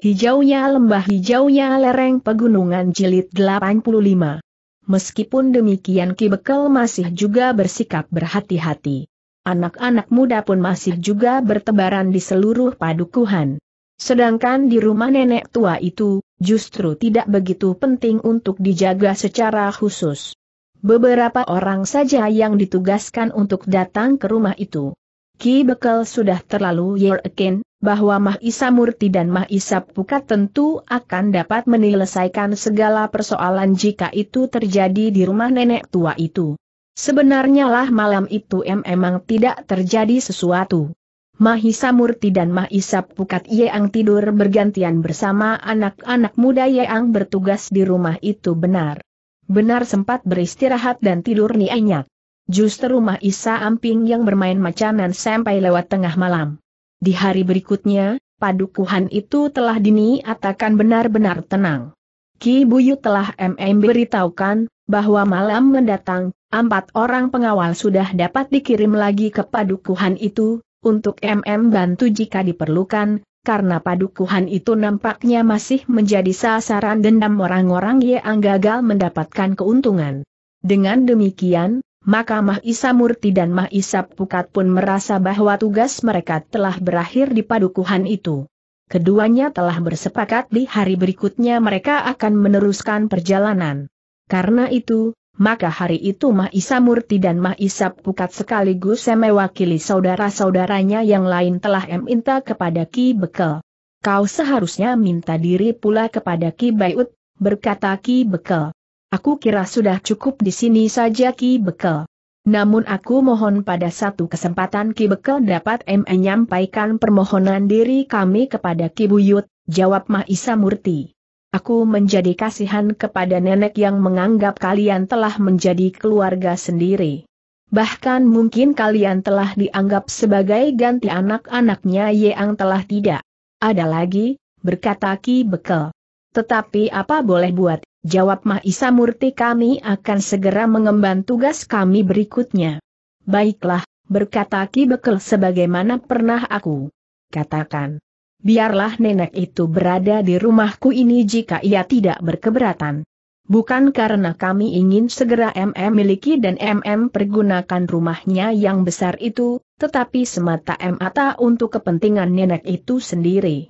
Hijaunya lembah hijaunya lereng pegunungan jilid 85. Meskipun demikian Ki Bekel masih juga bersikap berhati-hati. Anak-anak muda pun masih juga bertebaran di seluruh padukuhan. Sedangkan di rumah nenek tua itu, justru tidak begitu penting untuk dijaga secara khusus. Beberapa orang saja yang ditugaskan untuk datang ke rumah itu. Ki Bekel sudah terlalu yakin bahwa Mahisa Murti dan Mahisa Pukat tentu akan dapat menyelesaikan segala persoalan jika itu terjadi di rumah nenek tua itu. Sebenarnya lah malam itu em emang tidak terjadi sesuatu. Mahisa Murti dan Mahisa Pukat Yeang tidur bergantian bersama anak-anak muda Yeang bertugas di rumah itu benar. Benar sempat beristirahat dan tidur nianyak. Justru Mahisa Amping yang bermain macanan sampai lewat tengah malam. Di hari berikutnya, padukuhan itu telah diniatakan benar-benar tenang. Ki Buyu telah MM beritahukan, bahwa malam mendatang, empat orang pengawal sudah dapat dikirim lagi ke padukuhan itu, untuk MM bantu jika diperlukan, karena padukuhan itu nampaknya masih menjadi sasaran dendam orang-orang yang gagal mendapatkan keuntungan. Dengan demikian, maka Mahisa Murti dan Mahisa Pukat pun merasa bahwa tugas mereka telah berakhir di padukuhan itu. Keduanya telah bersepakat di hari berikutnya mereka akan meneruskan perjalanan. Karena itu, maka hari itu Mahisa Murti dan Mahisa Pukat sekaligus mewakili saudara-saudaranya yang lain telah meminta kepada Ki Bekel. Kau seharusnya minta diri pula kepada Ki Bayut, berkata Ki Bekel. Aku kira sudah cukup di sini saja Ki Bekel. Namun aku mohon pada satu kesempatan Ki Bekel dapat menyampaikan permohonan diri kami kepada Ki Buyut, jawab Mahisa Murti. Aku menjadi kasihan kepada nenek yang menganggap kalian telah menjadi keluarga sendiri. Bahkan mungkin kalian telah dianggap sebagai ganti anak-anaknya Yeang telah tidak. Ada lagi, berkata Ki Bekel. Tetapi apa boleh buat, jawab Mahisa Murti kami akan segera mengemban tugas kami berikutnya. Baiklah, berkata Ki Bekel sebagaimana pernah aku katakan. Biarlah nenek itu berada di rumahku ini jika ia tidak berkeberatan. Bukan karena kami ingin segera MM miliki dan MM pergunakan rumahnya yang besar itu, tetapi semata mata untuk kepentingan nenek itu sendiri.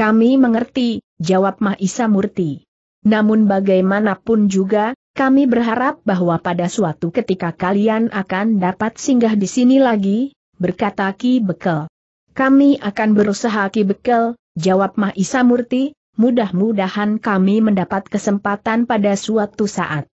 Kami mengerti, jawab Mahisa Murti. Namun bagaimanapun juga, kami berharap bahwa pada suatu ketika kalian akan dapat singgah di sini lagi, berkata Ki Bekel. Kami akan berusaha Ki Bekel, jawab Mahisa Murti, mudah-mudahan kami mendapat kesempatan pada suatu saat.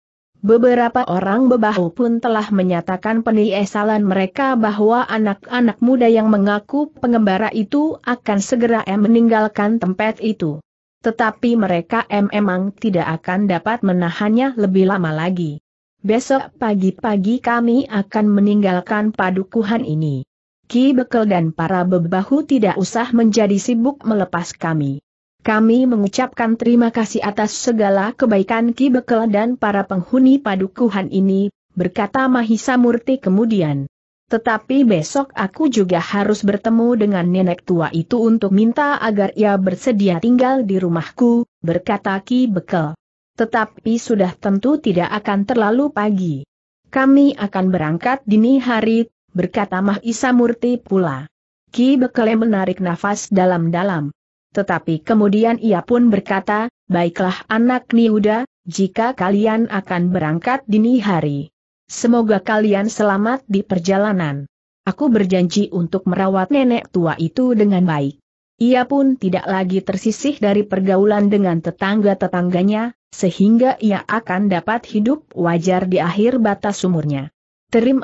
Beberapa orang bebahu pun telah menyatakan penyesalan mereka bahwa anak-anak muda yang mengaku pengembara itu akan segera meninggalkan tempat itu. Tetapi mereka memang tidak akan dapat menahannya lebih lama lagi. Besok pagi-pagi kami akan meninggalkan padukuhan ini. Ki Bekel dan para bebahu tidak usah menjadi sibuk melepas kami. Kami mengucapkan terima kasih atas segala kebaikan Ki Bekel dan para penghuni padukuhan ini, berkata Mahisa Murti kemudian. Tetapi besok aku juga harus bertemu dengan nenek tua itu untuk minta agar ia bersedia tinggal di rumahku, berkata Ki Bekel. Tetapi sudah tentu tidak akan terlalu pagi. Kami akan berangkat dini hari, berkata Mahisa Murti pula. Ki Bekel menarik nafas dalam-dalam. Tetapi kemudian ia pun berkata, Baiklah anak Niuda, jika kalian akan berangkat dini hari. Semoga kalian selamat di perjalanan. Aku berjanji untuk merawat nenek tua itu dengan baik. Ia pun tidak lagi tersisih dari pergaulan dengan tetangga-tetangganya, sehingga ia akan dapat hidup wajar di akhir batas umurnya. Terim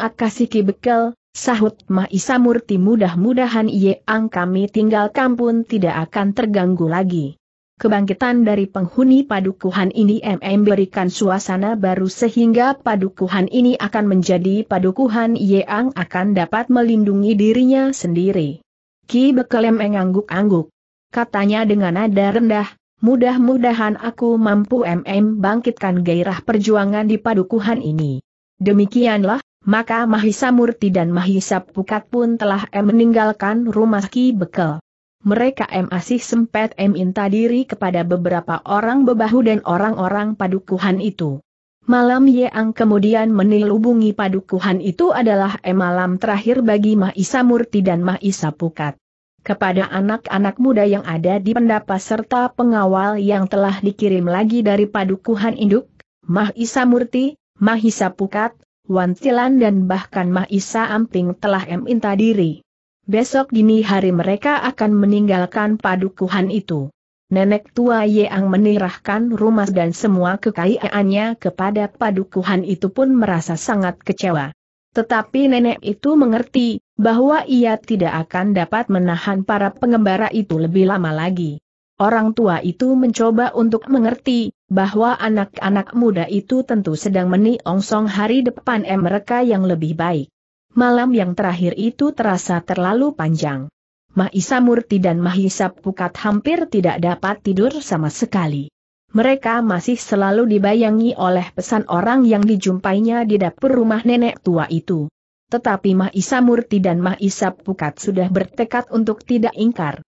Ki bekel, Sahut Mahisa Murti mudah-mudahan Ang kami tinggal kampung tidak akan terganggu lagi. Kebangkitan dari penghuni padukuhan ini MM berikan suasana baru sehingga padukuhan ini akan menjadi padukuhan Ang akan dapat melindungi dirinya sendiri. Ki Bekelem mengangguk-angguk. Katanya dengan nada rendah, mudah-mudahan aku mampu MM bangkitkan gairah perjuangan di padukuhan ini. Demikianlah, maka Mahisa Murti dan Mahisa Pukat pun telah em meninggalkan rumah Ki Bekel. Mereka em asih sempet em minta diri kepada beberapa orang bebahu dan orang-orang padukuhan itu. Malam Yeang kemudian menilubungi padukuhan itu adalah em malam terakhir bagi Mahisa Murti dan Mahisa Pukat. Kepada anak-anak muda yang ada di pendapa serta pengawal yang telah dikirim lagi dari padukuhan induk, Mahisa Murti, Mahisa Pukat, Wan Tilan dan bahkan Mahisa Amping telah meminta diri. Besok dini hari mereka akan meninggalkan padukuhan itu. Nenek tua Yeang menirahkan rumah dan semua kekayaannya kepada padukuhan itu pun merasa sangat kecewa. Tetapi nenek itu mengerti, bahwa ia tidak akan dapat menahan para pengembara itu lebih lama lagi. Orang tua itu mencoba untuk mengerti, bahwa anak-anak muda itu tentu sedang meniongsong hari depan mereka yang lebih baik. Malam yang terakhir itu terasa terlalu panjang. Mahisa Murti dan Mahisa Pukat hampir tidak dapat tidur sama sekali. Mereka masih selalu dibayangi oleh pesan orang yang dijumpainya di dapur rumah nenek tua itu. Tetapi Mahisa Murti dan Mahisa Pukat sudah bertekad untuk tidak ingkar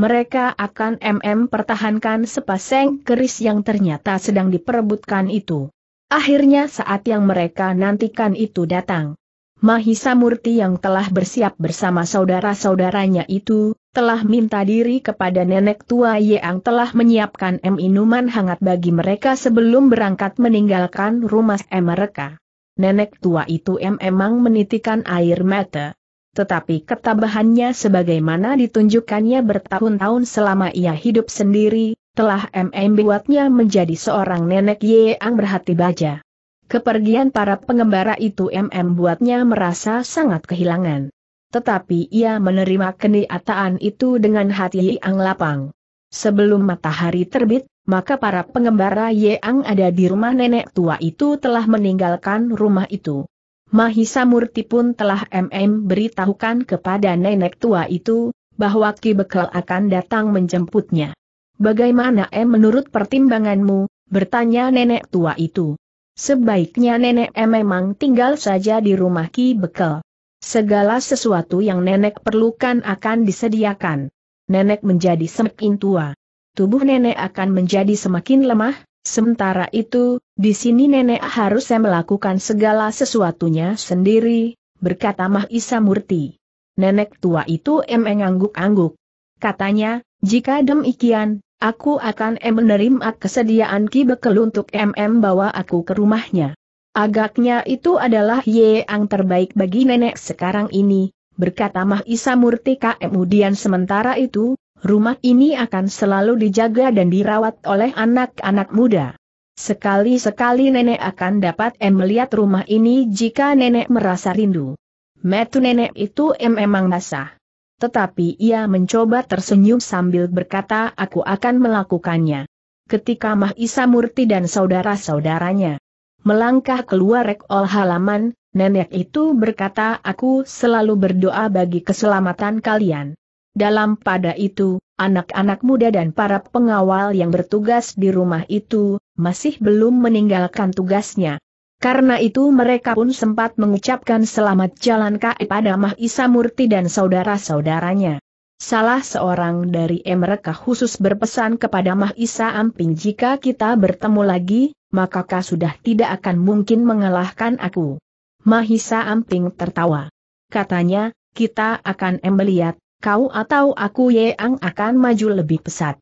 mereka akan MM pertahankan sepasang keris yang ternyata sedang diperebutkan itu. Akhirnya saat yang mereka nantikan itu datang. Mahisa Murti yang telah bersiap bersama saudara-saudaranya itu, telah minta diri kepada nenek tua yang telah menyiapkan M minuman hangat bagi mereka sebelum berangkat meninggalkan rumah M mereka. Nenek tua itu M memang menitikan air mata tetapi ketabahannya sebagaimana ditunjukkannya bertahun-tahun selama ia hidup sendiri, telah MM buatnya menjadi seorang nenek yang berhati baja. Kepergian para pengembara itu MM buatnya merasa sangat kehilangan. Tetapi ia menerima keniataan itu dengan hati yang lapang. Sebelum matahari terbit, maka para pengembara Yeang ada di rumah nenek tua itu telah meninggalkan rumah itu. Mahisa Murti pun telah MM beritahukan kepada nenek tua itu, bahwa Ki Bekel akan datang menjemputnya. Bagaimana M menurut pertimbanganmu, bertanya nenek tua itu. Sebaiknya nenek M memang tinggal saja di rumah Ki Bekel. Segala sesuatu yang nenek perlukan akan disediakan. Nenek menjadi semakin tua. Tubuh nenek akan menjadi semakin lemah, sementara itu, di sini nenek harus saya melakukan segala sesuatunya sendiri, berkata Isa Murti. Nenek tua itu em ngangguk-angguk. Katanya, jika demikian, aku akan em menerima kesediaan Ki Bekel untuk MM bawa aku ke rumahnya. Agaknya itu adalah ang terbaik bagi nenek sekarang ini, berkata Isa Murti kemudian sementara itu, rumah ini akan selalu dijaga dan dirawat oleh anak-anak muda. Sekali-sekali nenek akan dapat em melihat rumah ini jika nenek merasa rindu. Metu nenek itu em emang basah. Tetapi ia mencoba tersenyum sambil berkata aku akan melakukannya. Ketika Mahisa Murti dan saudara-saudaranya melangkah keluar rekol halaman, nenek itu berkata aku selalu berdoa bagi keselamatan kalian. Dalam pada itu, anak-anak muda dan para pengawal yang bertugas di rumah itu, masih belum meninggalkan tugasnya. Karena itu mereka pun sempat mengucapkan selamat jalan kepada pada Mahisa Murti dan saudara-saudaranya. Salah seorang dari mereka khusus berpesan kepada Mahisa Amping jika kita bertemu lagi, maka kau sudah tidak akan mungkin mengalahkan aku. Mahisa Amping tertawa. Katanya, kita akan melihat, kau atau aku yang akan maju lebih pesat.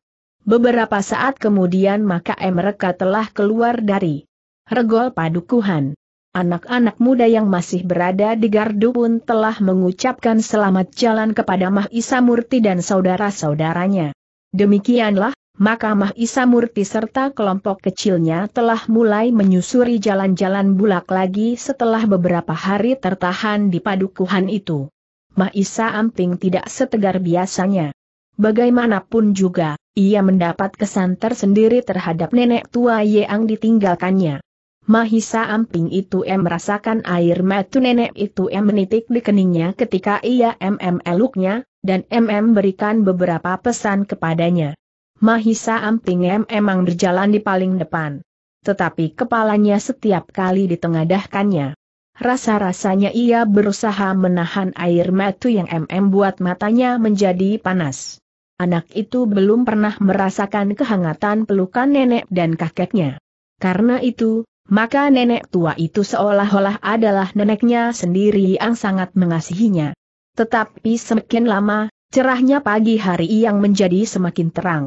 Beberapa saat kemudian maka mereka telah keluar dari regol padukuhan. Anak-anak muda yang masih berada di gardu pun telah mengucapkan selamat jalan kepada Mahisa Murti dan saudara-saudaranya. Demikianlah, maka Mahisa Murti serta kelompok kecilnya telah mulai menyusuri jalan-jalan bulak lagi setelah beberapa hari tertahan di padukuhan itu. Mahisa Amping tidak setegar biasanya. Bagaimanapun juga, ia mendapat kesan tersendiri terhadap nenek tua Yeang ditinggalkannya. Mahisa Amping itu em merasakan air mata nenek itu em menitik di keningnya ketika ia mm eluknya, dan mm berikan beberapa pesan kepadanya. Mahisa Amping em emang berjalan di paling depan. Tetapi kepalanya setiap kali ditengadahkannya. Rasa-rasanya ia berusaha menahan air mata yang MM buat matanya menjadi panas anak itu belum pernah merasakan kehangatan pelukan nenek dan kakeknya. Karena itu, maka nenek tua itu seolah-olah adalah neneknya sendiri yang sangat mengasihinya. Tetapi semakin lama, cerahnya pagi hari yang menjadi semakin terang.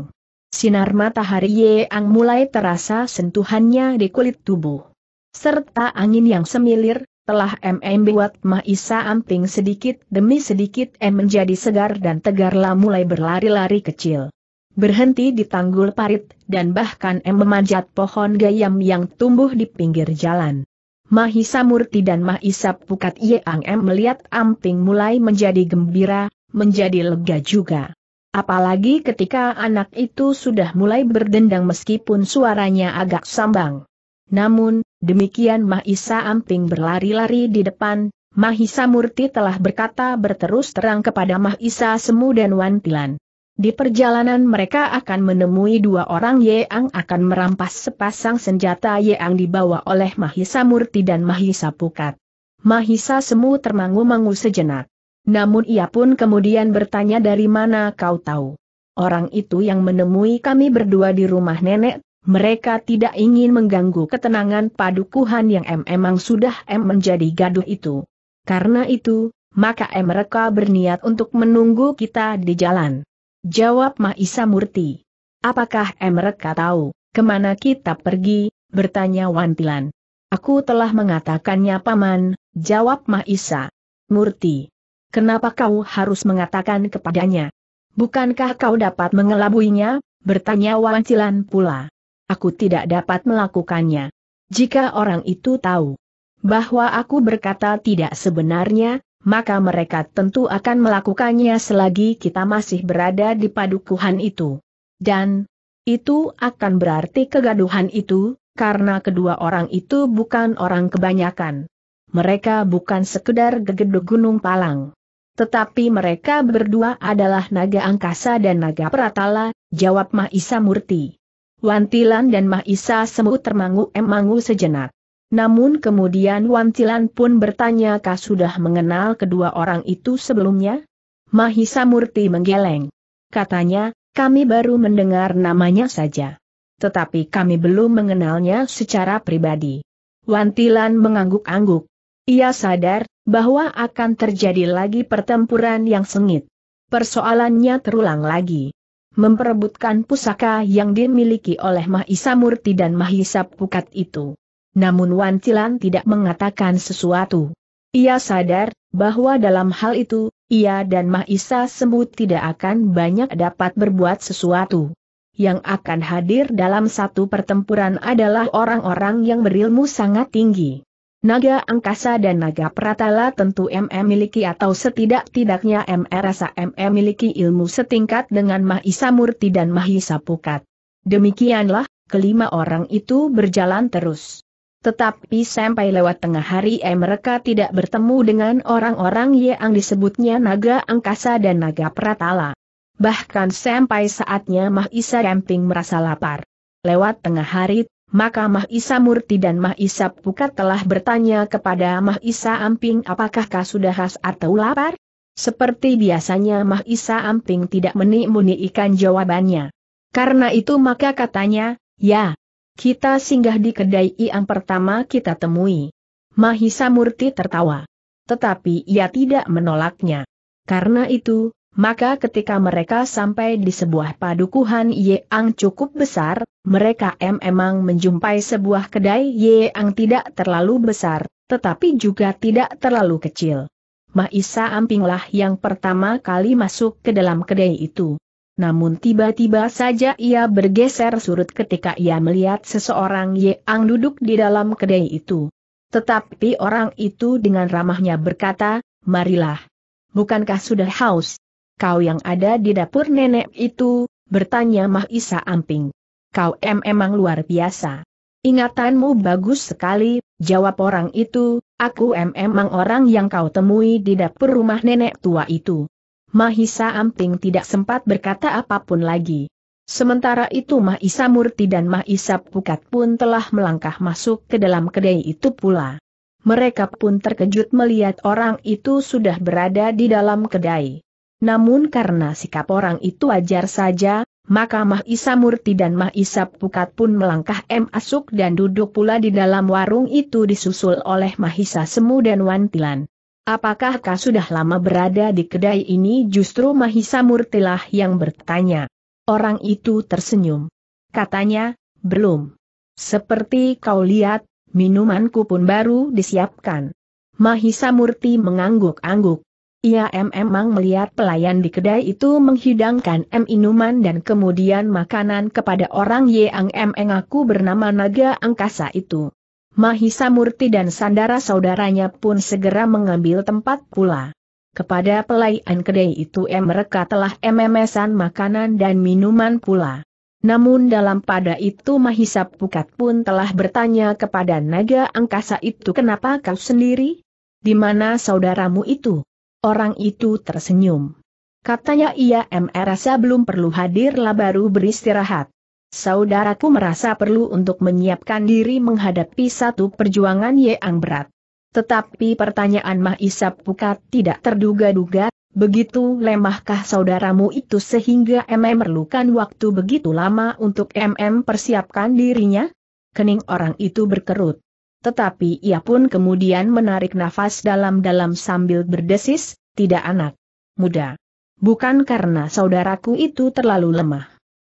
Sinar matahari yang mulai terasa sentuhannya di kulit tubuh. Serta angin yang semilir, setelah MM buat Mahisa Amping sedikit demi sedikit M menjadi segar dan tegarlah mulai berlari-lari kecil. Berhenti di tanggul parit, dan bahkan M memanjat pohon gayam yang tumbuh di pinggir jalan. Mahisa Murti dan Mahisa Pukat Yeang M melihat Amping mulai menjadi gembira, menjadi lega juga. Apalagi ketika anak itu sudah mulai berdendang meskipun suaranya agak sambang. Namun, Demikian Mahisa Amping berlari-lari di depan, Mahisa Murti telah berkata berterus terang kepada Mahisa Semu dan Wantilan. Di perjalanan mereka akan menemui dua orang Yeang akan merampas sepasang senjata Yeang dibawa oleh Mahisa Murti dan Mahisa Pukat. Mahisa Semu termangu-mangu sejenak. Namun ia pun kemudian bertanya dari mana kau tahu. Orang itu yang menemui kami berdua di rumah nenek mereka tidak ingin mengganggu ketenangan padukuhan yang M emang sudah M menjadi gaduh itu. Karena itu, maka M mereka berniat untuk menunggu kita di jalan. Jawab Mahisa Murti. Apakah M mereka tahu, kemana kita pergi, bertanya Wantilan. Aku telah mengatakannya paman, jawab Mahisa. Murti. Kenapa kau harus mengatakan kepadanya? Bukankah kau dapat mengelabuinya, bertanya Wantilan pula aku tidak dapat melakukannya. Jika orang itu tahu bahwa aku berkata tidak sebenarnya, maka mereka tentu akan melakukannya selagi kita masih berada di padukuhan itu. Dan, itu akan berarti kegaduhan itu, karena kedua orang itu bukan orang kebanyakan. Mereka bukan sekedar gegeduk gunung palang. Tetapi mereka berdua adalah naga angkasa dan naga pratala, jawab Mahisa Murti. Wantilan dan Mahisa Semu termangu-emangu sejenak. Namun kemudian Wantilan pun bertanya kah sudah mengenal kedua orang itu sebelumnya? Mahisa Murti menggeleng. Katanya, kami baru mendengar namanya saja. Tetapi kami belum mengenalnya secara pribadi. Wantilan mengangguk-angguk. Ia sadar bahwa akan terjadi lagi pertempuran yang sengit. Persoalannya terulang lagi memperebutkan pusaka yang dimiliki oleh Mahisa Murti dan Mahisa Pukat itu. Namun Wan Cilan tidak mengatakan sesuatu. Ia sadar bahwa dalam hal itu, ia dan Mahisa Sembut tidak akan banyak dapat berbuat sesuatu. Yang akan hadir dalam satu pertempuran adalah orang-orang yang berilmu sangat tinggi. Naga angkasa dan naga pratala tentu MM miliki atau setidak-tidaknya MM rasa MM miliki ilmu setingkat dengan Mahisa Murti dan Mahisa Pukat. Demikianlah, kelima orang itu berjalan terus. Tetapi sampai lewat tengah hari eh, mereka tidak bertemu dengan orang-orang yang disebutnya naga angkasa dan naga pratala. Bahkan sampai saatnya Mahisa Ramping merasa lapar. Lewat tengah hari, maka Mahisa Murti dan Mah Isa Pukat telah bertanya kepada Mahisa Amping apakah kau sudah khas atau lapar? Seperti biasanya Mahisa Amping tidak menikmuni ikan jawabannya. Karena itu maka katanya, ya, kita singgah di kedai yang pertama kita temui. Mahisa Murti tertawa. Tetapi ia tidak menolaknya. Karena itu, maka ketika mereka sampai di sebuah padukuhan Yeang cukup besar, mereka memang menjumpai sebuah kedai Yeang tidak terlalu besar, tetapi juga tidak terlalu kecil. Maisa Ampinglah yang pertama kali masuk ke dalam kedai itu. Namun tiba-tiba saja ia bergeser surut ketika ia melihat seseorang Yeang duduk di dalam kedai itu. Tetapi orang itu dengan ramahnya berkata, marilah. Bukankah sudah haus? kau yang ada di dapur nenek itu, bertanya Mahisa Amping. Kau em emang luar biasa. Ingatanmu bagus sekali, jawab orang itu, aku em emang orang yang kau temui di dapur rumah nenek tua itu. Mahisa Amping tidak sempat berkata apapun lagi. Sementara itu Mahisa Murti dan Mahisa Pukat pun telah melangkah masuk ke dalam kedai itu pula. Mereka pun terkejut melihat orang itu sudah berada di dalam kedai. Namun karena sikap orang itu ajar saja, maka Mah Isa Murti dan Mah Isa Pukat pun melangkah M Asuk dan duduk pula di dalam warung itu disusul oleh Mahisa Semu dan Wantilan. Apakah kau sudah lama berada di kedai ini? Justru Mahisa lah yang bertanya. Orang itu tersenyum. Katanya, belum. Seperti kau lihat, minumanku pun baru disiapkan. Mahisa Murti mengangguk-angguk. Ia memang melihat pelayan di kedai itu menghidangkan M minuman dan kemudian makanan kepada orang yang M mengaku bernama naga angkasa itu. Mahisa Murti dan Sandara saudaranya pun segera mengambil tempat pula. Kepada pelayan kedai itu M mereka telah memesan makanan dan minuman pula. Namun dalam pada itu Mahisa Pukat pun telah bertanya kepada naga angkasa itu kenapa kau sendiri? Di mana saudaramu itu? Orang itu tersenyum. Katanya ia merasa belum perlu hadirlah baru beristirahat. Saudaraku merasa perlu untuk menyiapkan diri menghadapi satu perjuangan yang berat. Tetapi pertanyaan Mah Isap Pukat tidak terduga-duga, begitu lemahkah saudaramu itu sehingga MM memerlukan waktu begitu lama untuk MM persiapkan dirinya? Kening orang itu berkerut tetapi ia pun kemudian menarik nafas dalam-dalam sambil berdesis, tidak anak muda. Bukan karena saudaraku itu terlalu lemah.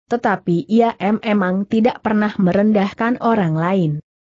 Tetapi ia memang tidak pernah merendahkan orang lain.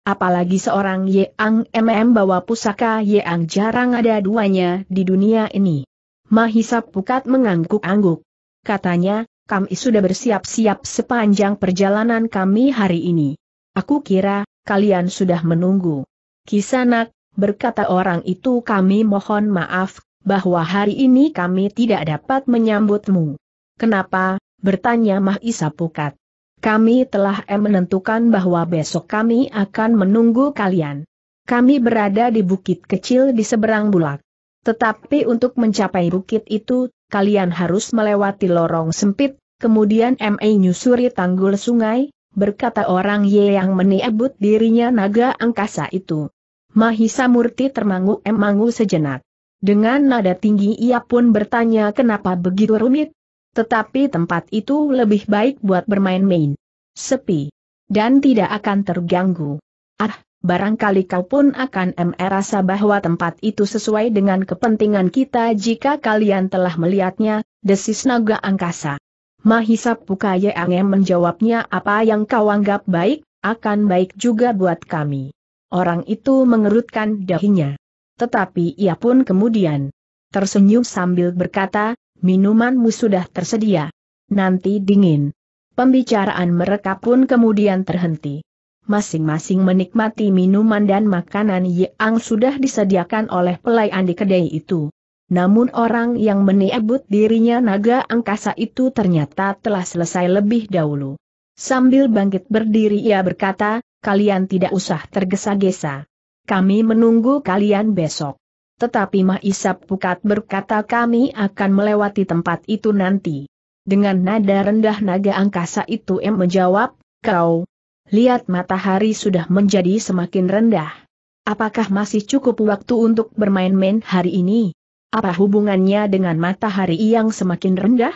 Apalagi seorang Yeang MM bawa pusaka Yeang jarang ada duanya di dunia ini. Mahisa Pukat mengangguk-angguk. Katanya, kami sudah bersiap-siap sepanjang perjalanan kami hari ini. Aku kira, kalian sudah menunggu. Kisanak, berkata orang itu kami mohon maaf, bahwa hari ini kami tidak dapat menyambutmu. Kenapa? bertanya Mahisa Pukat. Kami telah menentukan bahwa besok kami akan menunggu kalian. Kami berada di bukit kecil di seberang bulak. Tetapi untuk mencapai bukit itu, kalian harus melewati lorong sempit, kemudian M.A. nyusuri tanggul sungai, berkata orang Ye yang meniabut dirinya naga angkasa itu. Mahisa Murti termangu-emangu sejenak. Dengan nada tinggi ia pun bertanya kenapa begitu rumit. Tetapi tempat itu lebih baik buat bermain-main. Sepi. Dan tidak akan terganggu. Ah, barangkali kau pun akan merasa bahwa tempat itu sesuai dengan kepentingan kita jika kalian telah melihatnya, desis naga angkasa. Mahisa Pukaye angem menjawabnya apa yang kau anggap baik, akan baik juga buat kami. Orang itu mengerutkan dahinya. Tetapi ia pun kemudian tersenyum sambil berkata, minumanmu sudah tersedia. Nanti dingin. Pembicaraan mereka pun kemudian terhenti masing-masing menikmati minuman dan makanan yang sudah disediakan oleh pelayan di kedai itu. Namun orang yang meniabut dirinya naga angkasa itu ternyata telah selesai lebih dahulu. Sambil bangkit berdiri ia berkata, kalian tidak usah tergesa-gesa. Kami menunggu kalian besok. Tetapi Mahisap Pukat berkata kami akan melewati tempat itu nanti. Dengan nada rendah naga angkasa itu M menjawab, kau, lihat matahari sudah menjadi semakin rendah. Apakah masih cukup waktu untuk bermain-main hari ini? Apa hubungannya dengan matahari yang semakin rendah?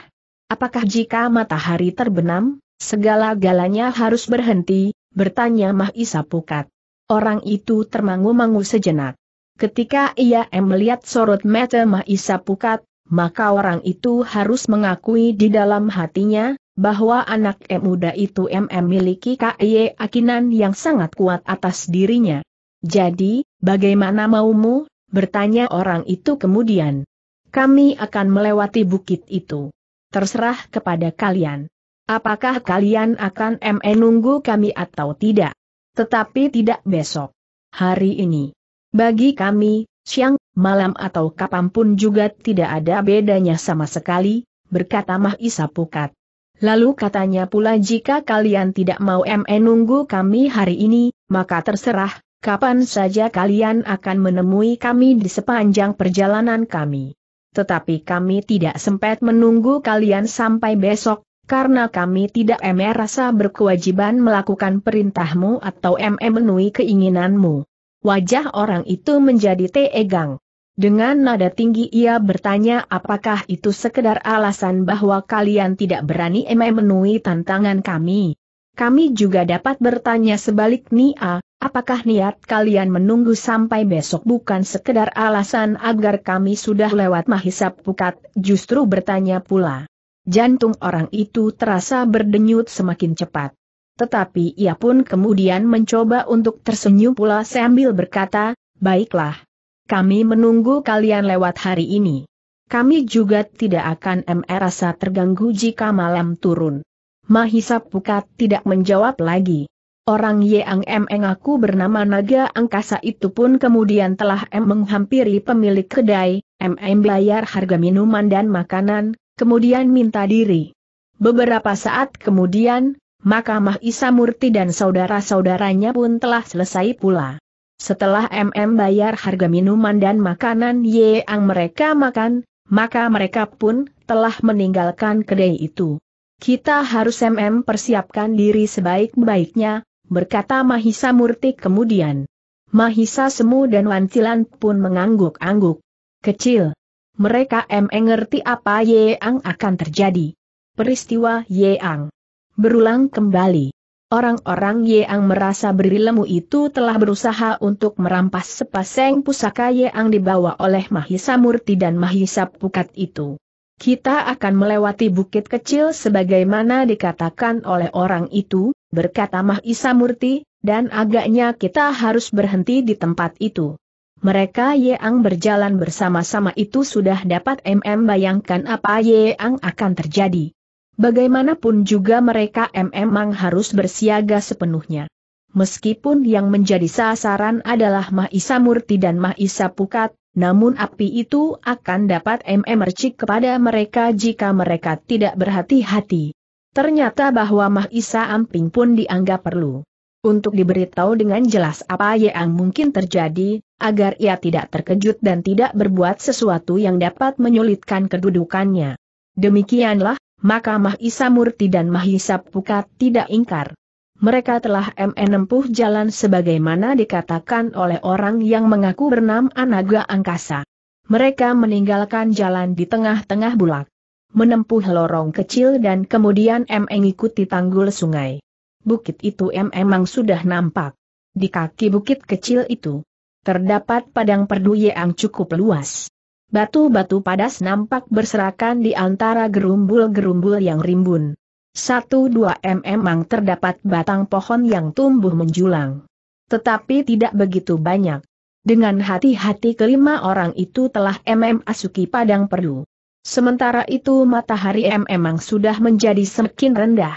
Apakah jika matahari terbenam, segala-galanya harus berhenti, bertanya Mahisa Pukat. Orang itu termangu-mangu sejenak. Ketika ia melihat sorot mata Mahisa Pukat, maka orang itu harus mengakui di dalam hatinya, bahwa anak muda itu memiliki KY akinan yang sangat kuat atas dirinya. Jadi, bagaimana maumu, bertanya orang itu kemudian. Kami akan melewati bukit itu. Terserah kepada kalian. Apakah kalian akan menunggu kami atau tidak? Tetapi tidak besok. Hari ini. Bagi kami, siang, malam atau kapanpun juga tidak ada bedanya sama sekali, berkata Mahisa Pukat. Lalu katanya pula jika kalian tidak mau menunggu kami hari ini, maka terserah, kapan saja kalian akan menemui kami di sepanjang perjalanan kami. Tetapi kami tidak sempat menunggu kalian sampai besok, karena kami tidak merasa berkewajiban melakukan perintahmu atau memenuhi keinginanmu. Wajah orang itu menjadi tegang. Dengan nada tinggi ia bertanya apakah itu sekedar alasan bahwa kalian tidak berani memenuhi tantangan kami. Kami juga dapat bertanya sebalik Nia, Apakah niat kalian menunggu sampai besok bukan sekedar alasan agar kami sudah lewat mahisap pukat, justru bertanya pula. Jantung orang itu terasa berdenyut semakin cepat. Tetapi ia pun kemudian mencoba untuk tersenyum pula sambil berkata, baiklah. Kami menunggu kalian lewat hari ini. Kami juga tidak akan merasa terganggu jika malam turun. Mahisap Pukat tidak menjawab lagi. Orang Ye Ang yang aku bernama Naga Angkasa itu pun kemudian telah menghampiri pemilik kedai, M bayar harga minuman dan makanan, kemudian minta diri. Beberapa saat kemudian, Mahkamah Isa Murti dan saudara-saudaranya pun telah selesai pula. Setelah MM bayar harga minuman dan makanan Ye Ang mereka makan, maka mereka pun telah meninggalkan kedai itu. Kita harus MM persiapkan diri sebaik-baiknya, berkata Mahisa Murti kemudian. Mahisa Semu dan Wancilan pun mengangguk-angguk. Kecil. Mereka ngerti apa Yeang akan terjadi. Peristiwa Yeang berulang kembali. Orang-orang Yeang merasa berilmu itu telah berusaha untuk merampas sepasang pusaka Yeang dibawa oleh Mahisa Murti dan Mahisa Pukat itu. Kita akan melewati bukit kecil sebagaimana dikatakan oleh orang itu, berkata Mah Murti, dan agaknya kita harus berhenti di tempat itu. Mereka Yeang berjalan bersama-sama itu sudah dapat MM bayangkan apa Yeang akan terjadi. Bagaimanapun juga mereka MMang harus bersiaga sepenuhnya. Meskipun yang menjadi sasaran adalah Mahisa Murti dan Mahisa Pukat, namun api itu akan dapat memercik kepada mereka jika mereka tidak berhati-hati. Ternyata bahwa Mahisa Amping pun dianggap perlu untuk diberitahu dengan jelas apa yang mungkin terjadi, agar ia tidak terkejut dan tidak berbuat sesuatu yang dapat menyulitkan kedudukannya. Demikianlah, maka Mahisa Murti dan Mahisa Pukat tidak ingkar mereka telah menempuh jalan sebagaimana dikatakan oleh orang yang mengaku bernama Naga Angkasa. Mereka meninggalkan jalan di tengah-tengah bulak. Menempuh lorong kecil dan kemudian mengikuti tanggul sungai. Bukit itu memang sudah nampak. Di kaki bukit kecil itu, terdapat padang perdu yang cukup luas. Batu-batu padas nampak berserakan di antara gerumbul-gerumbul yang rimbun. Satu dua mm memang terdapat batang pohon yang tumbuh menjulang. Tetapi tidak begitu banyak. Dengan hati-hati kelima orang itu telah MM asuki padang perlu. Sementara itu matahari mm memang sudah menjadi semakin rendah.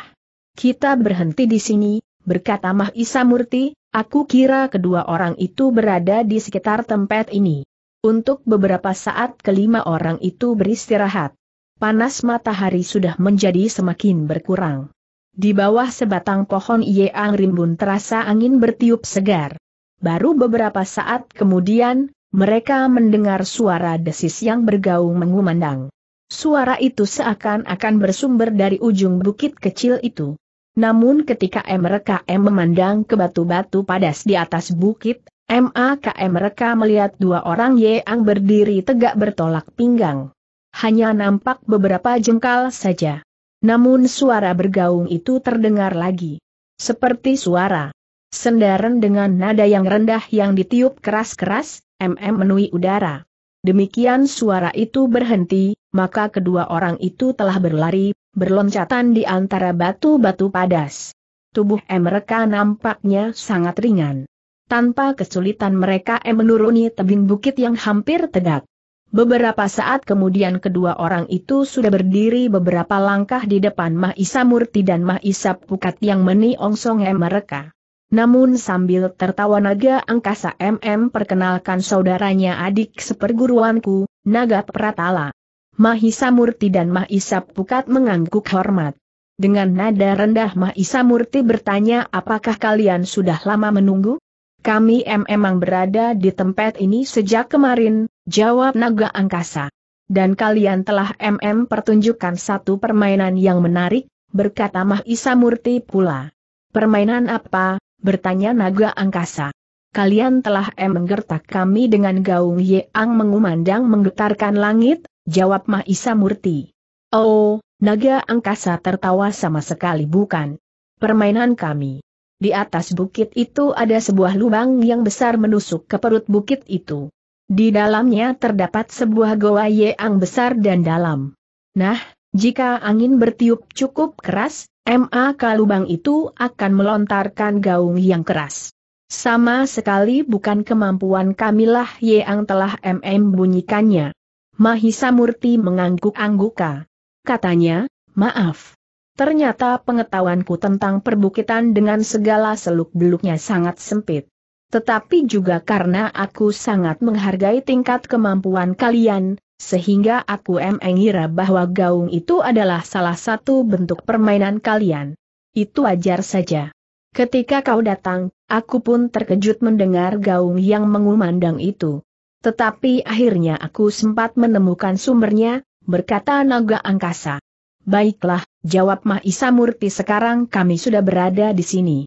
Kita berhenti di sini, berkata Mah Isa Murti, aku kira kedua orang itu berada di sekitar tempat ini. Untuk beberapa saat kelima orang itu beristirahat panas matahari sudah menjadi semakin berkurang. Di bawah sebatang pohon Yeang Rimbun terasa angin bertiup segar. Baru beberapa saat kemudian, mereka mendengar suara desis yang bergaung mengumandang. Suara itu seakan-akan bersumber dari ujung bukit kecil itu. Namun ketika MRKM memandang ke batu-batu padas di atas bukit, MAKM mereka melihat dua orang Yeang berdiri tegak bertolak pinggang hanya nampak beberapa jengkal saja. Namun suara bergaung itu terdengar lagi. Seperti suara sendaren dengan nada yang rendah yang ditiup keras-keras, MM menui udara. Demikian suara itu berhenti, maka kedua orang itu telah berlari, berloncatan di antara batu-batu padas. Tubuh M mereka nampaknya sangat ringan. Tanpa kesulitan mereka M menuruni tebing bukit yang hampir tegak. Beberapa saat kemudian kedua orang itu sudah berdiri beberapa langkah di depan Mahisa Murti dan Mahisa Pukat yang meniongsong mereka. Namun sambil tertawa naga angkasa MM perkenalkan saudaranya adik seperguruanku, Naga Pratala. Mahisa Murti dan Mahisa Pukat mengangguk hormat. Dengan nada rendah Mahisa Murti bertanya apakah kalian sudah lama menunggu? Kami memang berada di tempat ini sejak kemarin, Jawab naga angkasa. Dan kalian telah MM pertunjukkan satu permainan yang menarik, berkata Mahisa Murti pula. Permainan apa? bertanya naga angkasa. Kalian telah M menggertak kami dengan gaung Yeang mengumandang menggetarkan langit, jawab Mahisa Murti. Oh, naga angkasa tertawa sama sekali bukan. Permainan kami. Di atas bukit itu ada sebuah lubang yang besar menusuk ke perut bukit itu. Di dalamnya terdapat sebuah goa yang besar dan dalam. Nah, jika angin bertiup cukup keras, MA lubang itu akan melontarkan gaung yang keras. Sama sekali bukan kemampuan kamilah yang telah MM bunyikannya. Mahisa Murti mengangguk-angguka. Katanya, maaf. Ternyata pengetahuanku tentang perbukitan dengan segala seluk-beluknya sangat sempit tetapi juga karena aku sangat menghargai tingkat kemampuan kalian, sehingga aku mengira bahwa gaung itu adalah salah satu bentuk permainan kalian. Itu wajar saja. Ketika kau datang, aku pun terkejut mendengar gaung yang mengumandang itu. Tetapi akhirnya aku sempat menemukan sumbernya, berkata naga angkasa. Baiklah, jawab Mahisa Murti sekarang kami sudah berada di sini.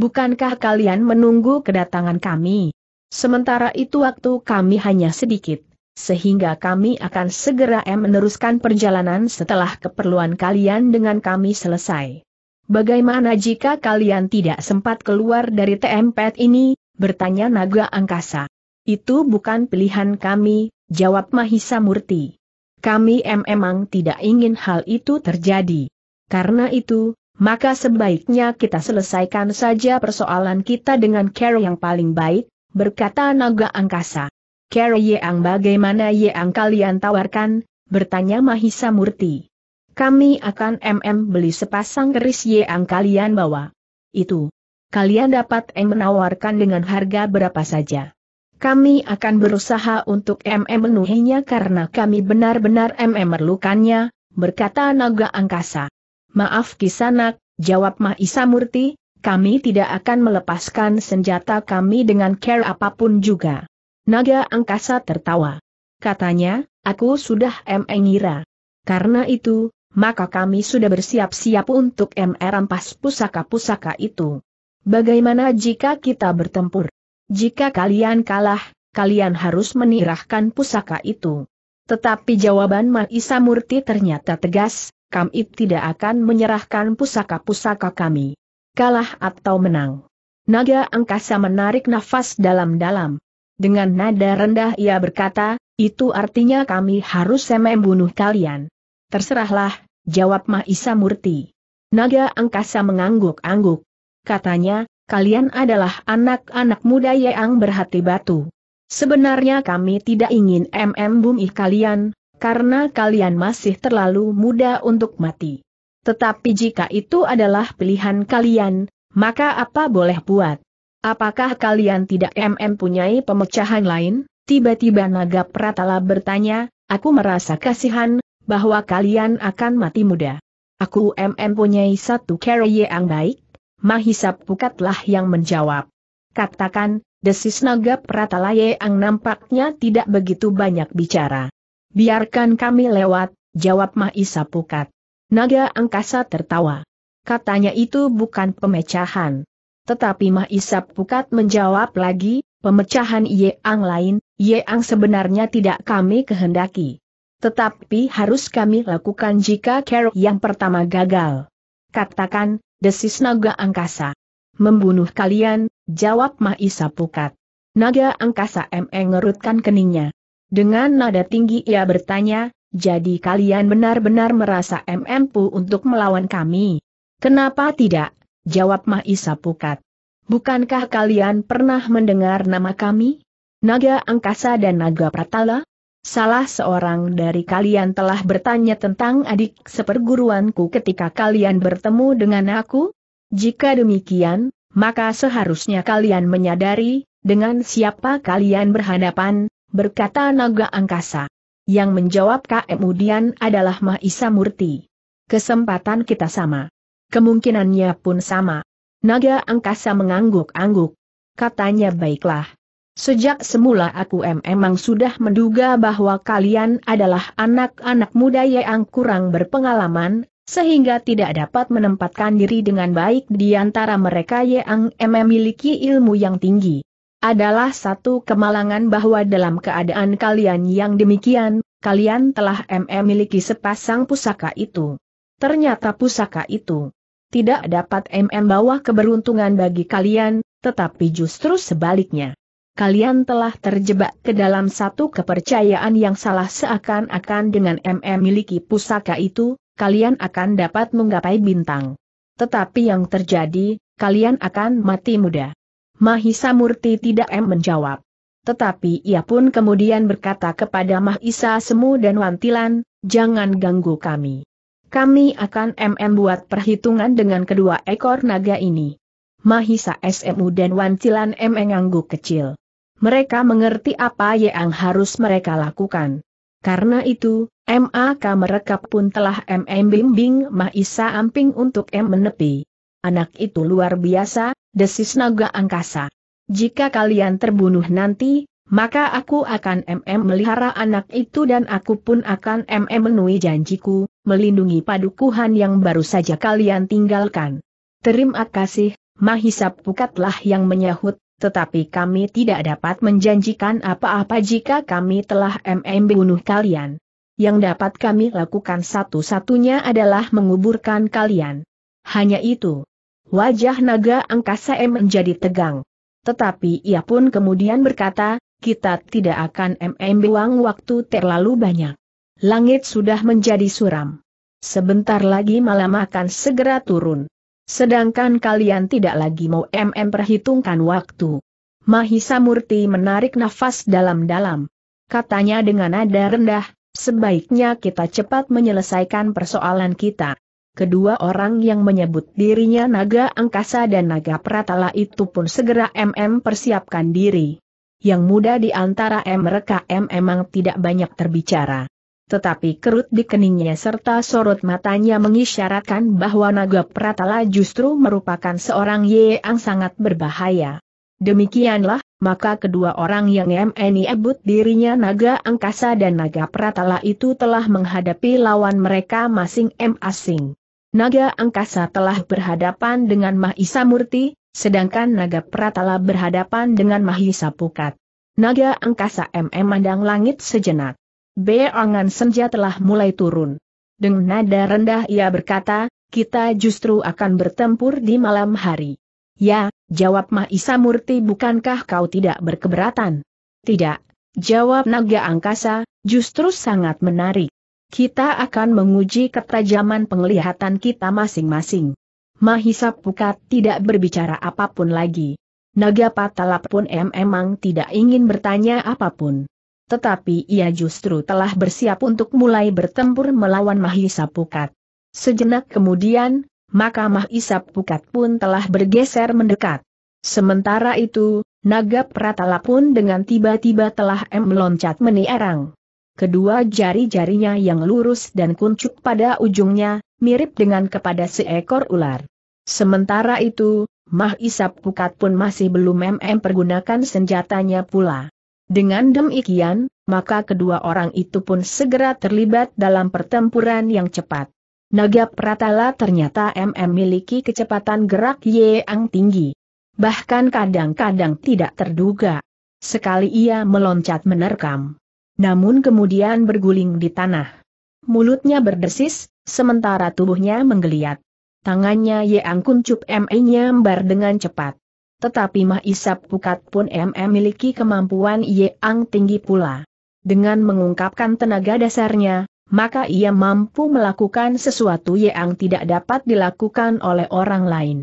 Bukankah kalian menunggu kedatangan kami? Sementara itu waktu kami hanya sedikit, sehingga kami akan segera meneruskan perjalanan setelah keperluan kalian dengan kami selesai. Bagaimana jika kalian tidak sempat keluar dari tempat ini, bertanya naga angkasa. Itu bukan pilihan kami, jawab Mahisa Murti. Kami memang tidak ingin hal itu terjadi. Karena itu, maka sebaiknya kita selesaikan saja persoalan kita dengan cara yang paling baik, berkata naga angkasa. Cara yang bagaimana yang kalian tawarkan, bertanya Mahisa Murti. Kami akan MM beli sepasang keris yang kalian bawa. Itu. Kalian dapat M menawarkan dengan harga berapa saja. Kami akan berusaha untuk MM menuhinya karena kami benar-benar MM memerlukannya, berkata naga angkasa. Maaf Kisanak, jawab Isa Murti, kami tidak akan melepaskan senjata kami dengan care apapun juga. Naga angkasa tertawa. Katanya, aku sudah mengira. Karena itu, maka kami sudah bersiap-siap untuk merampas pusaka-pusaka itu. Bagaimana jika kita bertempur? Jika kalian kalah, kalian harus menirahkan pusaka itu. Tetapi jawaban Isa Murti ternyata tegas, kami tidak akan menyerahkan pusaka-pusaka kami. Kalah atau menang. Naga angkasa menarik nafas dalam-dalam. Dengan nada rendah ia berkata, itu artinya kami harus sembuh-bunuh kalian. Terserahlah, jawab Mahisa Murti. Naga angkasa mengangguk-angguk. Katanya, kalian adalah anak-anak muda yang berhati batu. Sebenarnya kami tidak ingin mm bumi kalian, karena kalian masih terlalu muda untuk mati. Tetapi jika itu adalah pilihan kalian, maka apa boleh buat? Apakah kalian tidak mm punyai pemecahan lain? Tiba-tiba Naga Pratala bertanya, aku merasa kasihan, bahwa kalian akan mati muda. Aku mm punyai satu karya yang baik, Mahisa Pukatlah yang menjawab. Katakan, desis Naga Pratala yang nampaknya tidak begitu banyak bicara. Biarkan kami lewat, jawab Mahisa Pukat. Naga angkasa tertawa. Katanya itu bukan pemecahan. Tetapi Mahisa Pukat menjawab lagi, pemecahan ye ang lain, ye ang sebenarnya tidak kami kehendaki. Tetapi harus kami lakukan jika kerok yang pertama gagal. Katakan, desis naga angkasa. Membunuh kalian, jawab Mahisa Pukat. Naga angkasa me mengerutkan keningnya. Dengan nada tinggi ia bertanya, jadi kalian benar-benar merasa mampu untuk melawan kami? Kenapa tidak? Jawab Mahisa Pukat. Bukankah kalian pernah mendengar nama kami? Naga Angkasa dan Naga Pratala? Salah seorang dari kalian telah bertanya tentang adik seperguruanku ketika kalian bertemu dengan aku? Jika demikian, maka seharusnya kalian menyadari, dengan siapa kalian berhadapan, berkata naga angkasa. Yang menjawab kemudian adalah Mahisa Murti. Kesempatan kita sama. Kemungkinannya pun sama. Naga angkasa mengangguk-angguk. Katanya baiklah. Sejak semula aku memang sudah menduga bahwa kalian adalah anak-anak muda yang kurang berpengalaman, sehingga tidak dapat menempatkan diri dengan baik di antara mereka yang memiliki ilmu yang tinggi adalah satu kemalangan bahwa dalam keadaan kalian yang demikian, kalian telah memiliki sepasang pusaka itu. Ternyata pusaka itu tidak dapat MM bawa keberuntungan bagi kalian, tetapi justru sebaliknya. Kalian telah terjebak ke dalam satu kepercayaan yang salah seakan-akan dengan MM miliki pusaka itu, kalian akan dapat menggapai bintang. Tetapi yang terjadi, kalian akan mati muda. Mahisa Murti tidak em menjawab. Tetapi ia pun kemudian berkata kepada Mahisa Semu dan Wantilan, jangan ganggu kami. Kami akan MM buat perhitungan dengan kedua ekor naga ini. Mahisa SMU dan Wantilan M mengangguk kecil. Mereka mengerti apa yang harus mereka lakukan. Karena itu, MAK mereka pun telah MM bimbing Mahisa Amping untuk M menepi. Anak itu luar biasa, desis naga angkasa. Jika kalian terbunuh nanti, maka aku akan MM melihara anak itu dan aku pun akan MM menuhi janjiku, melindungi padukuhan yang baru saja kalian tinggalkan. Terima kasih, Mahisa Pukatlah yang menyahut, tetapi kami tidak dapat menjanjikan apa-apa jika kami telah MM bunuh kalian. Yang dapat kami lakukan satu-satunya adalah menguburkan kalian. Hanya itu. Wajah naga angkasa M menjadi tegang. Tetapi ia pun kemudian berkata, kita tidak akan buang waktu terlalu banyak. Langit sudah menjadi suram. Sebentar lagi malam akan segera turun. Sedangkan kalian tidak lagi mau MM perhitungkan waktu. Mahisa Murti menarik nafas dalam-dalam. Katanya dengan nada rendah, sebaiknya kita cepat menyelesaikan persoalan kita. Kedua orang yang menyebut dirinya naga angkasa dan naga pratala itu pun segera MM persiapkan diri. Yang muda di antara mereka M memang tidak banyak terbicara. Tetapi kerut di keningnya serta sorot matanya mengisyaratkan bahwa Naga Pratala justru merupakan seorang yang sangat berbahaya. Demikianlah, maka kedua orang yang MNI ebut dirinya Naga Angkasa dan Naga Pratala itu telah menghadapi lawan mereka masing-masing. Naga Angkasa telah berhadapan dengan Mahisa Murti, sedangkan Naga Pratala berhadapan dengan Mahisa Pukat. Naga Angkasa MM mandang langit sejenak. Beongan senja telah mulai turun. Dengan nada rendah ia berkata, kita justru akan bertempur di malam hari. Ya, jawab Mahisa Murti bukankah kau tidak berkeberatan? Tidak, jawab Naga Angkasa, justru sangat menarik. Kita akan menguji ketajaman penglihatan kita masing-masing. Mahisa Pukat tidak berbicara apapun lagi. Naga Patalap pun emang tidak ingin bertanya apapun. Tetapi ia justru telah bersiap untuk mulai bertempur melawan Mahisa Pukat. Sejenak kemudian, maka Mahisa Pukat pun telah bergeser mendekat. Sementara itu, Naga Pratala pun dengan tiba-tiba telah meloncat meniarang. Kedua jari-jarinya yang lurus dan kuncup pada ujungnya, mirip dengan kepada seekor ular. Sementara itu, Mah Isap Pukat pun masih belum mm pergunakan senjatanya pula. Dengan demikian, maka kedua orang itu pun segera terlibat dalam pertempuran yang cepat. Naga Pratala ternyata MM miliki kecepatan gerak yang tinggi. Bahkan kadang-kadang tidak terduga. Sekali ia meloncat menerkam namun kemudian berguling di tanah. Mulutnya berdesis, sementara tubuhnya menggeliat. Tangannya Yang Kuncup ME nyambar dengan cepat. Tetapi Mah Isap Pukat pun ME miliki kemampuan Yang tinggi pula. Dengan mengungkapkan tenaga dasarnya, maka ia mampu melakukan sesuatu yang tidak dapat dilakukan oleh orang lain.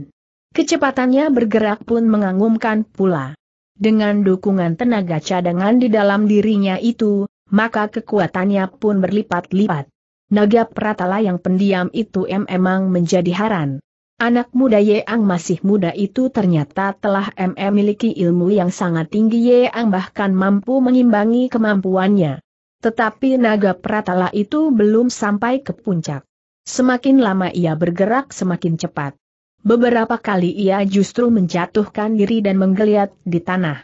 Kecepatannya bergerak pun mengagumkan pula. Dengan dukungan tenaga cadangan di dalam dirinya itu, maka kekuatannya pun berlipat-lipat. Naga Pratala yang pendiam itu memang menjadi haran. Anak muda Yeang masih muda itu ternyata telah memiliki ilmu yang sangat tinggi Yeang bahkan mampu mengimbangi kemampuannya. Tetapi naga Pratala itu belum sampai ke puncak. Semakin lama ia bergerak semakin cepat. Beberapa kali ia justru menjatuhkan diri dan menggeliat di tanah.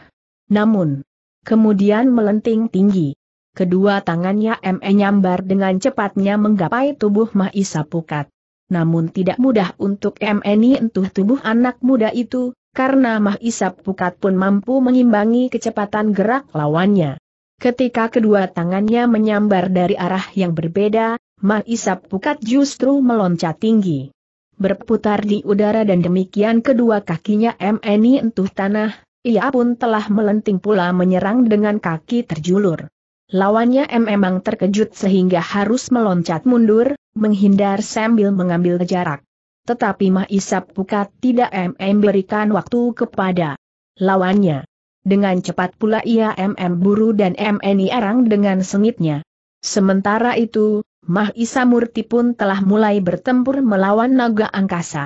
Namun, kemudian melenting tinggi. Kedua tangannya ME nyambar dengan cepatnya menggapai tubuh Mahisa Pukat. Namun tidak mudah untuk ME ini entuh tubuh anak muda itu, karena Mahisa Pukat pun mampu mengimbangi kecepatan gerak lawannya. Ketika kedua tangannya menyambar dari arah yang berbeda, Mahisa Pukat justru meloncat tinggi berputar di udara dan demikian kedua kakinya MNI entuh tanah, ia pun telah melenting pula menyerang dengan kaki terjulur. Lawannya M memang terkejut sehingga harus meloncat mundur, menghindar sambil mengambil jarak. Tetapi Mahisap Pukat tidak MM berikan waktu kepada lawannya. Dengan cepat pula ia MM buru dan MNI erang dengan sengitnya. Sementara itu, Mah Isa Murti pun telah mulai bertempur melawan naga angkasa.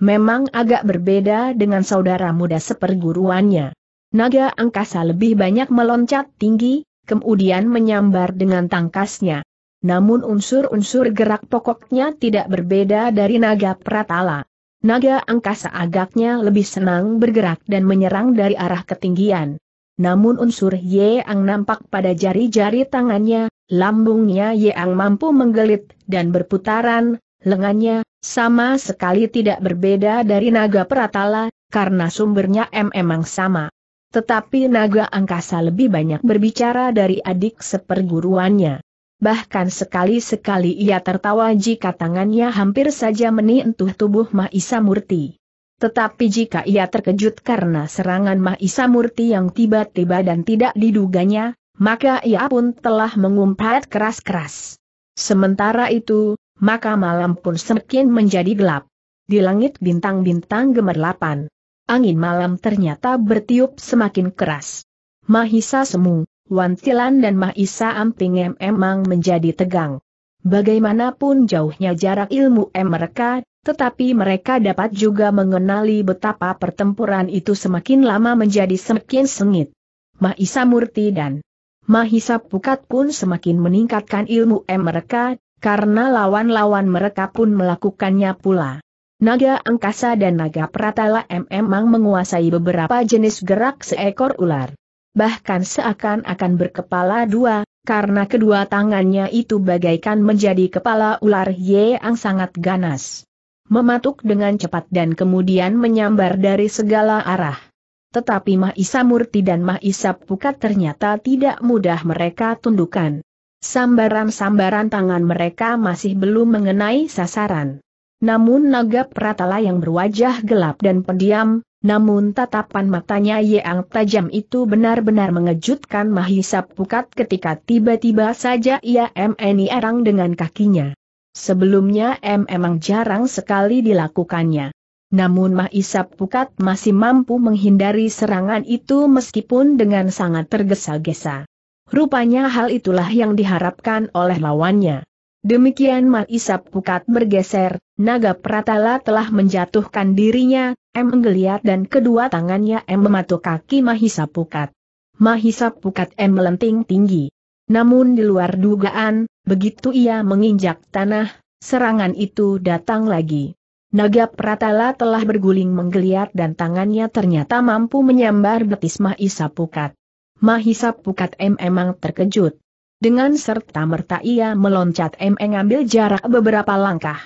Memang agak berbeda dengan saudara muda seperguruannya. Naga angkasa lebih banyak meloncat tinggi, kemudian menyambar dengan tangkasnya. Namun unsur-unsur gerak pokoknya tidak berbeda dari naga pratala. Naga angkasa agaknya lebih senang bergerak dan menyerang dari arah ketinggian. Namun unsur yang nampak pada jari-jari tangannya, Lambungnya yang mampu menggelit dan berputaran, lengannya sama sekali tidak berbeda dari naga peratala, karena sumbernya M emang sama. Tetapi naga angkasa lebih banyak berbicara dari adik seperguruannya. Bahkan sekali-sekali ia tertawa jika tangannya hampir saja menyentuh tubuh Mahisa Murti. Tetapi jika ia terkejut karena serangan Mahisa Murti yang tiba-tiba dan tidak diduganya, maka ia pun telah mengumpat keras-keras. Sementara itu, maka malam pun semakin menjadi gelap. Di langit bintang-bintang gemerlapan. Angin malam ternyata bertiup semakin keras. Mahisa Semu, Wantilan dan Mahisa Amping emang menjadi tegang. Bagaimanapun jauhnya jarak ilmu M mereka, tetapi mereka dapat juga mengenali betapa pertempuran itu semakin lama menjadi semakin sengit. Mahisa Murti dan Mahisa Pukat pun semakin meningkatkan ilmu M mereka, karena lawan-lawan mereka pun melakukannya pula. Naga angkasa dan naga pratala M memang menguasai beberapa jenis gerak seekor ular. Bahkan seakan-akan berkepala dua, karena kedua tangannya itu bagaikan menjadi kepala ular Y yang sangat ganas. Mematuk dengan cepat dan kemudian menyambar dari segala arah tetapi Mah Murti dan Mah Pukat ternyata tidak mudah mereka tundukkan. Sambaran-sambaran tangan mereka masih belum mengenai sasaran. Namun naga Pratala yang berwajah gelap dan pendiam, namun tatapan matanya yang tajam itu benar-benar mengejutkan Mahisa Pukat ketika tiba-tiba saja ia MNI erang dengan kakinya. Sebelumnya M memang jarang sekali dilakukannya. Namun Mahisap Pukat masih mampu menghindari serangan itu meskipun dengan sangat tergesa-gesa. Rupanya hal itulah yang diharapkan oleh lawannya. Demikian Mahisap Pukat bergeser, naga Pratala telah menjatuhkan dirinya, M menggeliat dan kedua tangannya M mematuk kaki Mahisap Pukat. Mahisap Pukat M melenting tinggi. Namun di luar dugaan, begitu ia menginjak tanah, serangan itu datang lagi. Naga Pratala telah berguling menggeliat dan tangannya ternyata mampu menyambar betis Mahisa Pukat. Mahisa Pukat M emang terkejut. Dengan serta merta ia meloncat M mengambil jarak beberapa langkah.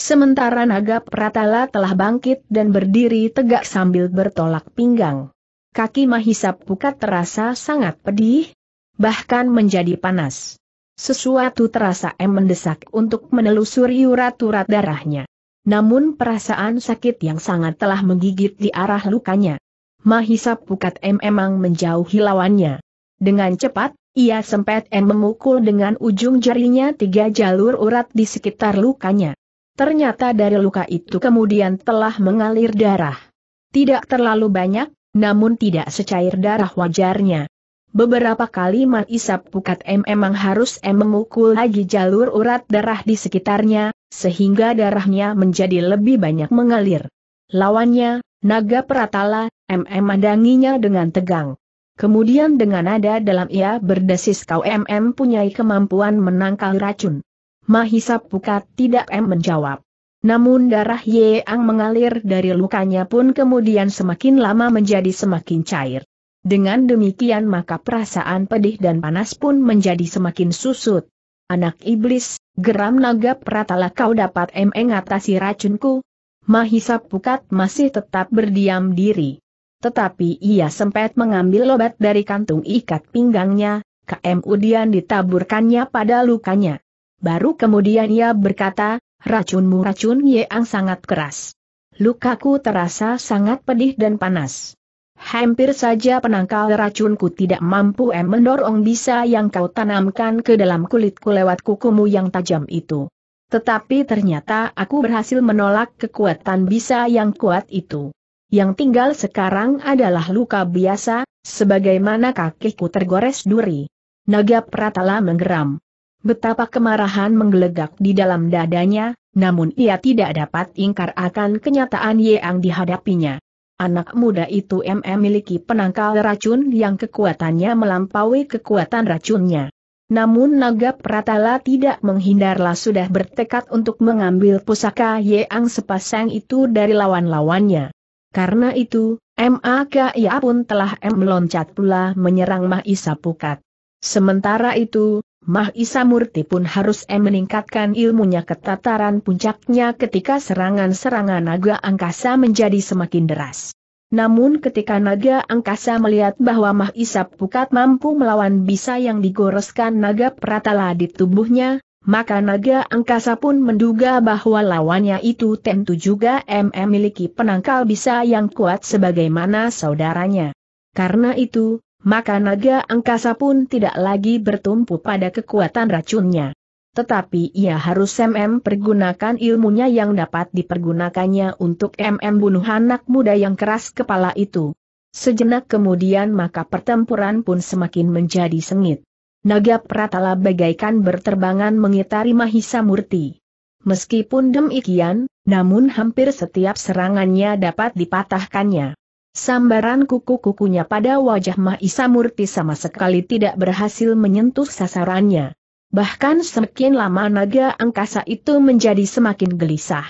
Sementara Naga Pratala telah bangkit dan berdiri tegak sambil bertolak pinggang. Kaki Mahisa Pukat terasa sangat pedih, bahkan menjadi panas. Sesuatu terasa M mendesak untuk menelusuri urat-urat darahnya. Namun perasaan sakit yang sangat telah menggigit di arah lukanya. Mahisa Pukat M memang menjauhi lawannya. Dengan cepat, ia sempat M memukul dengan ujung jarinya tiga jalur urat di sekitar lukanya. Ternyata dari luka itu kemudian telah mengalir darah. Tidak terlalu banyak, namun tidak secair darah wajarnya. Beberapa kali isap pukat M memang harus M memukul lagi jalur urat darah di sekitarnya, sehingga darahnya menjadi lebih banyak mengalir. Lawannya, naga Pratala, M memandanginya dengan tegang. Kemudian dengan nada dalam ia berdesis kau MM punyai kemampuan menangkal racun. Mahisap pukat tidak M menjawab. Namun darah Yeang mengalir dari lukanya pun kemudian semakin lama menjadi semakin cair. Dengan demikian maka perasaan pedih dan panas pun menjadi semakin susut. Anak iblis, geram naga pratala kau dapat mengatasi racunku? Mahisa Pukat masih tetap berdiam diri. Tetapi ia sempat mengambil obat dari kantung ikat pinggangnya, kemudian ditaburkannya pada lukanya. Baru kemudian ia berkata, racunmu racun yang sangat keras. Lukaku terasa sangat pedih dan panas. Hampir saja penangkal racunku tidak mampu em mendorong bisa yang kau tanamkan ke dalam kulitku lewat kukumu yang tajam itu. Tetapi ternyata aku berhasil menolak kekuatan bisa yang kuat itu. Yang tinggal sekarang adalah luka biasa, sebagaimana kakiku tergores duri. Naga Pratala menggeram. Betapa kemarahan menggelegak di dalam dadanya, namun ia tidak dapat ingkar akan kenyataan yang dihadapinya. Anak muda itu memiliki penangkal racun yang kekuatannya melampaui kekuatan racunnya. Namun naga Pratala tidak menghindarlah sudah bertekad untuk mengambil pusaka Yeang sepasang itu dari lawan-lawannya. Karena itu, MAK ia pun telah meloncat pula menyerang Mahisa Pukat. Sementara itu, Mahisa Murti pun harus em meningkatkan ilmunya ke tataran puncaknya ketika serangan-serangan naga angkasa menjadi semakin deras. Namun ketika naga angkasa melihat bahwa Mahisa Pukat mampu melawan bisa yang digoreskan naga pratala di tubuhnya, maka naga angkasa pun menduga bahwa lawannya itu tentu juga memiliki memiliki penangkal bisa yang kuat sebagaimana saudaranya. Karena itu, maka naga angkasa pun tidak lagi bertumpu pada kekuatan racunnya. Tetapi ia harus MM pergunakan ilmunya yang dapat dipergunakannya untuk MM bunuh anak muda yang keras kepala itu. Sejenak kemudian maka pertempuran pun semakin menjadi sengit. Naga Pratala bagaikan berterbangan mengitari Mahisa Murti. Meskipun demikian, namun hampir setiap serangannya dapat dipatahkannya. Sambaran kuku-kukunya pada wajah Mahisa Murti sama sekali tidak berhasil menyentuh sasarannya. Bahkan semakin lama naga angkasa itu menjadi semakin gelisah.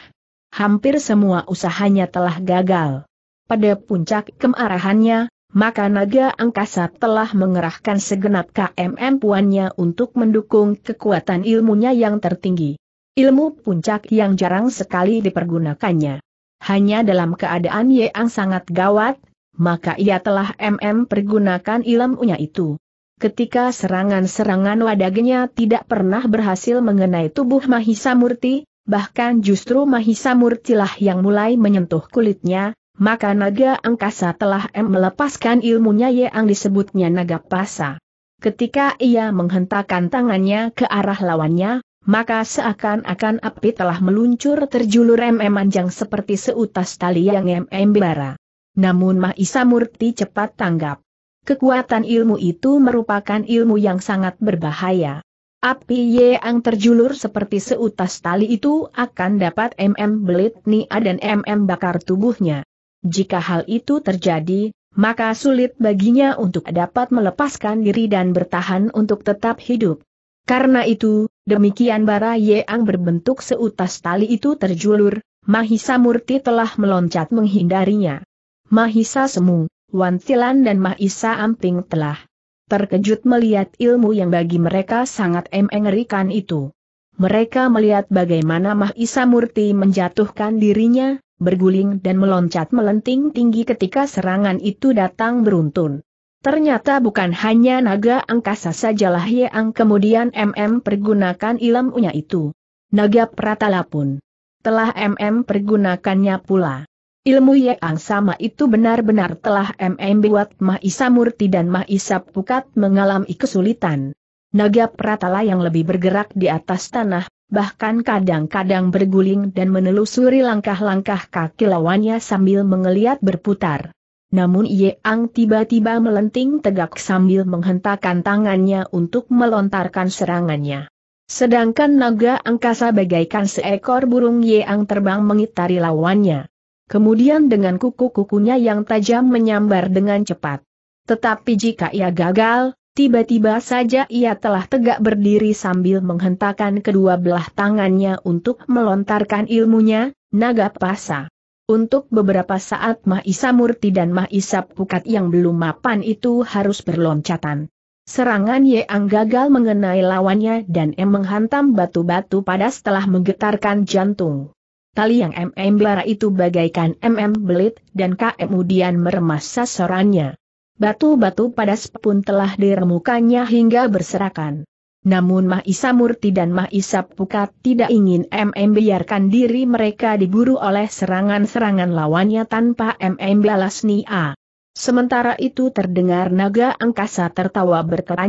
Hampir semua usahanya telah gagal. Pada puncak kemarahannya, maka naga angkasa telah mengerahkan segenap KMM puannya untuk mendukung kekuatan ilmunya yang tertinggi. Ilmu puncak yang jarang sekali dipergunakannya hanya dalam keadaan yang sangat gawat, maka ia telah MM pergunakan ilmunya itu. Ketika serangan-serangan wadagnya tidak pernah berhasil mengenai tubuh Mahisa Murti, bahkan justru Mahisa Murti lah yang mulai menyentuh kulitnya, maka naga angkasa telah M melepaskan ilmunya yang disebutnya naga pasa. Ketika ia menghentakkan tangannya ke arah lawannya, maka seakan-akan api telah meluncur terjulur MM panjang seperti seutas tali yang MM bara. Namun Mahisa Murti cepat tanggap. Kekuatan ilmu itu merupakan ilmu yang sangat berbahaya. Api yang terjulur seperti seutas tali itu akan dapat MM belit Nia dan MM bakar tubuhnya. Jika hal itu terjadi, maka sulit baginya untuk dapat melepaskan diri dan bertahan untuk tetap hidup. Karena itu, Demikian bara Yeang berbentuk seutas tali itu terjulur, Mahisa Murti telah meloncat menghindarinya. Mahisa Semu, Wantilan dan Mahisa Amping telah terkejut melihat ilmu yang bagi mereka sangat mengerikan itu. Mereka melihat bagaimana Mahisa Murti menjatuhkan dirinya, berguling dan meloncat melenting tinggi ketika serangan itu datang beruntun. Ternyata bukan hanya naga angkasa sajalah yang kemudian MM pergunakan ilmunya itu. Naga Pratala pun telah MM pergunakannya pula. Ilmu yang sama itu benar-benar telah MM buat Mahisa Murti dan Mahisa Pukat mengalami kesulitan. Naga Pratala yang lebih bergerak di atas tanah, bahkan kadang-kadang berguling dan menelusuri langkah-langkah kaki lawannya sambil mengeliat berputar. Namun Ye Ang tiba-tiba melenting tegak sambil menghentakkan tangannya untuk melontarkan serangannya. Sedangkan naga angkasa bagaikan seekor burung Ye Ang terbang mengitari lawannya. Kemudian dengan kuku-kukunya yang tajam menyambar dengan cepat. Tetapi jika ia gagal, tiba-tiba saja ia telah tegak berdiri sambil menghentakkan kedua belah tangannya untuk melontarkan ilmunya, naga pasa. Untuk beberapa saat Mahisa Murti dan Mahisa Pukat yang belum mapan itu harus berloncatan. Serangan Yeang gagal mengenai lawannya dan M menghantam batu-batu pada setelah menggetarkan jantung. Tali yang MM belara itu bagaikan MM belit dan K kemudian meremas sasarannya. Batu-batu pada pun telah diremukannya hingga berserakan. Namun Mah Murti dan Mah Isa Pukat tidak ingin MM biarkan diri mereka diburu oleh serangan-serangan lawannya tanpa MM balas nia. Sementara itu terdengar naga angkasa tertawa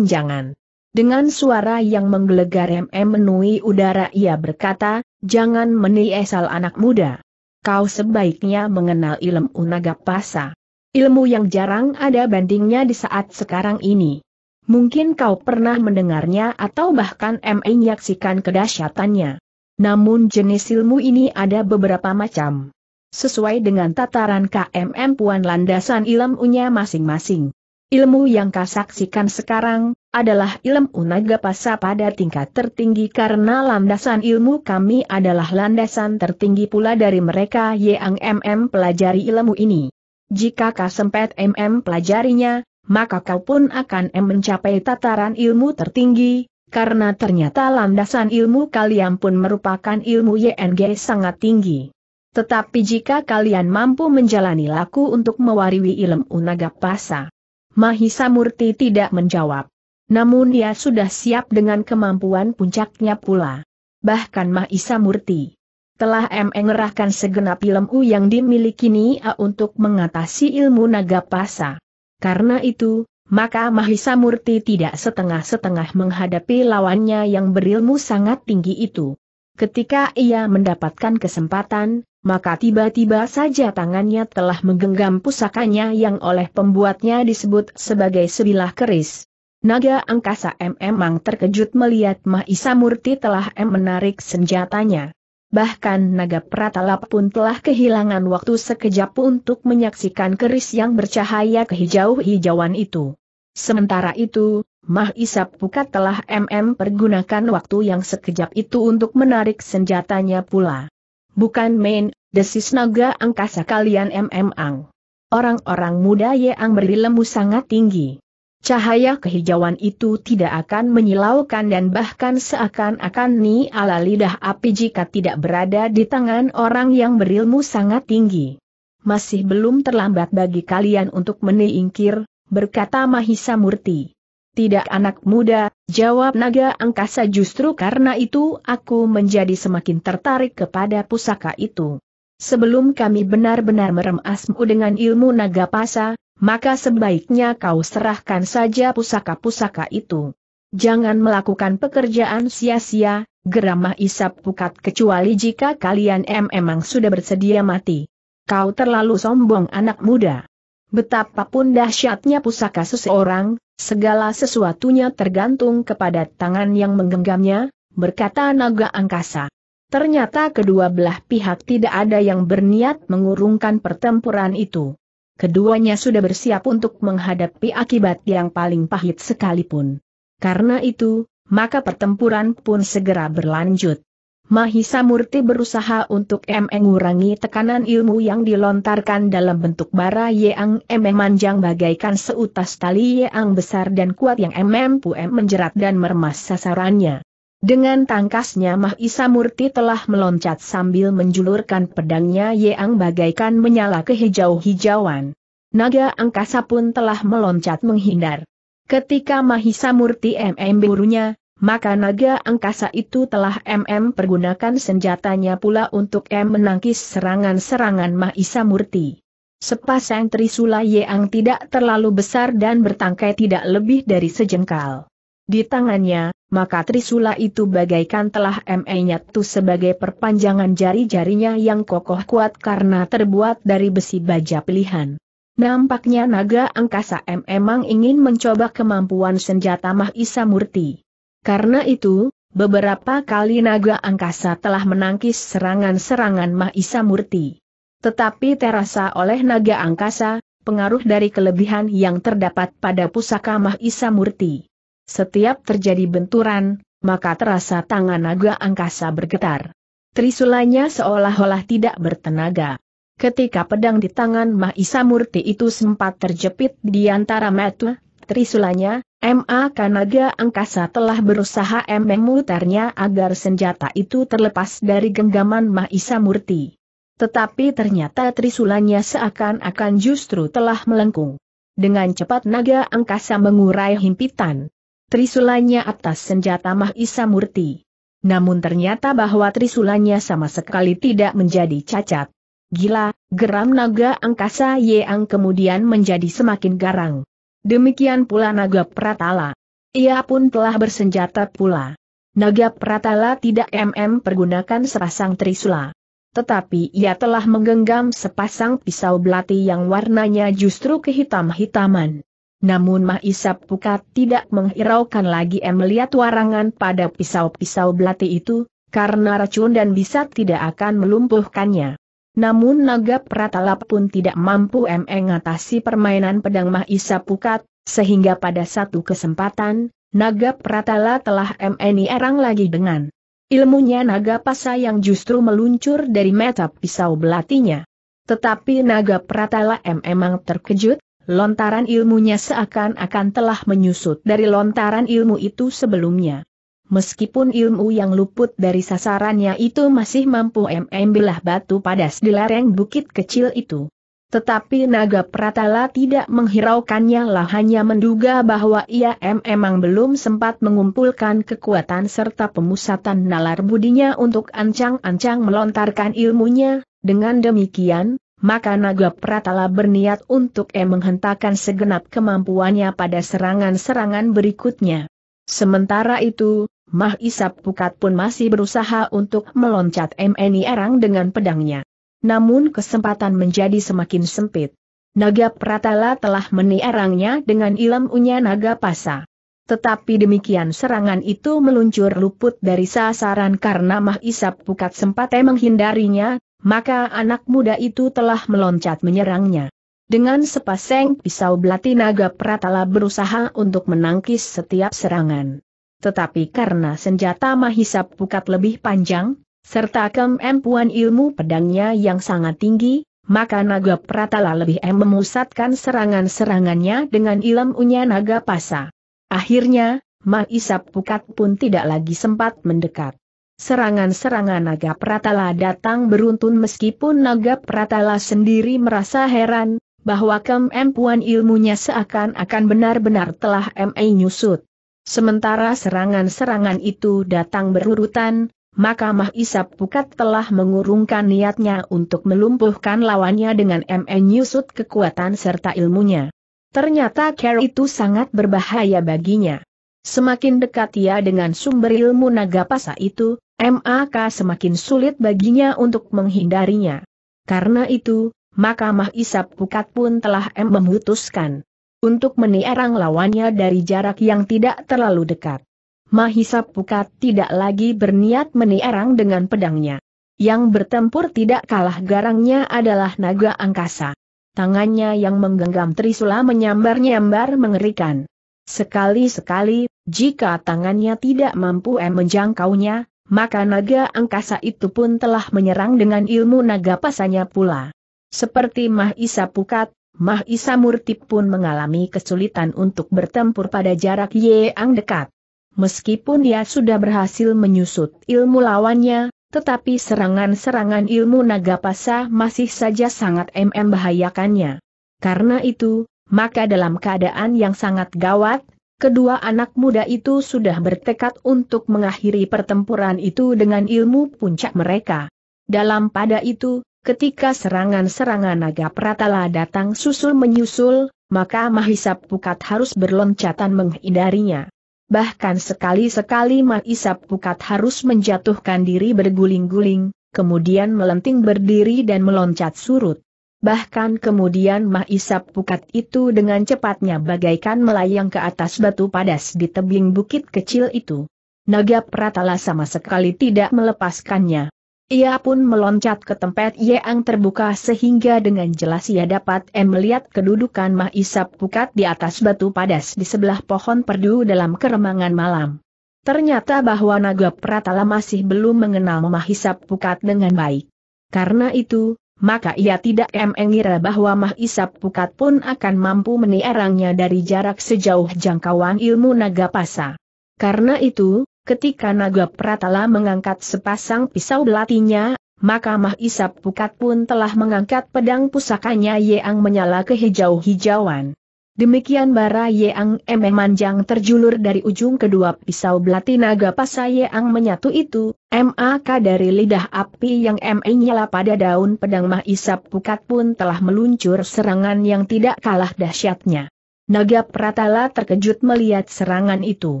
jangan. Dengan suara yang menggelegar MM menui udara ia berkata, jangan meniesal anak muda. Kau sebaiknya mengenal ilmu naga pasa. Ilmu yang jarang ada bandingnya di saat sekarang ini. Mungkin kau pernah mendengarnya atau bahkan menyaksikan kedahsyatannya. Namun jenis ilmu ini ada beberapa macam. Sesuai dengan tataran KMM Puan landasan ilmunya masing-masing. Ilmu yang kau saksikan sekarang, adalah ilmu naga pasa pada tingkat tertinggi karena landasan ilmu kami adalah landasan tertinggi pula dari mereka yang MM pelajari ilmu ini. Jika kau sempat MM pelajarinya, maka kau pun akan mencapai tataran ilmu tertinggi, karena ternyata landasan ilmu kalian pun merupakan ilmu YNG sangat tinggi. Tetapi jika kalian mampu menjalani laku untuk mewariwi ilmu naga pasa, Mahisa Murti tidak menjawab. Namun dia sudah siap dengan kemampuan puncaknya pula. Bahkan Mahisa Murti telah mengerahkan segenap ilmu yang dimiliki Nia untuk mengatasi ilmu naga pasa. Karena itu, maka Mahisa Murti tidak setengah-setengah menghadapi lawannya yang berilmu sangat tinggi itu. Ketika ia mendapatkan kesempatan, maka tiba-tiba saja tangannya telah menggenggam pusakanya yang oleh pembuatnya disebut sebagai sebilah keris. Naga angkasa M memang terkejut melihat Mahisa Murti telah M menarik senjatanya. Bahkan naga pratalap pun telah kehilangan waktu sekejap untuk menyaksikan keris yang bercahaya kehijau-hijauan itu. Sementara itu, Mah Isap Pukat telah MM pergunakan waktu yang sekejap itu untuk menarik senjatanya pula. Bukan main, desis naga angkasa kalian MM Ang. Orang-orang muda ye ang berilmu sangat tinggi. Cahaya kehijauan itu tidak akan menyilaukan dan bahkan seakan-akan ni ala lidah api jika tidak berada di tangan orang yang berilmu sangat tinggi. Masih belum terlambat bagi kalian untuk meniingkir, berkata Mahisa Murti. Tidak anak muda, jawab naga angkasa justru karena itu aku menjadi semakin tertarik kepada pusaka itu. Sebelum kami benar-benar meremasmu dengan ilmu naga pasa, maka sebaiknya kau serahkan saja pusaka-pusaka itu. Jangan melakukan pekerjaan sia-sia, geramah isap pukat kecuali jika kalian em emang sudah bersedia mati. Kau terlalu sombong anak muda. Betapapun dahsyatnya pusaka seseorang, segala sesuatunya tergantung kepada tangan yang menggenggamnya, berkata naga angkasa. Ternyata kedua belah pihak tidak ada yang berniat mengurungkan pertempuran itu keduanya sudah bersiap untuk menghadapi akibat yang paling pahit sekalipun. Karena itu, maka pertempuran pun segera berlanjut. Mahisa Murti berusaha untuk mengurangi tekanan ilmu yang dilontarkan dalam bentuk bara yang mm manjang bagaikan seutas tali yang besar dan kuat yang mm menjerat dan meremas sasarannya. Dengan tangkasnya Mahisa Murti telah meloncat sambil menjulurkan pedangnya Yeang bagaikan menyala ke hijau-hijauan. Naga angkasa pun telah meloncat menghindar. Ketika Mahisa Murti MM burunya, maka naga angkasa itu telah MM pergunakan senjatanya pula untuk M menangkis serangan-serangan Mahisa Murti. Sepasang trisula Yeang tidak terlalu besar dan bertangkai tidak lebih dari sejengkal. Di tangannya, maka Trisula itu bagaikan telah menyatu sebagai perpanjangan jari-jarinya yang kokoh kuat karena terbuat dari besi baja pilihan. Nampaknya naga angkasa M emang ingin mencoba kemampuan senjata Mahisa Murti. Karena itu, beberapa kali naga angkasa telah menangkis serangan-serangan Mahisa Murti. Tetapi terasa oleh naga angkasa, pengaruh dari kelebihan yang terdapat pada pusaka Mahisa Murti. Setiap terjadi benturan, maka terasa tangan naga angkasa bergetar. Trisulanya seolah-olah tidak bertenaga. Ketika pedang di tangan Mahisa Murti itu sempat terjepit di antara metu, trisulanya, MA Kanaga Angkasa telah berusaha memutarnya agar senjata itu terlepas dari genggaman Mahisa Murti. Tetapi ternyata trisulanya seakan-akan justru telah melengkung. Dengan cepat naga angkasa mengurai himpitan. Trisulanya atas senjata Mahisa Murti. Namun ternyata bahwa trisulanya sama sekali tidak menjadi cacat. Gila, geram naga angkasa Yeang kemudian menjadi semakin garang. Demikian pula naga Pratala. Ia pun telah bersenjata pula. Naga Pratala tidak mm pergunakan serasang trisula. Tetapi ia telah menggenggam sepasang pisau belati yang warnanya justru kehitam-hitaman. Namun Mahisa Pukat tidak menghiraukan lagi em melihat warangan pada pisau-pisau belati itu, karena racun dan bisa tidak akan melumpuhkannya. Namun naga Pratala pun tidak mampu mengatasi permainan pedang Mahisa Pukat, sehingga pada satu kesempatan, naga Pratala telah erang lagi dengan ilmunya naga pasa yang justru meluncur dari meta pisau belatinya. Tetapi naga Pratala memang terkejut, Lontaran ilmunya seakan-akan telah menyusut dari lontaran ilmu itu sebelumnya. Meskipun ilmu yang luput dari sasarannya itu masih mampu MM belah batu padas di lereng bukit kecil itu. Tetapi naga Pratala tidak menghiraukannya lah hanya menduga bahwa ia memang belum sempat mengumpulkan kekuatan serta pemusatan nalar budinya untuk ancang-ancang melontarkan ilmunya, dengan demikian, maka naga Pratala berniat untuk e menghentakkan segenap kemampuannya pada serangan-serangan berikutnya. Sementara itu, Mah Isap Pukat pun masih berusaha untuk meloncat MNI Erang dengan pedangnya. Namun kesempatan menjadi semakin sempit. Naga Pratala telah menierangnya dengan ilmunya Naga Pasa. Tetapi demikian serangan itu meluncur luput dari sasaran karena Mah Isap Pukat sempat e menghindarinya, maka anak muda itu telah meloncat menyerangnya. Dengan sepasang pisau belati naga Pratala berusaha untuk menangkis setiap serangan. Tetapi karena senjata Mahisa Pukat lebih panjang, serta kemampuan ilmu pedangnya yang sangat tinggi, maka naga Pratala lebih em memusatkan serangan-serangannya dengan ilmunya naga pasa. Akhirnya, Mahisa Pukat pun tidak lagi sempat mendekat. Serangan-serangan Naga Pratala datang beruntun meskipun Naga Pratala sendiri merasa heran, bahwa kemampuan ilmunya seakan-akan benar-benar telah M.A. nyusut. Sementara serangan-serangan itu datang berurutan, maka Mahisap Pukat telah mengurungkan niatnya untuk melumpuhkan lawannya dengan M.A. nyusut kekuatan serta ilmunya. Ternyata care itu sangat berbahaya baginya. Semakin dekat ia dengan sumber ilmu naga pasa itu, MAK semakin sulit baginya untuk menghindarinya. Karena itu, Mahkamah Isap Pukat pun telah M memutuskan untuk meniarang lawannya dari jarak yang tidak terlalu dekat. Mahisap Pukat tidak lagi berniat meniarang dengan pedangnya. Yang bertempur tidak kalah garangnya adalah naga angkasa. Tangannya yang menggenggam trisula menyambar-nyambar mengerikan. Sekali-sekali, jika tangannya tidak mampu M menjangkaunya, maka naga angkasa itu pun telah menyerang dengan ilmu naga pasanya pula. Seperti Mahisa Pukat, Mahisa Murti pun mengalami kesulitan untuk bertempur pada jarak yang dekat. Meskipun dia sudah berhasil menyusut ilmu lawannya, tetapi serangan-serangan ilmu naga pasa masih saja sangat mm bahayakannya. Karena itu, maka dalam keadaan yang sangat gawat, kedua anak muda itu sudah bertekad untuk mengakhiri pertempuran itu dengan ilmu puncak mereka. Dalam pada itu, ketika serangan-serangan naga pratala datang susul-menyusul, maka Mahisa Pukat harus berloncatan menghindarinya. Bahkan sekali-sekali Mahisa Pukat harus menjatuhkan diri berguling-guling, kemudian melenting berdiri dan meloncat surut. Bahkan kemudian Mahisap Pukat itu dengan cepatnya bagaikan melayang ke atas batu padas di tebing bukit kecil itu. Naga Pratala sama sekali tidak melepaskannya. Ia pun meloncat ke tempat yang terbuka sehingga dengan jelas ia dapat melihat kedudukan Mahisap Pukat di atas batu padas di sebelah pohon perdu dalam keremangan malam. Ternyata bahwa Naga Pratala masih belum mengenal Mahisap Pukat dengan baik. Karena itu, maka ia tidak mengira bahwa Mahisap Pukat pun akan mampu menierangnya dari jarak sejauh jangkauan ilmu naga pasa. Karena itu, ketika naga Pratala mengangkat sepasang pisau belatinya, maka Mahisap Pukat pun telah mengangkat pedang pusakanya yang menyala kehijau-hijauan. Demikian bara Yang Emeh Manjang terjulur dari ujung kedua pisau belati naga pasa Yang menyatu itu, MAK dari lidah api yang ME nyala pada daun pedang Mah Isap Pukat pun telah meluncur serangan yang tidak kalah dahsyatnya. Naga Pratala terkejut melihat serangan itu.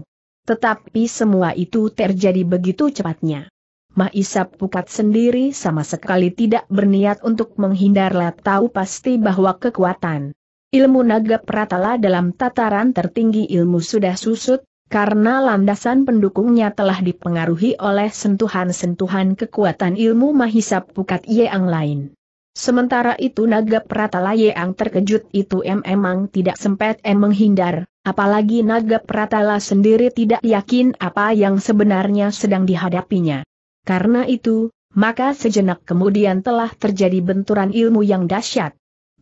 Tetapi semua itu terjadi begitu cepatnya. Mahisap Pukat sendiri sama sekali tidak berniat untuk menghindarlah tahu pasti bahwa kekuatan Ilmu naga pratala dalam tataran tertinggi ilmu sudah susut, karena landasan pendukungnya telah dipengaruhi oleh sentuhan-sentuhan kekuatan ilmu mahisap pukat yang lain. Sementara itu naga pratala yang terkejut itu emang tidak sempat em menghindar, apalagi naga pratala sendiri tidak yakin apa yang sebenarnya sedang dihadapinya. Karena itu, maka sejenak kemudian telah terjadi benturan ilmu yang dahsyat.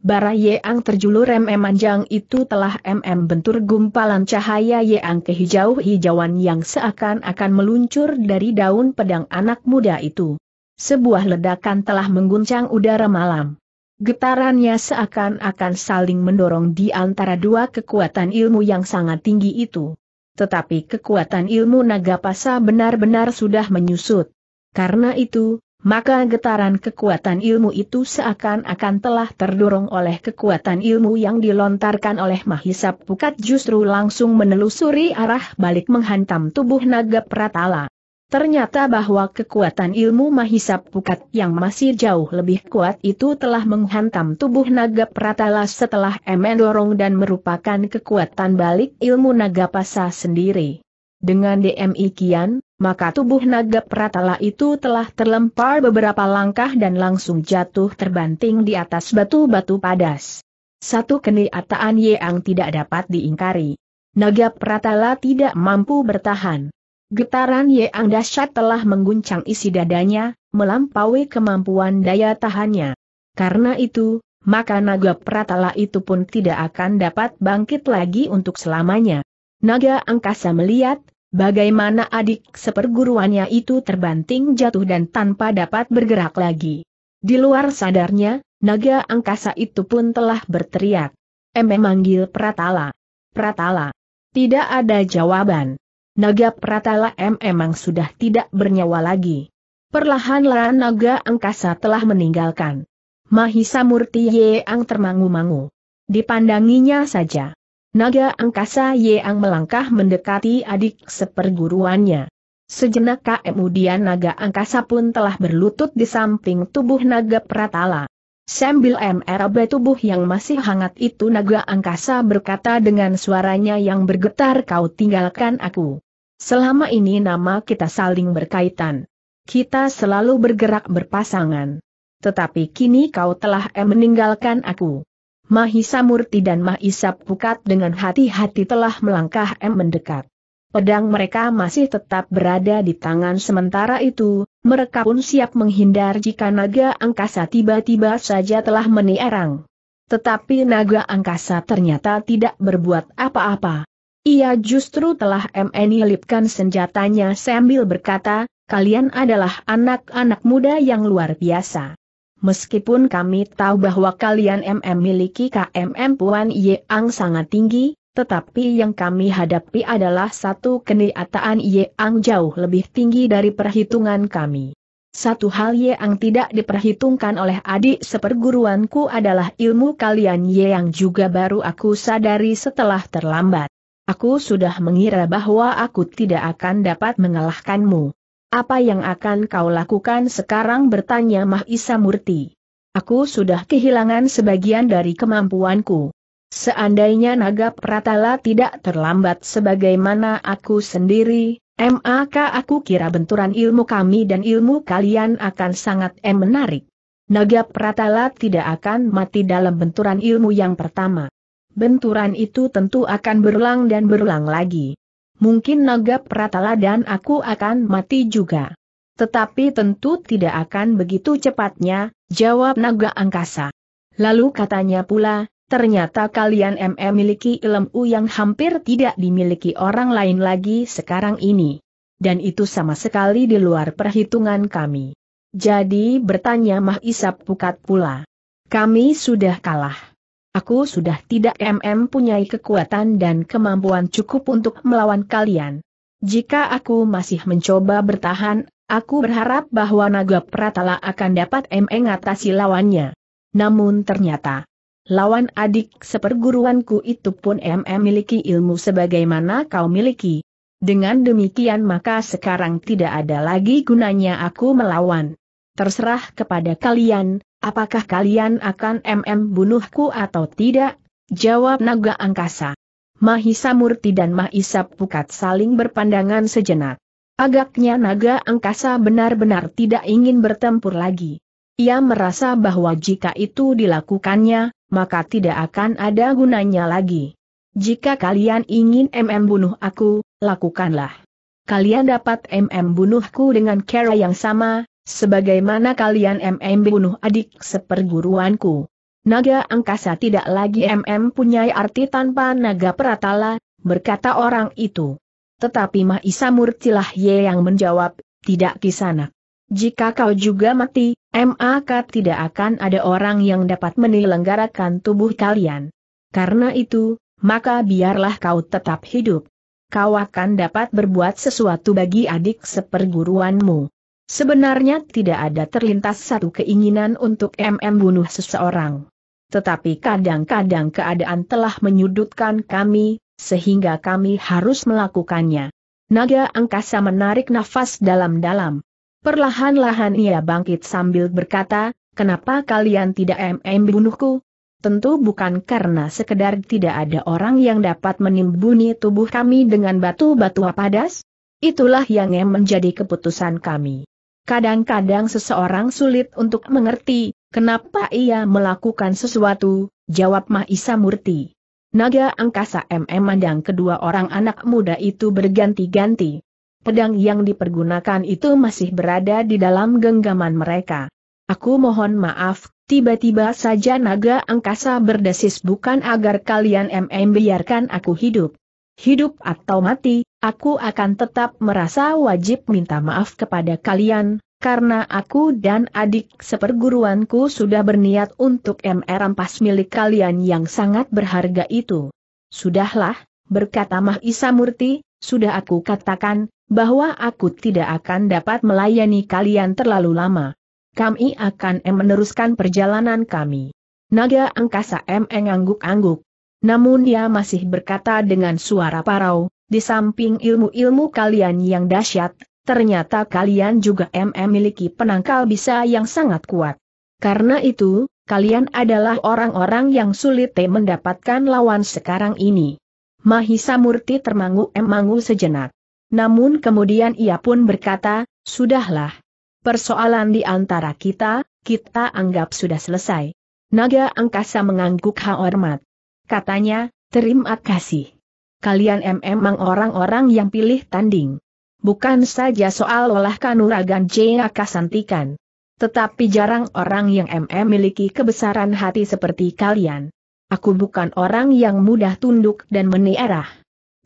Bara Yeang terjulur MM manjang itu telah MM bentur gumpalan cahaya Yeang kehijau-hijauan yang seakan-akan meluncur dari daun pedang anak muda itu. Sebuah ledakan telah mengguncang udara malam. Getarannya seakan-akan saling mendorong di antara dua kekuatan ilmu yang sangat tinggi itu. Tetapi kekuatan ilmu naga pasa benar-benar sudah menyusut. Karena itu, maka getaran kekuatan ilmu itu seakan-akan telah terdorong oleh kekuatan ilmu yang dilontarkan oleh Mahisa Pukat justru langsung menelusuri arah balik menghantam tubuh naga Pratala. Ternyata bahwa kekuatan ilmu Mahisa Pukat yang masih jauh lebih kuat itu telah menghantam tubuh naga Pratala setelah Emen dorong dan merupakan kekuatan balik ilmu naga pasa sendiri. Dengan DMI kian, maka tubuh naga Pratala itu telah terlempar beberapa langkah dan langsung jatuh terbanting di atas batu-batu padas. Satu kenyataan yang tidak dapat diingkari. Naga Pratala tidak mampu bertahan. Getaran yang dahsyat telah mengguncang isi dadanya, melampaui kemampuan daya tahannya. Karena itu, maka naga pratala itu pun tidak akan dapat bangkit lagi untuk selamanya. Naga angkasa melihat, Bagaimana adik seperguruannya itu terbanting jatuh dan tanpa dapat bergerak lagi. Di luar sadarnya, naga angkasa itu pun telah berteriak. Emem manggil Pratala. Pratala. Tidak ada jawaban. Naga Pratala M emang sudah tidak bernyawa lagi. Perlahan-lahan naga angkasa telah meninggalkan. Mahisa Murti Yeang termangu-mangu. Dipandanginya saja. Naga angkasa Yeang melangkah mendekati adik seperguruannya. Sejenak kemudian naga angkasa pun telah berlutut di samping tubuh naga Pratala. Sambil MRB tubuh yang masih hangat itu naga angkasa berkata dengan suaranya yang bergetar kau tinggalkan aku. Selama ini nama kita saling berkaitan. Kita selalu bergerak berpasangan. Tetapi kini kau telah meninggalkan aku. Mahisa Murti dan Mahisa Pukat dengan hati-hati telah melangkah M mendekat. Pedang mereka masih tetap berada di tangan sementara itu, mereka pun siap menghindar jika naga angkasa tiba-tiba saja telah menierang. Tetapi naga angkasa ternyata tidak berbuat apa-apa. Ia justru telah menyelipkan senjatanya sambil berkata, kalian adalah anak-anak muda yang luar biasa meskipun kami tahu bahwa kalian MM miliki KMM Puan Yeang sangat tinggi, tetapi yang kami hadapi adalah satu keniataan Yeang jauh lebih tinggi dari perhitungan kami. Satu hal yang tidak diperhitungkan oleh adik seperguruanku adalah ilmu kalian yang juga baru aku sadari setelah terlambat. Aku sudah mengira bahwa aku tidak akan dapat mengalahkanmu. Apa yang akan kau lakukan sekarang bertanya Mahisa Murti. Aku sudah kehilangan sebagian dari kemampuanku. Seandainya naga Pratala tidak terlambat sebagaimana aku sendiri, maka aku kira benturan ilmu kami dan ilmu kalian akan sangat em menarik. Naga Pratala tidak akan mati dalam benturan ilmu yang pertama. Benturan itu tentu akan berulang dan berulang lagi mungkin naga Pratala dan aku akan mati juga. Tetapi tentu tidak akan begitu cepatnya, jawab naga angkasa. Lalu katanya pula, ternyata kalian MM miliki ilmu yang hampir tidak dimiliki orang lain lagi sekarang ini. Dan itu sama sekali di luar perhitungan kami. Jadi bertanya Mah Isap Pukat pula. Kami sudah kalah. Aku sudah tidak MM punyai kekuatan dan kemampuan cukup untuk melawan kalian. Jika aku masih mencoba bertahan, aku berharap bahwa Naga Pratala akan dapat MM atasi lawannya. Namun ternyata, lawan adik seperguruanku itu pun MM miliki ilmu sebagaimana kau miliki. Dengan demikian maka sekarang tidak ada lagi gunanya aku melawan. Terserah kepada kalian, Apakah kalian akan MM bunuhku atau tidak? Jawab naga angkasa. Mahisa Murti dan Mahisa Pukat saling berpandangan sejenak. Agaknya naga angkasa benar-benar tidak ingin bertempur lagi. Ia merasa bahwa jika itu dilakukannya, maka tidak akan ada gunanya lagi. Jika kalian ingin MM bunuh aku, lakukanlah. Kalian dapat MM bunuhku dengan cara yang sama, Sebagaimana kalian MM bunuh adik seperguruanku. Naga angkasa tidak lagi MM punya arti tanpa naga peratala, berkata orang itu. Tetapi Mahisa Murtilah Ye yang menjawab, tidak kisanak. Jika kau juga mati, maka tidak akan ada orang yang dapat menyelenggarakan tubuh kalian. Karena itu, maka biarlah kau tetap hidup. Kau akan dapat berbuat sesuatu bagi adik seperguruanmu. Sebenarnya tidak ada terlintas satu keinginan untuk MM bunuh seseorang. Tetapi kadang-kadang keadaan telah menyudutkan kami, sehingga kami harus melakukannya. Naga angkasa menarik nafas dalam-dalam. Perlahan-lahan ia bangkit sambil berkata, kenapa kalian tidak MM bunuhku? Tentu bukan karena sekedar tidak ada orang yang dapat menimbuni tubuh kami dengan batu-batu padas. Itulah yang menjadi keputusan kami. Kadang-kadang seseorang sulit untuk mengerti, kenapa ia melakukan sesuatu, jawab Mahisa Murti. Naga angkasa MM mandang kedua orang anak muda itu berganti-ganti. Pedang yang dipergunakan itu masih berada di dalam genggaman mereka. Aku mohon maaf, tiba-tiba saja naga angkasa berdesis bukan agar kalian MM biarkan aku hidup hidup atau mati, aku akan tetap merasa wajib minta maaf kepada kalian, karena aku dan adik seperguruanku sudah berniat untuk MR ampas milik kalian yang sangat berharga itu. Sudahlah, berkata Mahisa Murti, sudah aku katakan, bahwa aku tidak akan dapat melayani kalian terlalu lama. Kami akan meneruskan perjalanan kami. Naga angkasa M mengangguk-angguk. Namun ia masih berkata dengan suara parau, di samping ilmu-ilmu kalian yang dahsyat, ternyata kalian juga memiliki penangkal bisa yang sangat kuat. Karena itu, kalian adalah orang-orang yang sulit mendapatkan lawan sekarang ini. Mahisa Murti termangu-emangu sejenak. Namun kemudian ia pun berkata, sudahlah. Persoalan di antara kita, kita anggap sudah selesai. Naga angkasa mengangguk hormat. Katanya, terima kasih. Kalian memang orang-orang yang pilih tanding. Bukan saja soal olah kanuragan Jaya Kasantikan. Tetapi jarang orang yang MM miliki kebesaran hati seperti kalian. Aku bukan orang yang mudah tunduk dan menierah.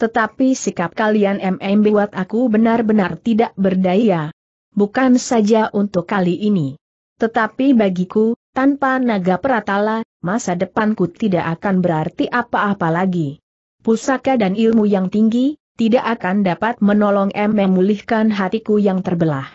Tetapi sikap kalian MM buat aku benar-benar tidak berdaya. Bukan saja untuk kali ini. Tetapi bagiku, tanpa naga peratala, masa depanku tidak akan berarti apa-apa lagi. Pusaka dan ilmu yang tinggi, tidak akan dapat menolong em memulihkan hatiku yang terbelah.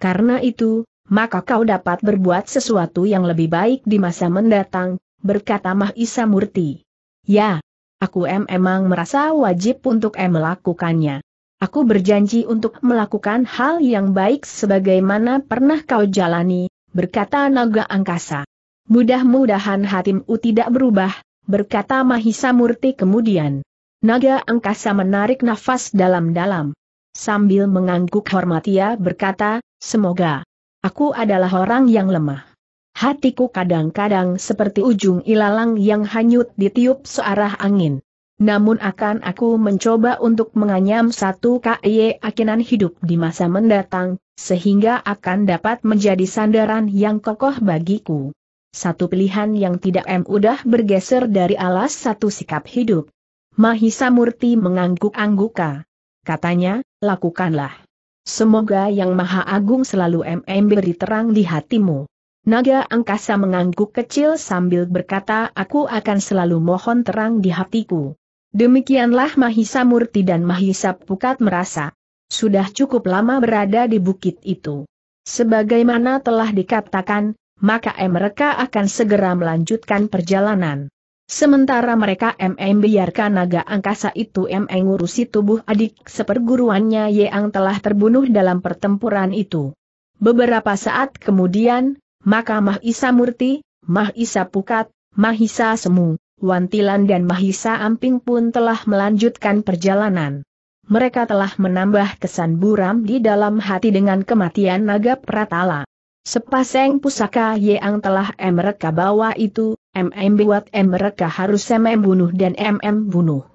Karena itu, maka kau dapat berbuat sesuatu yang lebih baik di masa mendatang, berkata Mahisa Murti. Ya, aku em emang merasa wajib untuk em melakukannya. Aku berjanji untuk melakukan hal yang baik sebagaimana pernah kau jalani, berkata naga angkasa. Mudah-mudahan hatimu tidak berubah, berkata Mahisa Murti kemudian. Naga angkasa menarik nafas dalam-dalam. Sambil mengangguk hormat ia berkata, semoga. Aku adalah orang yang lemah. Hatiku kadang-kadang seperti ujung ilalang yang hanyut ditiup searah angin. Namun akan aku mencoba untuk menganyam satu kaya akinan hidup di masa mendatang, sehingga akan dapat menjadi sandaran yang kokoh bagiku satu pilihan yang tidak mudah bergeser dari alas satu sikap hidup. Mahisa Murti mengangguk-angguka. Katanya, lakukanlah. Semoga Yang Maha Agung selalu MM beri terang di hatimu. Naga angkasa mengangguk kecil sambil berkata aku akan selalu mohon terang di hatiku. Demikianlah Mahisa Murti dan Mahisa Pukat merasa. Sudah cukup lama berada di bukit itu. Sebagaimana telah dikatakan, maka mereka akan segera melanjutkan perjalanan. Sementara mereka MM biarkan naga angkasa itu MM ngurusi tubuh adik seperguruannya yang telah terbunuh dalam pertempuran itu. Beberapa saat kemudian, maka Mahisa Murti, Mahisa Pukat, Mahisa Semu, Wantilan dan Mahisa Amping pun telah melanjutkan perjalanan. Mereka telah menambah kesan buram di dalam hati dengan kematian naga Pratala. Sepasang pusaka yang telah mereka bawa itu, MM buat mereka harus MM bunuh dan MM bunuh.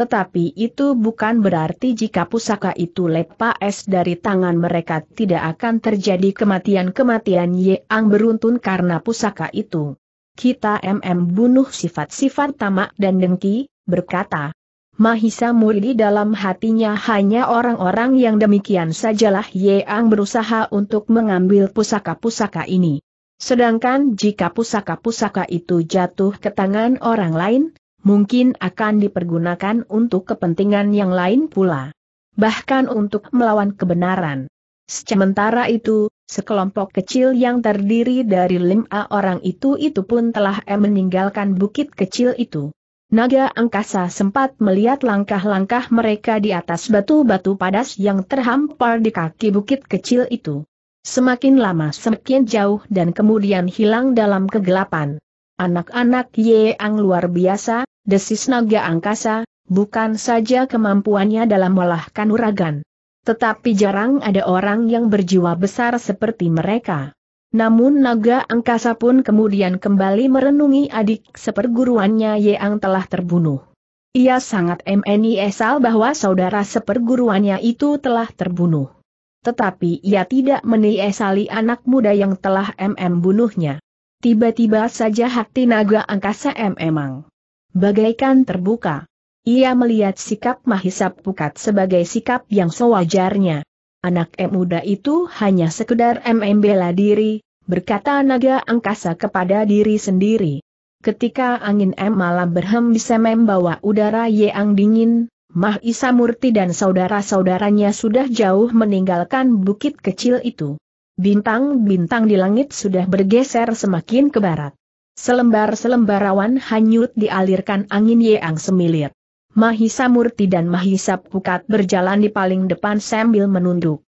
Tetapi itu bukan berarti jika pusaka itu lepas dari tangan mereka tidak akan terjadi kematian-kematian yang beruntun karena pusaka itu. Kita MM bunuh sifat-sifat tamak dan dengki, berkata, Mahisa Muridi dalam hatinya hanya orang-orang yang demikian sajalah yang berusaha untuk mengambil pusaka-pusaka ini. Sedangkan jika pusaka-pusaka itu jatuh ke tangan orang lain, mungkin akan dipergunakan untuk kepentingan yang lain pula. Bahkan untuk melawan kebenaran. Sementara itu, sekelompok kecil yang terdiri dari lima orang itu itu pun telah meninggalkan bukit kecil itu. Naga angkasa sempat melihat langkah-langkah mereka di atas batu-batu padas yang terhampar di kaki bukit kecil itu. Semakin lama semakin jauh dan kemudian hilang dalam kegelapan. Anak-anak Yeang luar biasa, desis naga angkasa, bukan saja kemampuannya dalam melahkan uragan. Tetapi jarang ada orang yang berjiwa besar seperti mereka. Namun naga angkasa pun kemudian kembali merenungi adik seperguruannya yang telah terbunuh. Ia sangat menyesal bahwa saudara seperguruannya itu telah terbunuh. Tetapi ia tidak menyesali anak muda yang telah MM bunuhnya. Tiba-tiba saja hati naga angkasa memang Bagaikan terbuka. Ia melihat sikap Mahisap Pukat sebagai sikap yang sewajarnya. Anak M muda itu hanya sekedar MM bela diri, berkata naga angkasa kepada diri sendiri. Ketika angin M malam bisa membawa udara yang dingin, Mah Isa Murti dan saudara-saudaranya sudah jauh meninggalkan bukit kecil itu. Bintang-bintang di langit sudah bergeser semakin ke barat. Selembar-selembar awan hanyut dialirkan angin yang semilir. Mahisa Murti dan Mahisa Pukat berjalan di paling depan sambil menunduk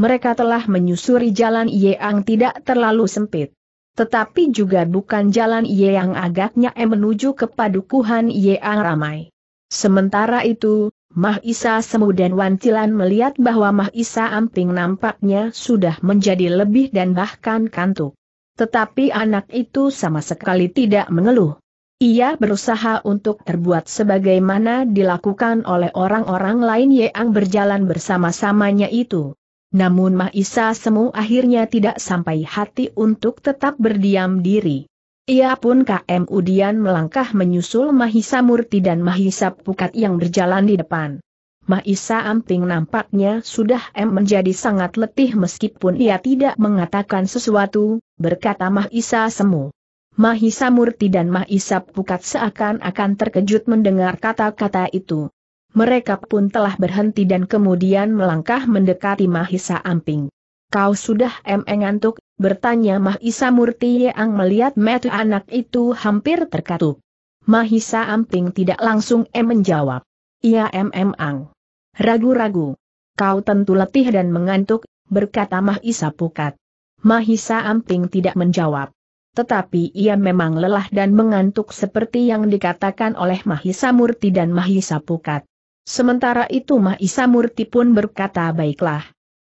mereka telah menyusuri jalan yang tidak terlalu sempit. Tetapi juga bukan jalan yang agaknya e menuju ke padukuhan yang ramai. Sementara itu, Mahisa Semu dan Wantilan melihat bahwa Mahisa Amping nampaknya sudah menjadi lebih dan bahkan kantuk. Tetapi anak itu sama sekali tidak mengeluh. Ia berusaha untuk terbuat sebagaimana dilakukan oleh orang-orang lain yang berjalan bersama-samanya itu. Namun Mahisa Semu akhirnya tidak sampai hati untuk tetap berdiam diri. Ia pun KM Udian melangkah menyusul Mahisa Murti dan Mahisa Pukat yang berjalan di depan. Mahisa Amping nampaknya sudah M menjadi sangat letih meskipun ia tidak mengatakan sesuatu, berkata Mahisa Semu. Mahisa Murti dan Mahisa Pukat seakan-akan terkejut mendengar kata-kata itu mereka pun telah berhenti dan kemudian melangkah mendekati Mahisa Amping. Kau sudah emeng ngantuk, bertanya Mahisa Murti yang melihat metu anak itu hampir terkatup. Mahisa Amping tidak langsung em menjawab. Iya mm ang. Ragu-ragu. Kau tentu letih dan mengantuk, berkata Mahisa Pukat. Mahisa Amping tidak menjawab. Tetapi ia memang lelah dan mengantuk seperti yang dikatakan oleh Mahisa Murti dan Mahisa Pukat. Sementara itu Mahisa Murti pun berkata baiklah.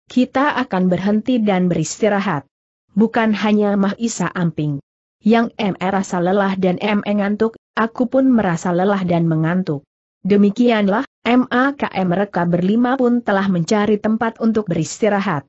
Kita akan berhenti dan beristirahat. Bukan hanya Mahisa Amping. Yang M e rasa lelah dan M e ngantuk, aku pun merasa lelah dan mengantuk. Demikianlah, M M mereka berlima pun telah mencari tempat untuk beristirahat.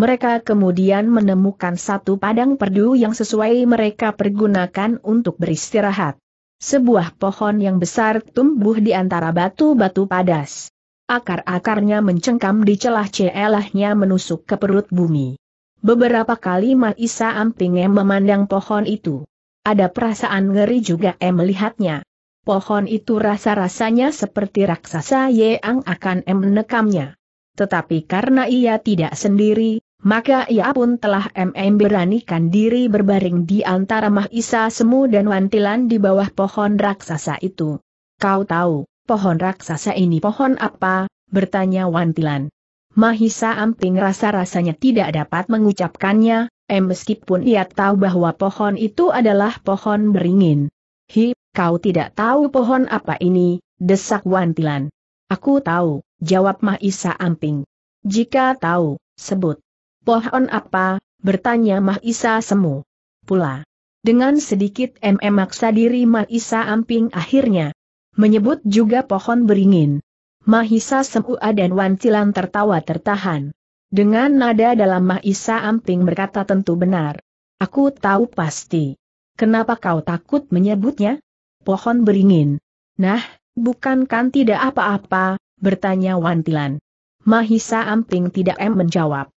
Mereka kemudian menemukan satu padang perdu yang sesuai mereka pergunakan untuk beristirahat. Sebuah pohon yang besar tumbuh di antara batu-batu padas. Akar-akarnya mencengkam di celah celahnya menusuk ke perut bumi. Beberapa kali Maisa Ampinge memandang pohon itu. Ada perasaan ngeri juga em melihatnya. Pohon itu rasa-rasanya seperti raksasa yang akan em menekamnya. Tetapi karena ia tidak sendiri, maka ia pun telah MM beranikan diri berbaring di antara Mahisa Semu dan Wantilan di bawah pohon raksasa itu. Kau tahu, pohon raksasa ini pohon apa? bertanya Wantilan. Mahisa Amping rasa-rasanya tidak dapat mengucapkannya, eh meskipun ia tahu bahwa pohon itu adalah pohon beringin. Hi, kau tidak tahu pohon apa ini, desak Wantilan. Aku tahu, jawab Mahisa Amping. Jika tahu, sebut. Pohon apa? bertanya Mahisa Semu. Pula. Dengan sedikit mm maksa diri Mahisa Amping akhirnya. Menyebut juga pohon beringin. Mahisa Semua dan Wancilan tertawa tertahan. Dengan nada dalam Mahisa Amping berkata tentu benar. Aku tahu pasti. Kenapa kau takut menyebutnya? Pohon beringin. Nah, bukankan tidak apa-apa, bertanya Wantilan. Mahisa Amping tidak em menjawab.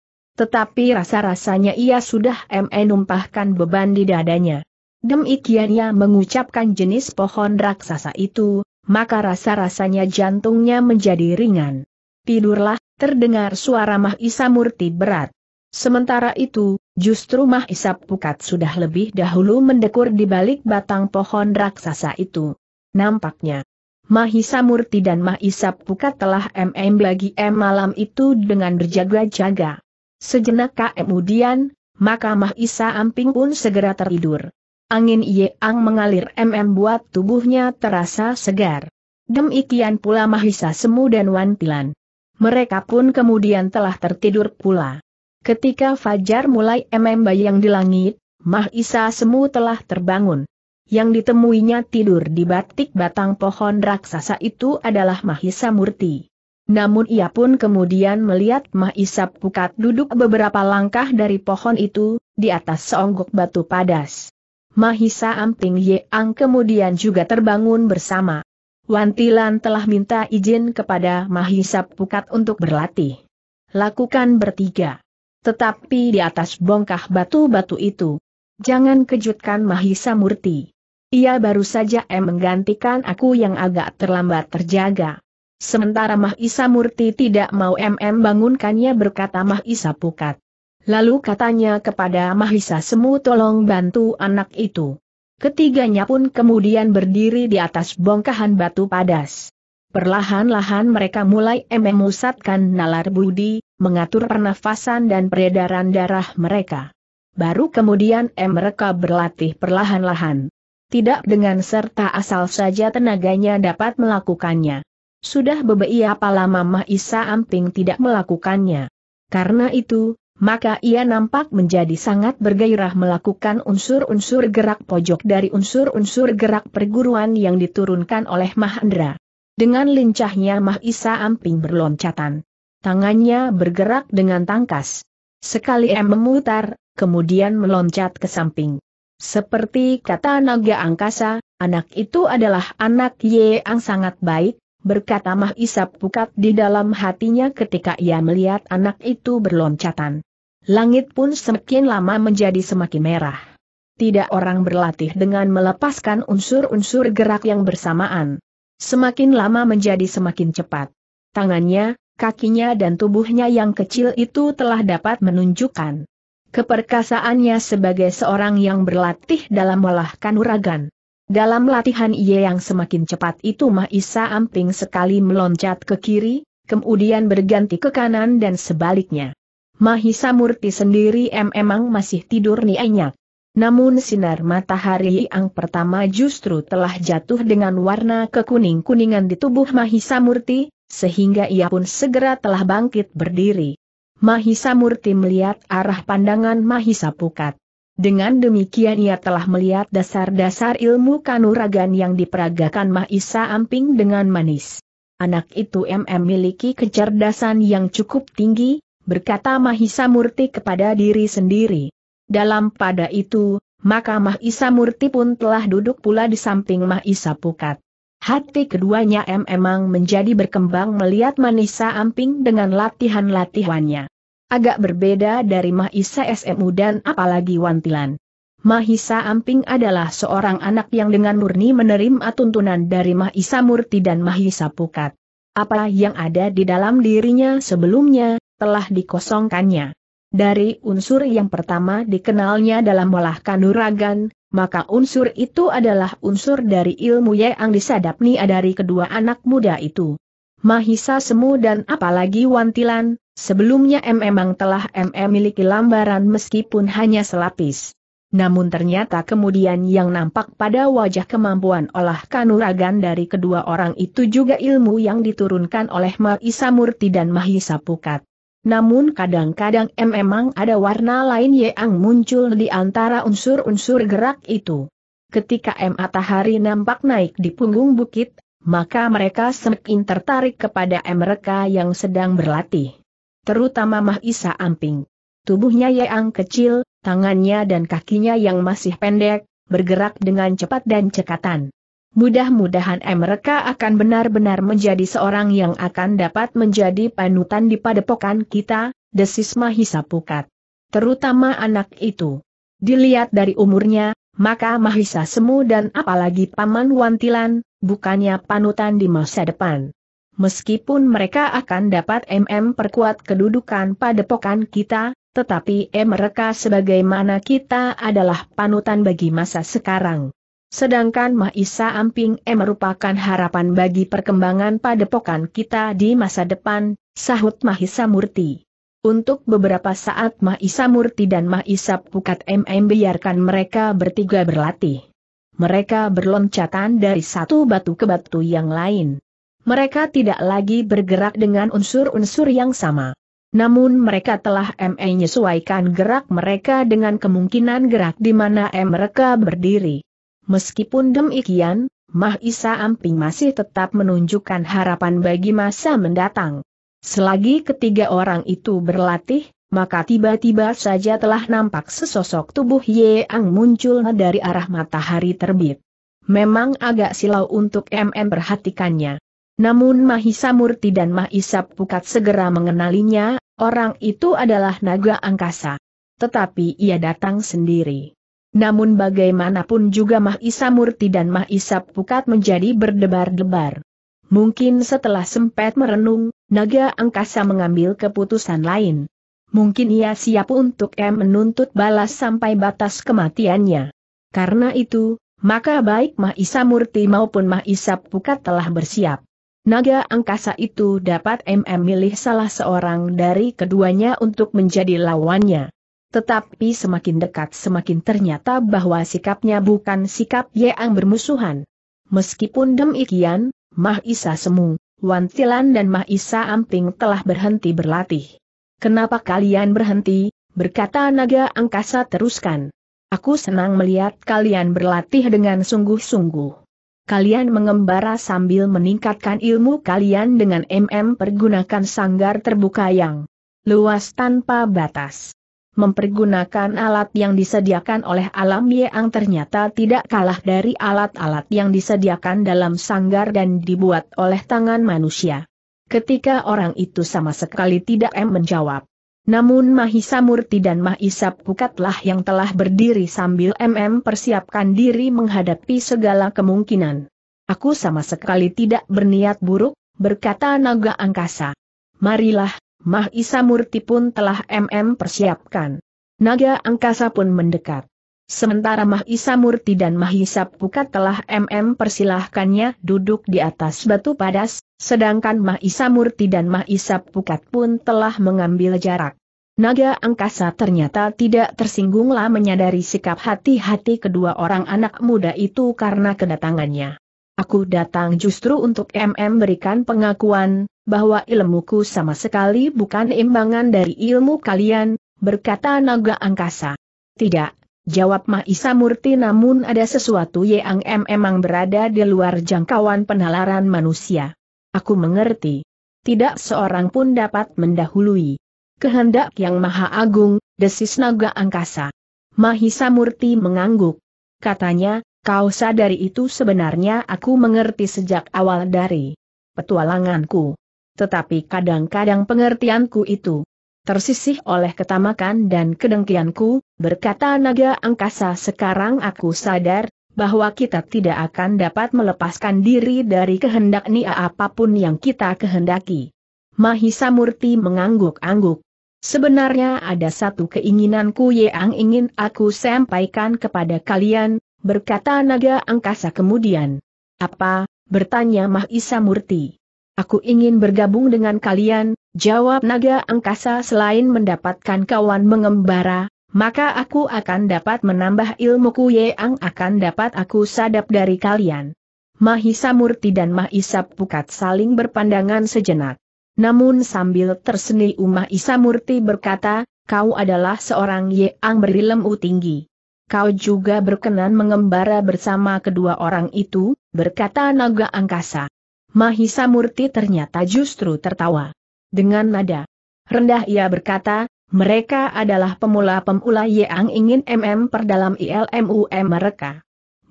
Tetapi rasa-rasanya ia sudah menumpahkan beban di dadanya. Demikian ia mengucapkan jenis pohon raksasa itu, maka rasa-rasanya jantungnya menjadi ringan. Tidurlah, terdengar suara Mahisa Murti berat. Sementara itu, justru Mahisa Pukat sudah lebih dahulu mendekur di balik batang pohon raksasa itu. Nampaknya, Mahisa Murti dan Mahisa Pukat telah MM lagi M malam itu dengan berjaga-jaga. Sejenak kemudian, maka Mahisa Amping pun segera tertidur. Angin ang mengalir mm buat tubuhnya terasa segar. Demikian pula Mahisa Semu dan Wan Pilan. Mereka pun kemudian telah tertidur pula. Ketika Fajar mulai mm bayang di langit, Mahisa Semu telah terbangun. Yang ditemuinya tidur di batik batang pohon raksasa itu adalah Mahisa Murti. Namun ia pun kemudian melihat Mahisap Pukat duduk beberapa langkah dari pohon itu, di atas seonggok batu padas. Mahisa Amping Yeang kemudian juga terbangun bersama. Wantilan telah minta izin kepada Mahisa Pukat untuk berlatih. Lakukan bertiga. Tetapi di atas bongkah batu-batu itu. Jangan kejutkan Mahisa Murti. Ia baru saja em menggantikan aku yang agak terlambat terjaga. Sementara Mahisa Murti tidak mau MM bangunkannya berkata Mahisa Pukat. Lalu katanya kepada Mahisa Semu tolong bantu anak itu. Ketiganya pun kemudian berdiri di atas bongkahan batu padas. Perlahan-lahan mereka mulai memusatkan nalar budi, mengatur pernafasan dan peredaran darah mereka. Baru kemudian mereka berlatih perlahan-lahan. Tidak dengan serta asal saja tenaganya dapat melakukannya. Sudah beberapa lama Isa Amping tidak melakukannya. Karena itu, maka ia nampak menjadi sangat bergairah melakukan unsur-unsur gerak pojok dari unsur-unsur gerak perguruan yang diturunkan oleh Mahendra. Dengan lincahnya Isa Amping berloncatan. Tangannya bergerak dengan tangkas. Sekali em memutar, kemudian meloncat ke samping. Seperti kata naga angkasa, anak itu adalah anak Ye yang sangat baik, berkata Mah Isap Pukat di dalam hatinya ketika ia melihat anak itu berloncatan. Langit pun semakin lama menjadi semakin merah. Tidak orang berlatih dengan melepaskan unsur-unsur gerak yang bersamaan. Semakin lama menjadi semakin cepat. Tangannya, kakinya dan tubuhnya yang kecil itu telah dapat menunjukkan keperkasaannya sebagai seorang yang berlatih dalam melahkan uragan. Dalam latihan ia yang semakin cepat itu Mahisa Amping sekali meloncat ke kiri, kemudian berganti ke kanan dan sebaliknya. Mahisa Murti sendiri memang masih tidur nianyak. Namun sinar matahari yang pertama justru telah jatuh dengan warna kekuning-kuningan di tubuh Mahisa Murti, sehingga ia pun segera telah bangkit berdiri. Mahisa Murti melihat arah pandangan Mahisa Pukat. Dengan demikian ia telah melihat dasar-dasar ilmu kanuragan yang diperagakan Mahisa Amping dengan manis. Anak itu MM miliki kecerdasan yang cukup tinggi, berkata Mahisa Murti kepada diri sendiri. Dalam pada itu, maka Mahisa Murti pun telah duduk pula di samping Mahisa Pukat. Hati keduanya memang menjadi berkembang melihat Manisa Amping dengan latihan-latihannya. Agak berbeda dari Mahisa SMU dan apalagi Wantilan. Mahisa Amping adalah seorang anak yang dengan murni menerima tuntunan dari Mahisa Murti dan Mahisa Pukat. Apa yang ada di dalam dirinya sebelumnya, telah dikosongkannya. Dari unsur yang pertama dikenalnya dalam olah kanuragan, maka unsur itu adalah unsur dari ilmu yang disadapni dari kedua anak muda itu. Mahisa Semu dan apalagi Wantilan, Sebelumnya M memang telah M memiliki lambaran meskipun hanya selapis. Namun ternyata kemudian yang nampak pada wajah kemampuan olah kanuragan dari kedua orang itu juga ilmu yang diturunkan oleh Mahisa Murti dan Mahisa Pukat. Namun kadang-kadang M memang ada warna lain yang muncul di antara unsur-unsur gerak itu. Ketika M Atahari nampak naik di punggung bukit, maka mereka semakin tertarik kepada M mereka yang sedang berlatih terutama Mahisa Amping. Tubuhnya yang kecil, tangannya dan kakinya yang masih pendek, bergerak dengan cepat dan cekatan. Mudah-mudahan mereka akan benar-benar menjadi seorang yang akan dapat menjadi panutan di padepokan kita, desis Mahisa Pukat. Terutama anak itu. Dilihat dari umurnya, maka Mahisa Semu dan apalagi Paman Wantilan, bukannya panutan di masa depan meskipun mereka akan dapat MM perkuat kedudukan pada pokan kita, tetapi eh mereka sebagaimana kita adalah panutan bagi masa sekarang. Sedangkan Mahisa Amping E merupakan harapan bagi perkembangan padepokan kita di masa depan, sahut Mahisa Murti. Untuk beberapa saat Mahisa Murti dan Mahisa Pukat MM biarkan mereka bertiga berlatih. Mereka berloncatan dari satu batu ke batu yang lain mereka tidak lagi bergerak dengan unsur-unsur yang sama. Namun mereka telah e menyesuaikan gerak mereka dengan kemungkinan gerak di mana mereka berdiri. Meskipun demikian, Mah Isa Amping masih tetap menunjukkan harapan bagi masa mendatang. Selagi ketiga orang itu berlatih, maka tiba-tiba saja telah nampak sesosok tubuh Yeang muncul dari arah matahari terbit. Memang agak silau untuk MM perhatikannya. Namun Mahisa Murti dan Mahisa Pukat segera mengenalinya, orang itu adalah naga angkasa. Tetapi ia datang sendiri. Namun bagaimanapun juga Mahisa Murti dan Mahisa Pukat menjadi berdebar-debar. Mungkin setelah sempat merenung, naga angkasa mengambil keputusan lain. Mungkin ia siap untuk M menuntut balas sampai batas kematiannya. Karena itu, maka baik Mahisa Murti maupun Mahisa Pukat telah bersiap. Naga angkasa itu dapat MM milih salah seorang dari keduanya untuk menjadi lawannya. Tetapi semakin dekat semakin ternyata bahwa sikapnya bukan sikap Yeang bermusuhan. Meskipun demikian, Mah Isa Semu, Tilan dan Mah Isa Amping telah berhenti berlatih. Kenapa kalian berhenti? berkata naga angkasa teruskan. Aku senang melihat kalian berlatih dengan sungguh-sungguh kalian mengembara sambil meningkatkan ilmu kalian dengan MM pergunakan sanggar terbuka yang luas tanpa batas. Mempergunakan alat yang disediakan oleh alam yang ternyata tidak kalah dari alat-alat yang disediakan dalam sanggar dan dibuat oleh tangan manusia. Ketika orang itu sama sekali tidak M menjawab, namun Mahisa Murti dan Mahisa Pukatlah yang telah berdiri sambil MM persiapkan diri menghadapi segala kemungkinan. Aku sama sekali tidak berniat buruk, berkata naga angkasa. Marilah, Mahisa Murti pun telah MM persiapkan. Naga angkasa pun mendekat. Sementara Mahisa Murti dan Mahisa Pukat telah MM persilahkannya duduk di atas batu padas, sedangkan Mahisa Murti dan Mahisa Pukat pun telah mengambil jarak. Naga angkasa ternyata tidak tersinggunglah menyadari sikap hati-hati kedua orang anak muda itu karena kedatangannya. Aku datang justru untuk MM berikan pengakuan, bahwa ilmuku sama sekali bukan imbangan dari ilmu kalian, berkata naga angkasa. Tidak, jawab Mahisa Murti namun ada sesuatu yang memang berada di luar jangkauan penalaran manusia. Aku mengerti. Tidak seorang pun dapat mendahului. Kehendak yang maha agung, desis naga angkasa. Mahisa Murti mengangguk. Katanya, kau sadari itu sebenarnya aku mengerti sejak awal dari petualanganku. Tetapi kadang-kadang pengertianku itu tersisih oleh ketamakan dan kedengkianku, berkata naga angkasa sekarang aku sadar, bahwa kita tidak akan dapat melepaskan diri dari kehendak Nia apapun yang kita kehendaki. Mahisa Murti mengangguk-angguk. Sebenarnya ada satu keinginanku yang ingin aku sampaikan kepada kalian, berkata naga angkasa kemudian. Apa? bertanya Mahisa Murti. Aku ingin bergabung dengan kalian, jawab naga angkasa selain mendapatkan kawan mengembara, maka aku akan dapat menambah ilmuku yang akan dapat aku sadap dari kalian. Mahisa Murti dan Mahisa Pukat saling berpandangan sejenak. Namun sambil tersenyum Umah Isamurti berkata, kau adalah seorang yang berilmu tinggi. Kau juga berkenan mengembara bersama kedua orang itu, berkata naga angkasa. Mahisa Murti ternyata justru tertawa. Dengan nada rendah ia berkata, mereka adalah pemula-pemula yang ingin MM perdalam ilmu mereka.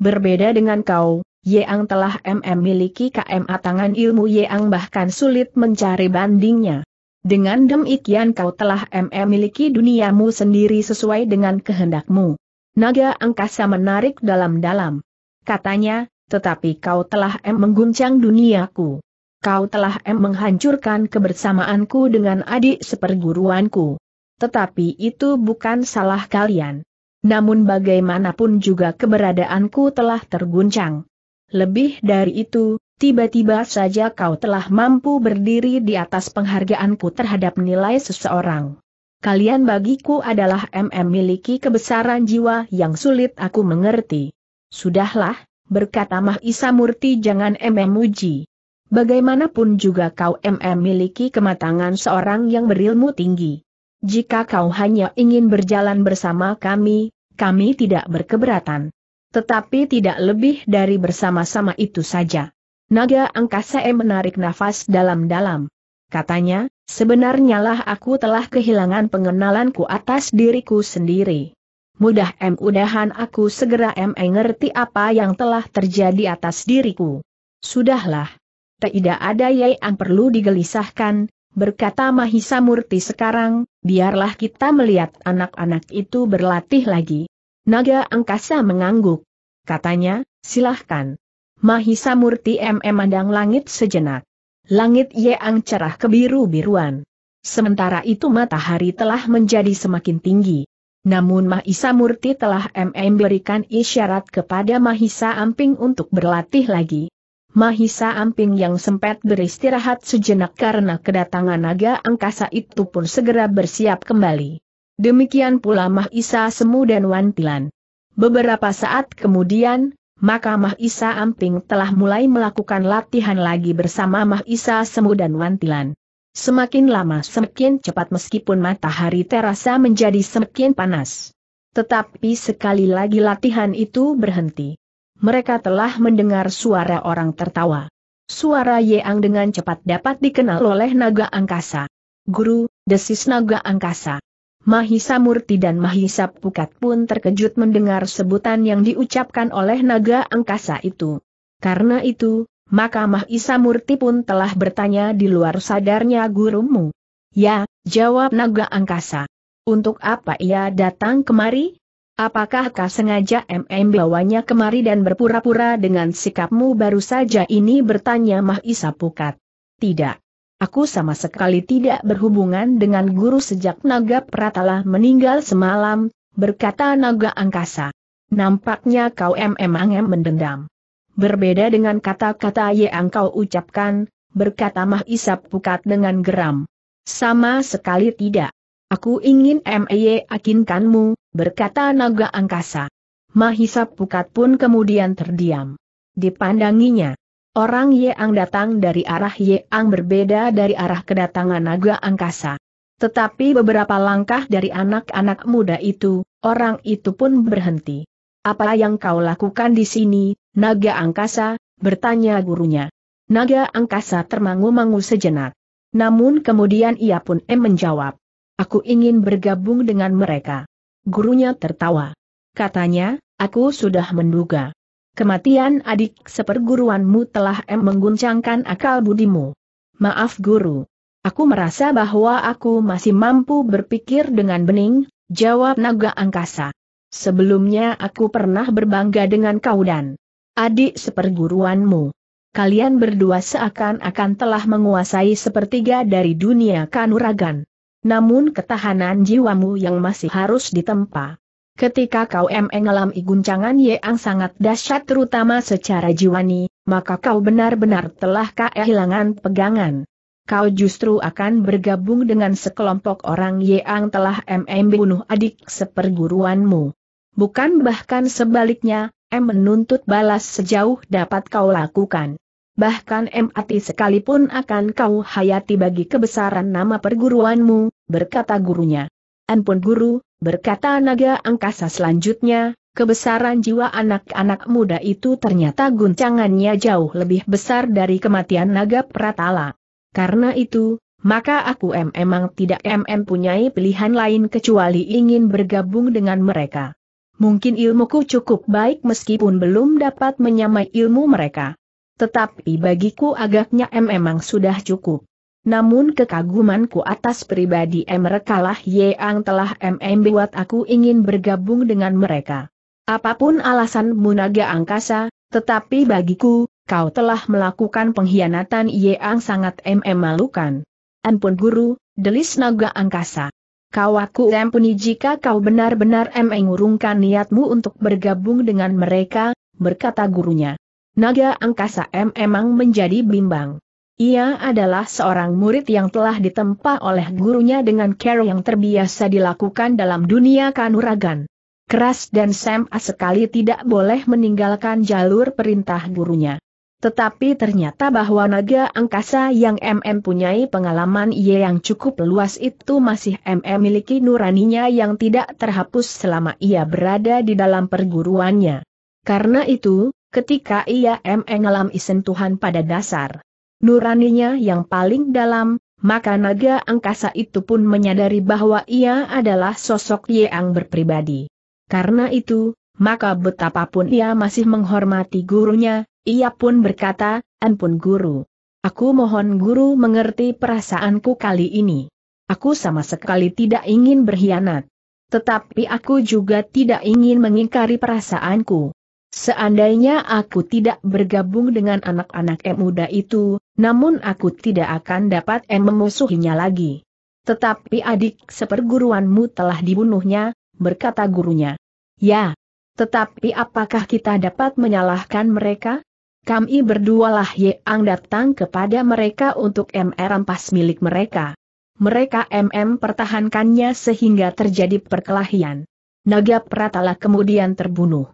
Berbeda dengan kau, Yeang telah MM miliki KMA tangan ilmu Yeang bahkan sulit mencari bandingnya. Dengan demikian kau telah MM miliki duniamu sendiri sesuai dengan kehendakmu. Naga angkasa menarik dalam-dalam. Katanya, tetapi kau telah M mengguncang duniaku. Kau telah M menghancurkan kebersamaanku dengan adik seperguruanku. Tetapi itu bukan salah kalian. Namun bagaimanapun juga keberadaanku telah terguncang. Lebih dari itu, tiba-tiba saja kau telah mampu berdiri di atas penghargaanku terhadap nilai seseorang. Kalian bagiku adalah MM miliki kebesaran jiwa yang sulit aku mengerti. Sudahlah, berkata Mah Isa Murti jangan MM uji. Bagaimanapun juga kau MM miliki kematangan seorang yang berilmu tinggi. Jika kau hanya ingin berjalan bersama kami, kami tidak berkeberatan. Tetapi tidak lebih dari bersama-sama itu saja. Naga angkasa E menarik nafas dalam-dalam. Katanya, sebenarnya lah aku telah kehilangan pengenalanku atas diriku sendiri. Mudah M mudahan aku segera M e, ngerti apa yang telah terjadi atas diriku. Sudahlah. Tidak ada yang perlu digelisahkan, berkata Mahisa Murti sekarang, biarlah kita melihat anak-anak itu berlatih lagi. Naga angkasa mengangguk. Katanya, silahkan. Mahisa Murti MM mandang langit sejenak. Langit yang cerah kebiru-biruan. Sementara itu matahari telah menjadi semakin tinggi. Namun Mahisa Murti telah MM berikan isyarat kepada Mahisa Amping untuk berlatih lagi. Mahisa Amping yang sempat beristirahat sejenak karena kedatangan naga angkasa itu pun segera bersiap kembali. Demikian pula Mah Isa Semu dan Wantilan. Beberapa saat kemudian, maka Mah Isa Amping telah mulai melakukan latihan lagi bersama Mah Isa Semu dan Wantilan. Semakin lama semakin cepat meskipun matahari terasa menjadi semakin panas. Tetapi sekali lagi latihan itu berhenti. Mereka telah mendengar suara orang tertawa. Suara Yeang dengan cepat dapat dikenal oleh naga angkasa. Guru, desis naga angkasa. Mahisa Murti dan Mahisa Pukat pun terkejut mendengar sebutan yang diucapkan oleh naga angkasa itu. Karena itu, maka Mahisa Murti pun telah bertanya di luar sadarnya gurumu. Ya, jawab naga angkasa. Untuk apa ia datang kemari? Apakah kau sengaja MM bawanya kemari dan berpura-pura dengan sikapmu baru saja ini bertanya Mahisa Pukat? Tidak. Aku sama sekali tidak berhubungan dengan guru sejak naga Pratala meninggal semalam, berkata naga angkasa. Nampaknya kau memang mendendam. Berbeda dengan kata-kata yang kau ucapkan, berkata Mah Isap Pukat dengan geram. Sama sekali tidak. Aku ingin MEY akinkanmu, berkata naga angkasa. Mahisa Pukat pun kemudian terdiam. Dipandanginya, Orang Yang datang dari arah Yang berbeda dari arah kedatangan naga angkasa. Tetapi beberapa langkah dari anak-anak muda itu, orang itu pun berhenti. Apa yang kau lakukan di sini, naga angkasa? bertanya gurunya. Naga angkasa termangu-mangu sejenak. Namun kemudian ia pun em menjawab. Aku ingin bergabung dengan mereka. Gurunya tertawa. Katanya, aku sudah menduga. Kematian adik seperguruanmu telah em mengguncangkan akal budimu. Maaf guru. Aku merasa bahwa aku masih mampu berpikir dengan bening, jawab naga angkasa. Sebelumnya aku pernah berbangga dengan kau dan adik seperguruanmu. Kalian berdua seakan-akan telah menguasai sepertiga dari dunia kanuragan. Namun ketahanan jiwamu yang masih harus ditempa. Ketika kau mengalami guncangan yang sangat dahsyat terutama secara jiwani, maka kau benar-benar telah kehilangan pegangan. Kau justru akan bergabung dengan sekelompok orang yang telah MM bunuh adik seperguruanmu. Bukan bahkan sebaliknya, M menuntut balas sejauh dapat kau lakukan. Bahkan M sekalipun akan kau hayati bagi kebesaran nama perguruanmu, berkata gurunya. Ampun guru, berkata naga angkasa selanjutnya, kebesaran jiwa anak-anak muda itu ternyata guncangannya jauh lebih besar dari kematian naga pratala. Karena itu, maka aku memang tidak mm punyai pilihan lain kecuali ingin bergabung dengan mereka. Mungkin ilmuku cukup baik meskipun belum dapat menyamai ilmu mereka. Tetapi bagiku agaknya memang sudah cukup. Namun kekagumanku atas pribadi merekalah yang telah MM buat aku ingin bergabung dengan mereka. Apapun alasan Munaga angkasa, tetapi bagiku, kau telah melakukan pengkhianatan yang sangat MM malukan. Ampun guru, delis naga angkasa. Kau aku ampuni jika kau benar-benar MM niatmu untuk bergabung dengan mereka, berkata gurunya. Naga angkasa M memang menjadi bimbang. Ia adalah seorang murid yang telah ditempa oleh gurunya dengan care yang terbiasa dilakukan dalam dunia kanuragan. Keras dan Sam sekali tidak boleh meninggalkan jalur perintah gurunya. Tetapi ternyata bahwa naga angkasa yang MM punyai pengalaman ia yang cukup luas itu masih MM miliki nuraninya yang tidak terhapus selama ia berada di dalam perguruannya. Karena itu, ketika ia MM alami sentuhan pada dasar nuraninya yang paling dalam, maka naga angkasa itu pun menyadari bahwa ia adalah sosok Yeang berpribadi. Karena itu, maka betapapun ia masih menghormati gurunya, ia pun berkata, Ampun guru. Aku mohon guru mengerti perasaanku kali ini. Aku sama sekali tidak ingin berkhianat. Tetapi aku juga tidak ingin mengingkari perasaanku. Seandainya aku tidak bergabung dengan anak-anak M muda itu, namun aku tidak akan dapat M memusuhinya lagi. Tetapi adik seperguruanmu telah dibunuhnya, berkata gurunya. Ya, tetapi apakah kita dapat menyalahkan mereka? Kami berdualah yang datang kepada mereka untuk MR rampas milik mereka. Mereka MM pertahankannya sehingga terjadi perkelahian. Naga Pratala kemudian terbunuh.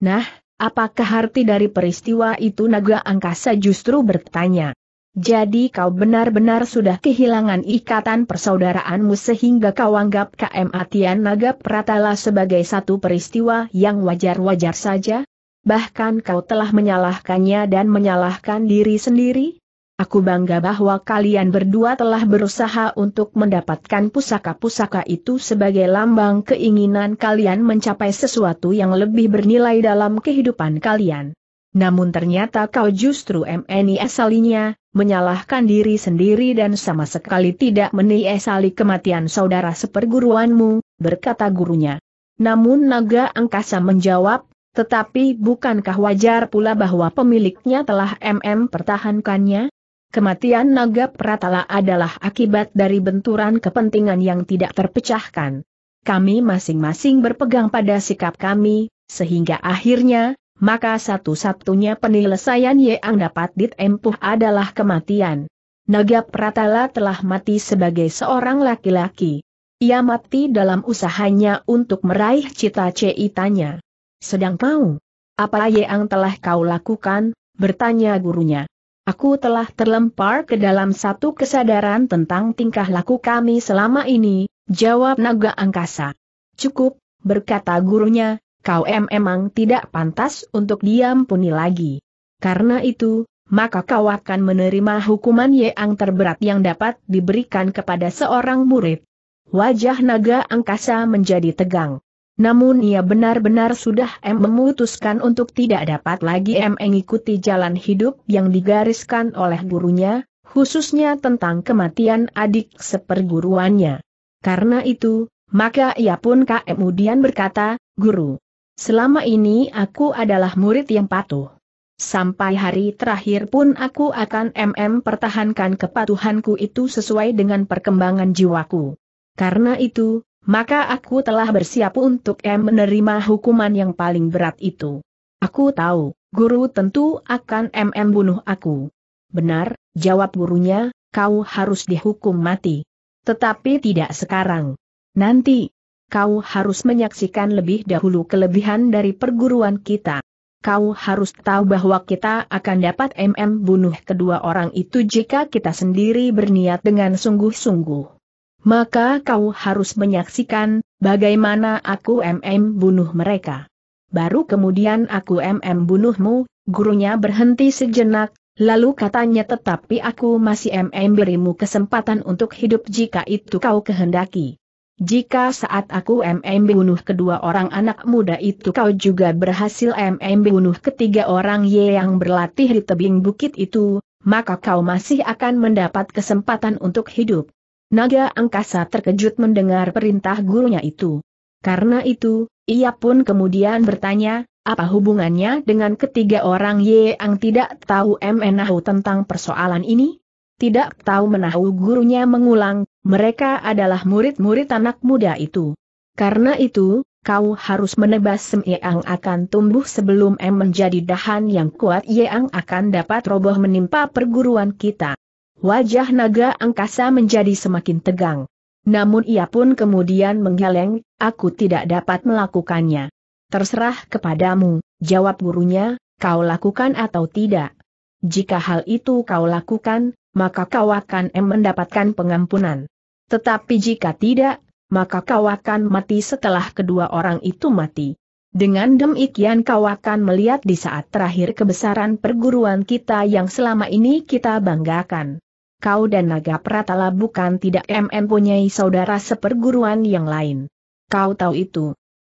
Nah, Apakah arti dari peristiwa itu naga angkasa justru bertanya? Jadi kau benar-benar sudah kehilangan ikatan persaudaraanmu sehingga kau anggap KM Atian Naga Pratala sebagai satu peristiwa yang wajar-wajar saja? Bahkan kau telah menyalahkannya dan menyalahkan diri sendiri? Aku bangga bahwa kalian berdua telah berusaha untuk mendapatkan pusaka-pusaka itu sebagai lambang keinginan kalian mencapai sesuatu yang lebih bernilai dalam kehidupan kalian. Namun ternyata kau justru MNI asalinya, menyalahkan diri sendiri dan sama sekali tidak meniesali kematian saudara seperguruanmu, berkata gurunya. Namun naga angkasa menjawab, tetapi bukankah wajar pula bahwa pemiliknya telah MM pertahankannya? Kematian naga Pratala adalah akibat dari benturan kepentingan yang tidak terpecahkan. Kami masing-masing berpegang pada sikap kami, sehingga akhirnya, maka satu-satunya penyelesaian yang dapat ditempuh adalah kematian. Naga Pratala telah mati sebagai seorang laki-laki. Ia mati dalam usahanya untuk meraih cita-citanya. Sedang kau, apa yang telah kau lakukan, bertanya gurunya. Aku telah terlempar ke dalam satu kesadaran tentang tingkah laku kami selama ini, jawab naga angkasa. Cukup, berkata gurunya, kau em emang tidak pantas untuk diam puni lagi. Karena itu, maka kau akan menerima hukuman yang terberat yang dapat diberikan kepada seorang murid. Wajah naga angkasa menjadi tegang. Namun ia benar-benar sudah M memutuskan untuk tidak dapat lagi M mengikuti jalan hidup yang digariskan oleh gurunya, khususnya tentang kematian adik seperguruannya. Karena itu, maka ia pun kemudian berkata, Guru, selama ini aku adalah murid yang patuh. Sampai hari terakhir pun aku akan MM pertahankan kepatuhanku itu sesuai dengan perkembangan jiwaku. Karena itu, maka aku telah bersiap untuk M menerima hukuman yang paling berat itu. Aku tahu, guru tentu akan MM bunuh aku. Benar, jawab gurunya, kau harus dihukum mati. Tetapi tidak sekarang. Nanti, kau harus menyaksikan lebih dahulu kelebihan dari perguruan kita. Kau harus tahu bahwa kita akan dapat MM bunuh kedua orang itu jika kita sendiri berniat dengan sungguh-sungguh maka kau harus menyaksikan bagaimana aku MM bunuh mereka. Baru kemudian aku MM bunuhmu, gurunya berhenti sejenak, lalu katanya tetapi aku masih MM berimu kesempatan untuk hidup jika itu kau kehendaki. Jika saat aku MM bunuh kedua orang anak muda itu kau juga berhasil MM bunuh ketiga orang ye yang berlatih di tebing bukit itu, maka kau masih akan mendapat kesempatan untuk hidup. Naga angkasa terkejut mendengar perintah gurunya itu. Karena itu, ia pun kemudian bertanya, apa hubungannya dengan ketiga orang yang tidak tahu menahu tentang persoalan ini? Tidak tahu menahu gurunya mengulang, mereka adalah murid-murid anak muda itu. Karena itu, kau harus menebas sem Ang akan tumbuh sebelum M menjadi dahan yang kuat yang akan dapat roboh menimpa perguruan kita. Wajah naga angkasa menjadi semakin tegang. Namun ia pun kemudian menggeleng, aku tidak dapat melakukannya. Terserah kepadamu, jawab gurunya, kau lakukan atau tidak. Jika hal itu kau lakukan, maka kau akan mendapatkan pengampunan. Tetapi jika tidak, maka kau akan mati setelah kedua orang itu mati. Dengan demikian kau akan melihat di saat terakhir kebesaran perguruan kita yang selama ini kita banggakan kau dan Naga Pratala bukan tidak punyai saudara seperguruan yang lain. Kau tahu itu.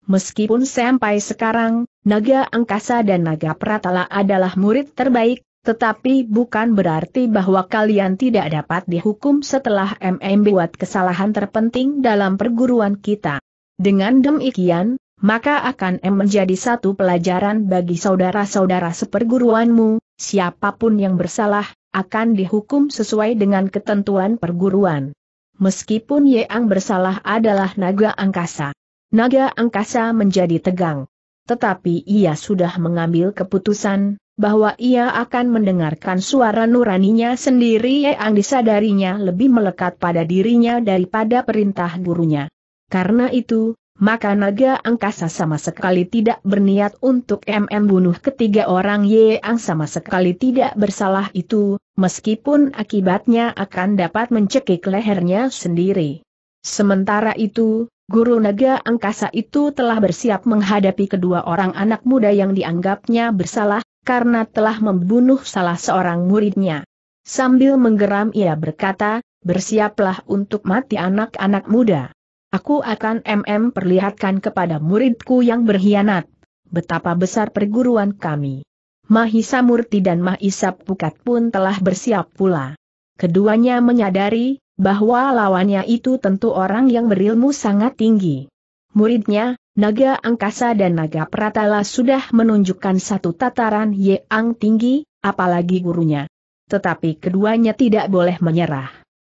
Meskipun sampai sekarang, Naga Angkasa dan Naga Pratala adalah murid terbaik, tetapi bukan berarti bahwa kalian tidak dapat dihukum setelah MM buat kesalahan terpenting dalam perguruan kita. Dengan demikian, maka akan M menjadi satu pelajaran bagi saudara-saudara seperguruanmu, siapapun yang bersalah, akan dihukum sesuai dengan ketentuan perguruan. Meskipun Yeang bersalah adalah naga angkasa. Naga angkasa menjadi tegang. Tetapi ia sudah mengambil keputusan, bahwa ia akan mendengarkan suara nuraninya sendiri Yeang disadarinya lebih melekat pada dirinya daripada perintah gurunya. Karena itu, maka naga angkasa sama sekali tidak berniat untuk MM bunuh ketiga orang yang sama sekali tidak bersalah itu, meskipun akibatnya akan dapat mencekik lehernya sendiri. Sementara itu, guru naga angkasa itu telah bersiap menghadapi kedua orang anak muda yang dianggapnya bersalah, karena telah membunuh salah seorang muridnya. Sambil menggeram ia berkata, bersiaplah untuk mati anak-anak muda. Aku akan MM perlihatkan kepada muridku yang berkhianat, betapa besar perguruan kami. Mahisa Murti dan Mahisa Pukat pun telah bersiap pula. Keduanya menyadari, bahwa lawannya itu tentu orang yang berilmu sangat tinggi. Muridnya, Naga Angkasa dan Naga Pratala sudah menunjukkan satu tataran yang tinggi, apalagi gurunya. Tetapi keduanya tidak boleh menyerah.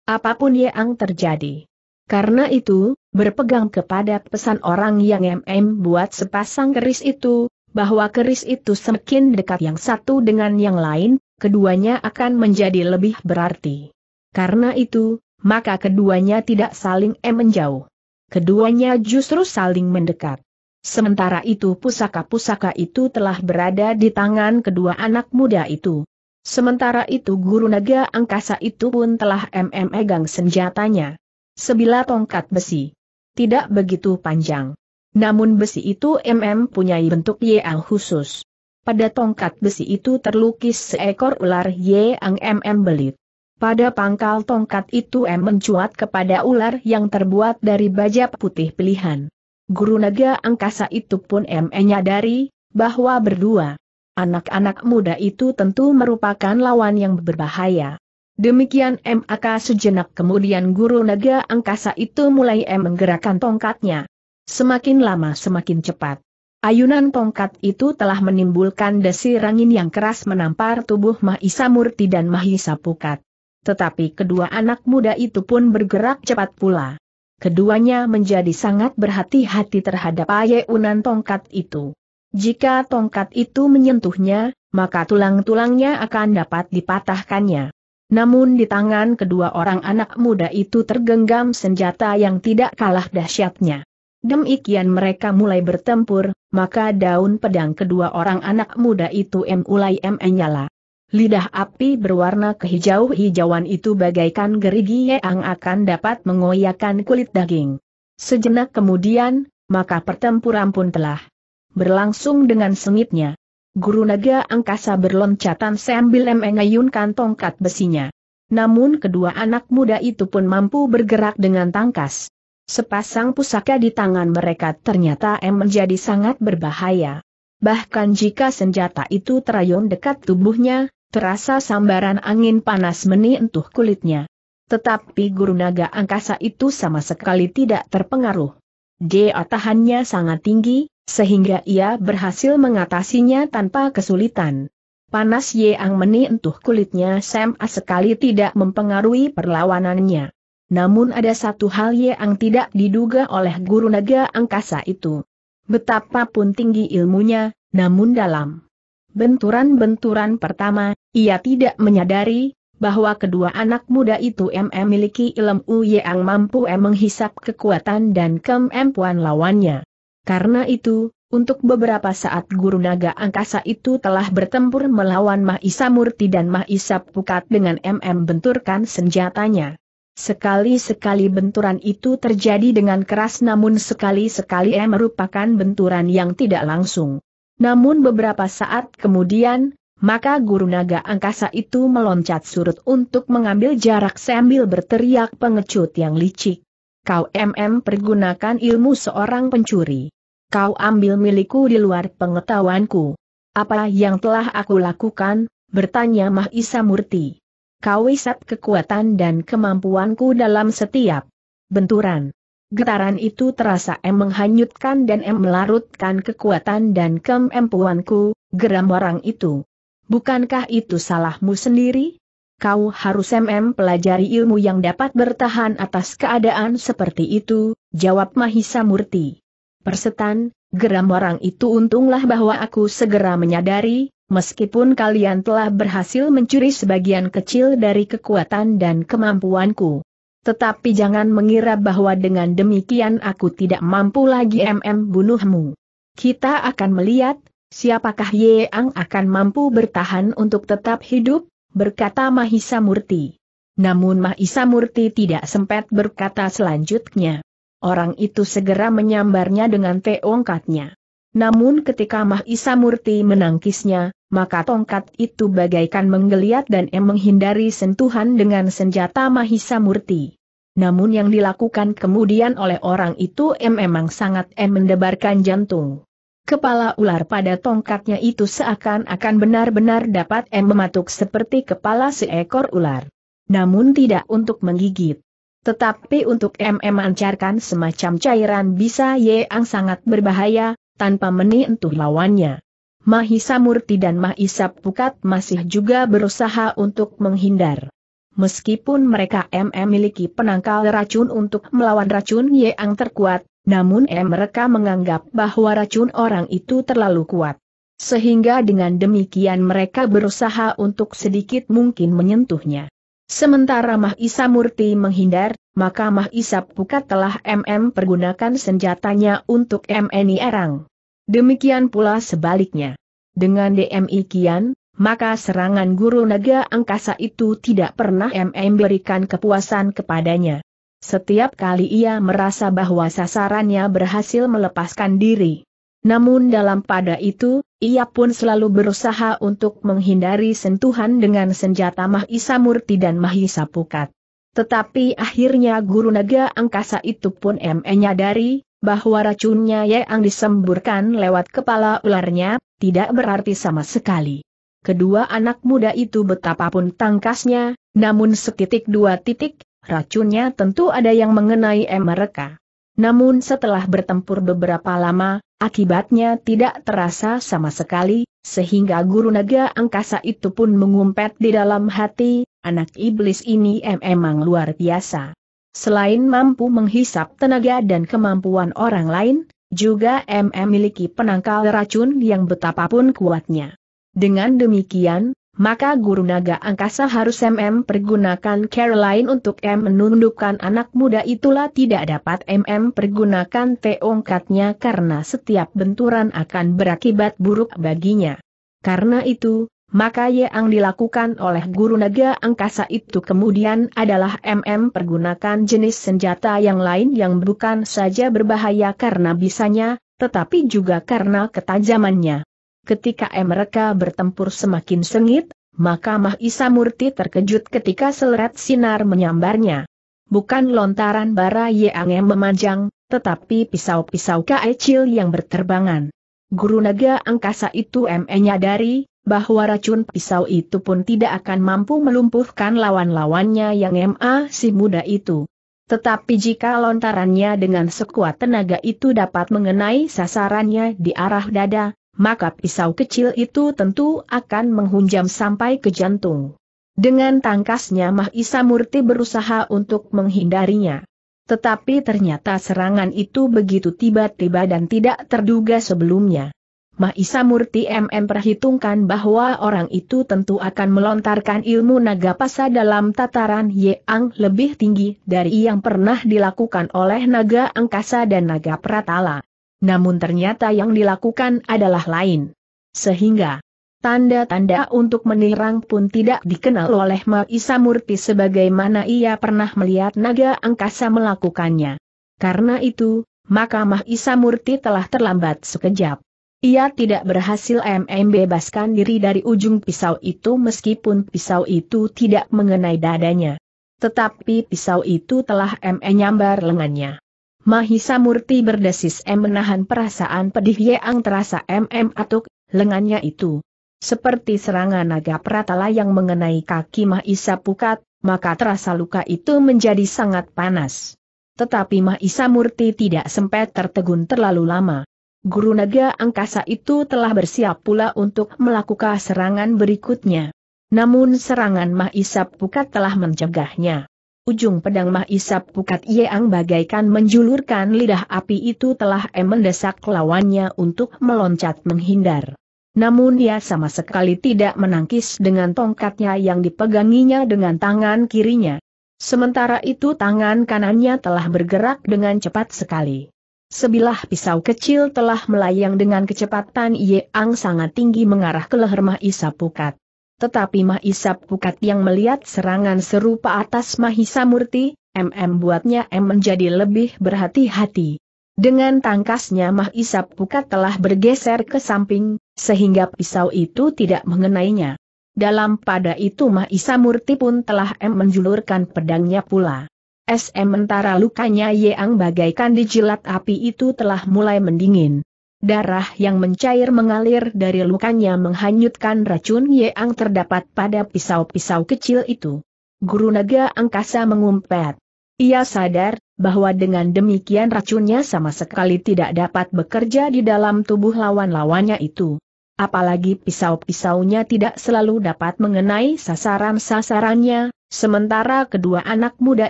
Apapun yang terjadi. Karena itu, berpegang kepada pesan orang yang MM buat sepasang keris itu, bahwa keris itu semakin dekat yang satu dengan yang lain, keduanya akan menjadi lebih berarti. Karena itu, maka keduanya tidak saling m menjauh. Keduanya justru saling mendekat. Sementara itu pusaka-pusaka itu telah berada di tangan kedua anak muda itu. Sementara itu guru naga angkasa itu pun telah MM egang senjatanya. Sebilah tongkat besi tidak begitu panjang. Namun besi itu MM punyai bentuk Y yang khusus. Pada tongkat besi itu terlukis seekor ular Y yang MM belit. Pada pangkal tongkat itu M mencuat kepada ular yang terbuat dari baja putih pilihan. Guru naga angkasa itu pun M menyadari bahwa berdua anak-anak muda itu tentu merupakan lawan yang berbahaya. Demikian MAK sejenak kemudian guru naga angkasa itu mulai m menggerakkan tongkatnya. Semakin lama semakin cepat. Ayunan tongkat itu telah menimbulkan desir angin yang keras menampar tubuh Mahisa Murti dan Mahisa Pukat. Tetapi kedua anak muda itu pun bergerak cepat pula. Keduanya menjadi sangat berhati-hati terhadap ayunan tongkat itu. Jika tongkat itu menyentuhnya, maka tulang-tulangnya akan dapat dipatahkannya. Namun di tangan kedua orang anak muda itu tergenggam senjata yang tidak kalah dahsyatnya. Demikian mereka mulai bertempur, maka daun pedang kedua orang anak muda itu mulai menyala. Lidah api berwarna kehijau-hijauan itu bagaikan gerigi yang akan dapat mengoyakkan kulit daging. Sejenak kemudian, maka pertempuran pun telah berlangsung dengan sengitnya. Guru naga angkasa berloncatan sambil mengayunkan tongkat besinya. Namun kedua anak muda itu pun mampu bergerak dengan tangkas. Sepasang pusaka di tangan mereka ternyata M menjadi sangat berbahaya. Bahkan jika senjata itu terayun dekat tubuhnya, terasa sambaran angin panas menyentuh kulitnya. Tetapi guru naga angkasa itu sama sekali tidak terpengaruh. Dia tahannya sangat tinggi, sehingga ia berhasil mengatasinya tanpa kesulitan. Panas Yeang menyentuh kulitnya Sam sekali tidak mempengaruhi perlawanannya. Namun ada satu hal Yeang tidak diduga oleh guru naga angkasa itu. Betapapun tinggi ilmunya, namun dalam benturan-benturan pertama, ia tidak menyadari bahwa kedua anak muda itu memiliki ilmu Yeang mampu menghisap kekuatan dan kemampuan lawannya. Karena itu, untuk beberapa saat guru naga angkasa itu telah bertempur melawan Mahisa Murti dan Mahisa Pukat dengan MM benturkan senjatanya. Sekali-sekali benturan itu terjadi dengan keras namun sekali-sekali eh merupakan benturan yang tidak langsung. Namun beberapa saat kemudian, maka guru naga angkasa itu meloncat surut untuk mengambil jarak sambil berteriak pengecut yang licik kau MM pergunakan ilmu seorang pencuri. Kau ambil milikku di luar pengetahuanku. Apa yang telah aku lakukan, bertanya Mahisa Murti. Kau isap kekuatan dan kemampuanku dalam setiap benturan. Getaran itu terasa em menghanyutkan dan em melarutkan kekuatan dan kemampuanku, geram orang itu. Bukankah itu salahmu sendiri? kau harus MM pelajari ilmu yang dapat bertahan atas keadaan seperti itu, jawab Mahisa Murti. Persetan, geram orang itu untunglah bahwa aku segera menyadari, meskipun kalian telah berhasil mencuri sebagian kecil dari kekuatan dan kemampuanku. Tetapi jangan mengira bahwa dengan demikian aku tidak mampu lagi MM bunuhmu. Kita akan melihat, siapakah Ye Ang akan mampu bertahan untuk tetap hidup, berkata Mahisa Murti. Namun Mahisa Murti tidak sempat berkata selanjutnya. Orang itu segera menyambarnya dengan teongkatnya. Namun ketika Mahisa Murti menangkisnya, maka tongkat itu bagaikan menggeliat dan em menghindari sentuhan dengan senjata Mahisa Murti. Namun yang dilakukan kemudian oleh orang itu em memang sangat em mendebarkan jantung. Kepala ular pada tongkatnya itu seakan-akan benar-benar dapat M mematuk seperti kepala seekor ular. Namun tidak untuk menggigit. Tetapi untuk M memancarkan semacam cairan bisa Y yang sangat berbahaya, tanpa menyentuh lawannya. Mahisa Murti dan Mahisa Pukat masih juga berusaha untuk menghindar. Meskipun mereka MM memiliki penangkal racun untuk melawan racun yang terkuat, namun eh mereka menganggap bahwa racun orang itu terlalu kuat. Sehingga dengan demikian mereka berusaha untuk sedikit mungkin menyentuhnya. Sementara Mahisa Murti menghindar, maka Mahisa Pukat telah MM pergunakan senjatanya untuk MNI Erang. Demikian pula sebaliknya. Dengan DMI Kian, maka serangan guru naga angkasa itu tidak pernah MM berikan kepuasan kepadanya. Setiap kali ia merasa bahwa sasarannya berhasil melepaskan diri. Namun dalam pada itu, ia pun selalu berusaha untuk menghindari sentuhan dengan senjata Mahisa Murti dan Mahisa Pukat. Tetapi akhirnya guru naga angkasa itu pun menyadari, bahwa racunnya yang disemburkan lewat kepala ularnya, tidak berarti sama sekali. Kedua anak muda itu betapapun tangkasnya, namun setitik dua titik, racunnya tentu ada yang mengenai mereka. Namun setelah bertempur beberapa lama, akibatnya tidak terasa sama sekali, sehingga guru naga angkasa itu pun mengumpet di dalam hati, anak iblis ini emang luar biasa. Selain mampu menghisap tenaga dan kemampuan orang lain, juga MM memiliki penangkal racun yang betapapun kuatnya. Dengan demikian, maka guru naga angkasa harus MM pergunakan Caroline untuk M menundukkan anak muda itulah tidak dapat MM pergunakan teongkatnya karena setiap benturan akan berakibat buruk baginya. Karena itu, maka yang dilakukan oleh guru naga angkasa itu kemudian adalah MM pergunakan jenis senjata yang lain yang bukan saja berbahaya karena bisanya, tetapi juga karena ketajamannya. Ketika mereka bertempur semakin sengit, maka Mahisa Murti terkejut ketika seleret sinar menyambarnya. Bukan lontaran bara yang memanjang, tetapi pisau-pisau kecil yang berterbangan. Guru naga angkasa itu menyadari bahwa racun pisau itu pun tidak akan mampu melumpuhkan lawan-lawannya yang MA si muda itu. Tetapi jika lontarannya dengan sekuat tenaga itu dapat mengenai sasarannya di arah dada, maka pisau kecil itu tentu akan menghunjam sampai ke jantung. Dengan tangkasnya Mahisa Murti berusaha untuk menghindarinya. Tetapi ternyata serangan itu begitu tiba-tiba dan tidak terduga sebelumnya. Mahisa Murti MM perhitungkan bahwa orang itu tentu akan melontarkan ilmu naga pasa dalam tataran yang lebih tinggi dari yang pernah dilakukan oleh naga angkasa dan naga pratala namun ternyata yang dilakukan adalah lain. Sehingga, tanda-tanda untuk menirang pun tidak dikenal oleh Maisa Murti sebagaimana ia pernah melihat naga angkasa melakukannya. Karena itu, maka Maisa Murti telah terlambat sekejap. Ia tidak berhasil MM bebaskan diri dari ujung pisau itu meskipun pisau itu tidak mengenai dadanya. Tetapi pisau itu telah MM nyambar lengannya. Mahisa Murti berdesis M menahan perasaan pedih yang terasa MM atuk, lengannya itu. Seperti serangan naga pratala yang mengenai kaki Mahisa Pukat, maka terasa luka itu menjadi sangat panas. Tetapi Mahisa Murti tidak sempat tertegun terlalu lama. Guru naga angkasa itu telah bersiap pula untuk melakukan serangan berikutnya. Namun serangan Mahisa Pukat telah mencegahnya. Ujung pedang Mahisap Pukat Yeang bagaikan menjulurkan lidah api itu telah mendesak lawannya untuk meloncat menghindar. Namun ia sama sekali tidak menangkis dengan tongkatnya yang dipeganginya dengan tangan kirinya. Sementara itu tangan kanannya telah bergerak dengan cepat sekali. Sebilah pisau kecil telah melayang dengan kecepatan Yeang sangat tinggi mengarah ke leher Mahisap Pukat. Tetapi Mahisa Pukat yang melihat serangan serupa atas Mahisa Murti, MM buatnya M menjadi lebih berhati-hati. Dengan tangkasnya Mahisa Pukat telah bergeser ke samping, sehingga pisau itu tidak mengenainya. Dalam pada itu Mahisa Murti pun telah M menjulurkan pedangnya pula. SM mentara lukanya Yang bagaikan dijilat api itu telah mulai mendingin. Darah yang mencair mengalir dari lukanya menghanyutkan racun yang terdapat pada pisau-pisau kecil itu. Guru naga angkasa mengumpet. Ia sadar bahwa dengan demikian racunnya sama sekali tidak dapat bekerja di dalam tubuh lawan-lawannya itu. Apalagi pisau-pisaunya tidak selalu dapat mengenai sasaran-sasarannya, sementara kedua anak muda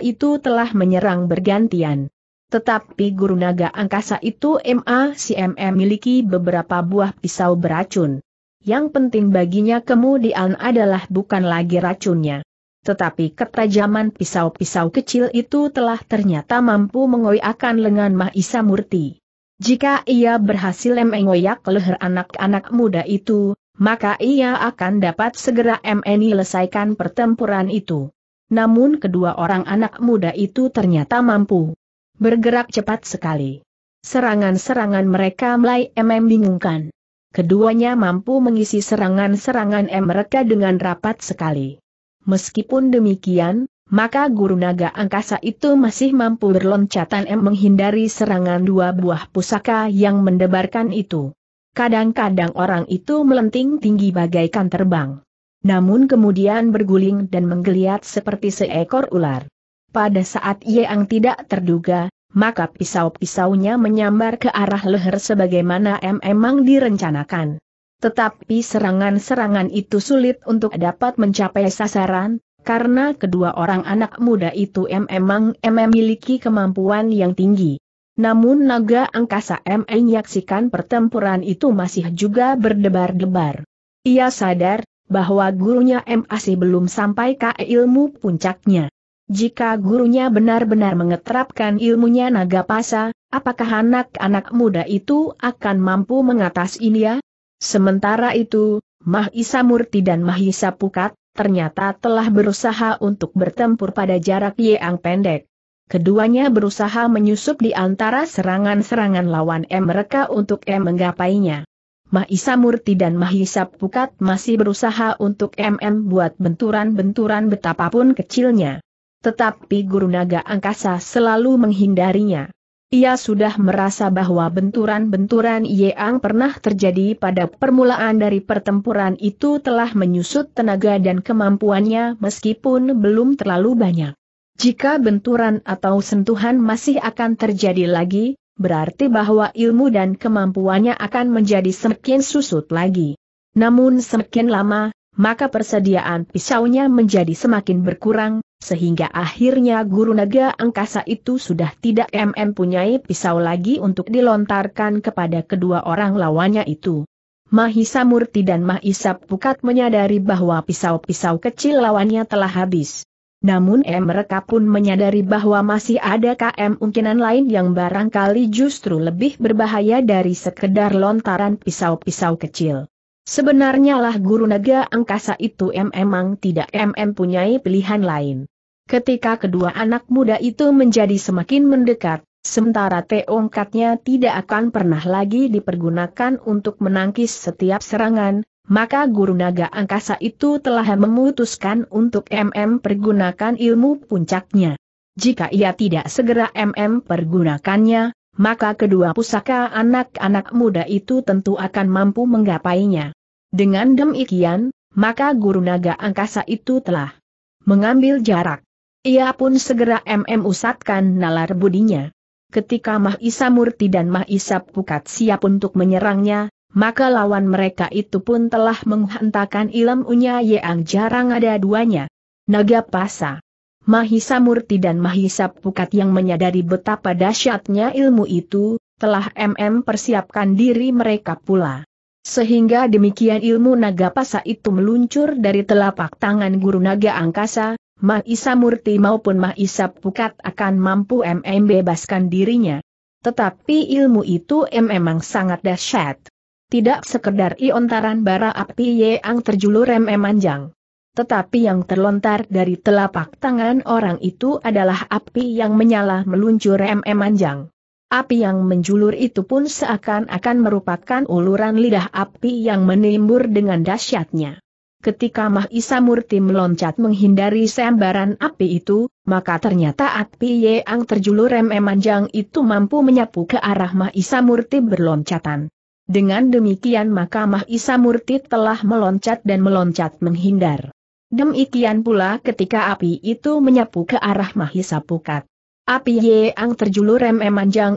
itu telah menyerang bergantian. Tetapi guru naga angkasa itu MA CMM miliki beberapa buah pisau beracun. Yang penting baginya kemudian adalah bukan lagi racunnya. Tetapi ketajaman pisau-pisau kecil itu telah ternyata mampu mengoyakkan lengan Mahisa Murti. Jika ia berhasil mengoyak leher anak-anak muda itu, maka ia akan dapat segera menyelesaikan pertempuran itu. Namun kedua orang anak muda itu ternyata mampu bergerak cepat sekali. Serangan-serangan mereka mulai membingungkan. Keduanya mampu mengisi serangan-serangan M mereka dengan rapat sekali. Meskipun demikian, maka guru naga angkasa itu masih mampu berloncatan M menghindari serangan dua buah pusaka yang mendebarkan itu. Kadang-kadang orang itu melenting tinggi bagaikan terbang. Namun kemudian berguling dan menggeliat seperti seekor ular. Pada saat Yeang tidak terduga, maka pisau-pisaunya menyambar ke arah leher sebagaimana M emang direncanakan. Tetapi serangan-serangan itu sulit untuk dapat mencapai sasaran, karena kedua orang anak muda itu M emang M memiliki kemampuan yang tinggi. Namun naga angkasa M menyaksikan pertempuran itu masih juga berdebar-debar. Ia sadar, bahwa gurunya M masih belum sampai ke ilmu puncaknya. Jika gurunya benar-benar mengeterapkan ilmunya naga pasa, apakah anak-anak muda itu akan mampu mengatasi ya? Sementara itu, Mahisa Murti dan Mahisa Pukat, ternyata telah berusaha untuk bertempur pada jarak yang pendek. Keduanya berusaha menyusup di antara serangan-serangan lawan M mereka untuk M menggapainya. Mahisa Murti dan Mahisa Pukat masih berusaha untuk MM buat benturan-benturan betapapun kecilnya tetapi guru naga angkasa selalu menghindarinya. Ia sudah merasa bahwa benturan-benturan Yeang pernah terjadi pada permulaan dari pertempuran itu telah menyusut tenaga dan kemampuannya meskipun belum terlalu banyak. Jika benturan atau sentuhan masih akan terjadi lagi, berarti bahwa ilmu dan kemampuannya akan menjadi semakin susut lagi. Namun semakin lama, maka persediaan pisaunya menjadi semakin berkurang, sehingga akhirnya guru naga angkasa itu sudah tidak mm punyai pisau lagi untuk dilontarkan kepada kedua orang lawannya itu. Mahisa Murti dan Mahisa Pukat menyadari bahwa pisau-pisau kecil lawannya telah habis. Namun M. mereka pun menyadari bahwa masih ada KM mungkinan lain yang barangkali justru lebih berbahaya dari sekedar lontaran pisau-pisau kecil. Sebenarnya lah guru naga angkasa itu memang tidak mempunyai pilihan lain. Ketika kedua anak muda itu menjadi semakin mendekat, sementara teongkatnya tidak akan pernah lagi dipergunakan untuk menangkis setiap serangan, maka guru naga angkasa itu telah memutuskan untuk MM pergunakan ilmu puncaknya. Jika ia tidak segera MM pergunakannya, maka kedua pusaka anak-anak muda itu tentu akan mampu menggapainya. Dengan demikian, maka guru naga angkasa itu telah mengambil jarak. Ia pun segera MM nalar budinya. Ketika Mahisa Murti dan Mahisa Pukat siap untuk menyerangnya, maka lawan mereka itu pun telah menghantarkan ilmunya yang jarang ada duanya. Naga Pasa Mahisa Murti dan Mahisa Pukat yang menyadari betapa dahsyatnya ilmu itu, telah MM persiapkan diri mereka pula. Sehingga demikian ilmu naga pasa itu meluncur dari telapak tangan guru naga angkasa, Mahisa Murti maupun Mahisa Pukat akan mampu MM bebaskan dirinya. Tetapi ilmu itu memang sangat dahsyat. Tidak sekedar iontaran bara api yang terjulur MM anjang tetapi yang terlontar dari telapak tangan orang itu adalah api yang menyala meluncur MM manjang. Api yang menjulur itu pun seakan-akan merupakan uluran lidah api yang menimbur dengan dahsyatnya. Ketika Mahisa Murti meloncat menghindari sembaran api itu, maka ternyata api yang terjulur MM manjang itu mampu menyapu ke arah Mahisa Murti berloncatan. Dengan demikian maka Mahisa Murti telah meloncat dan meloncat menghindar. Demikian pula ketika api itu menyapu ke arah Mahisa Pukat. Api yang terjulur rem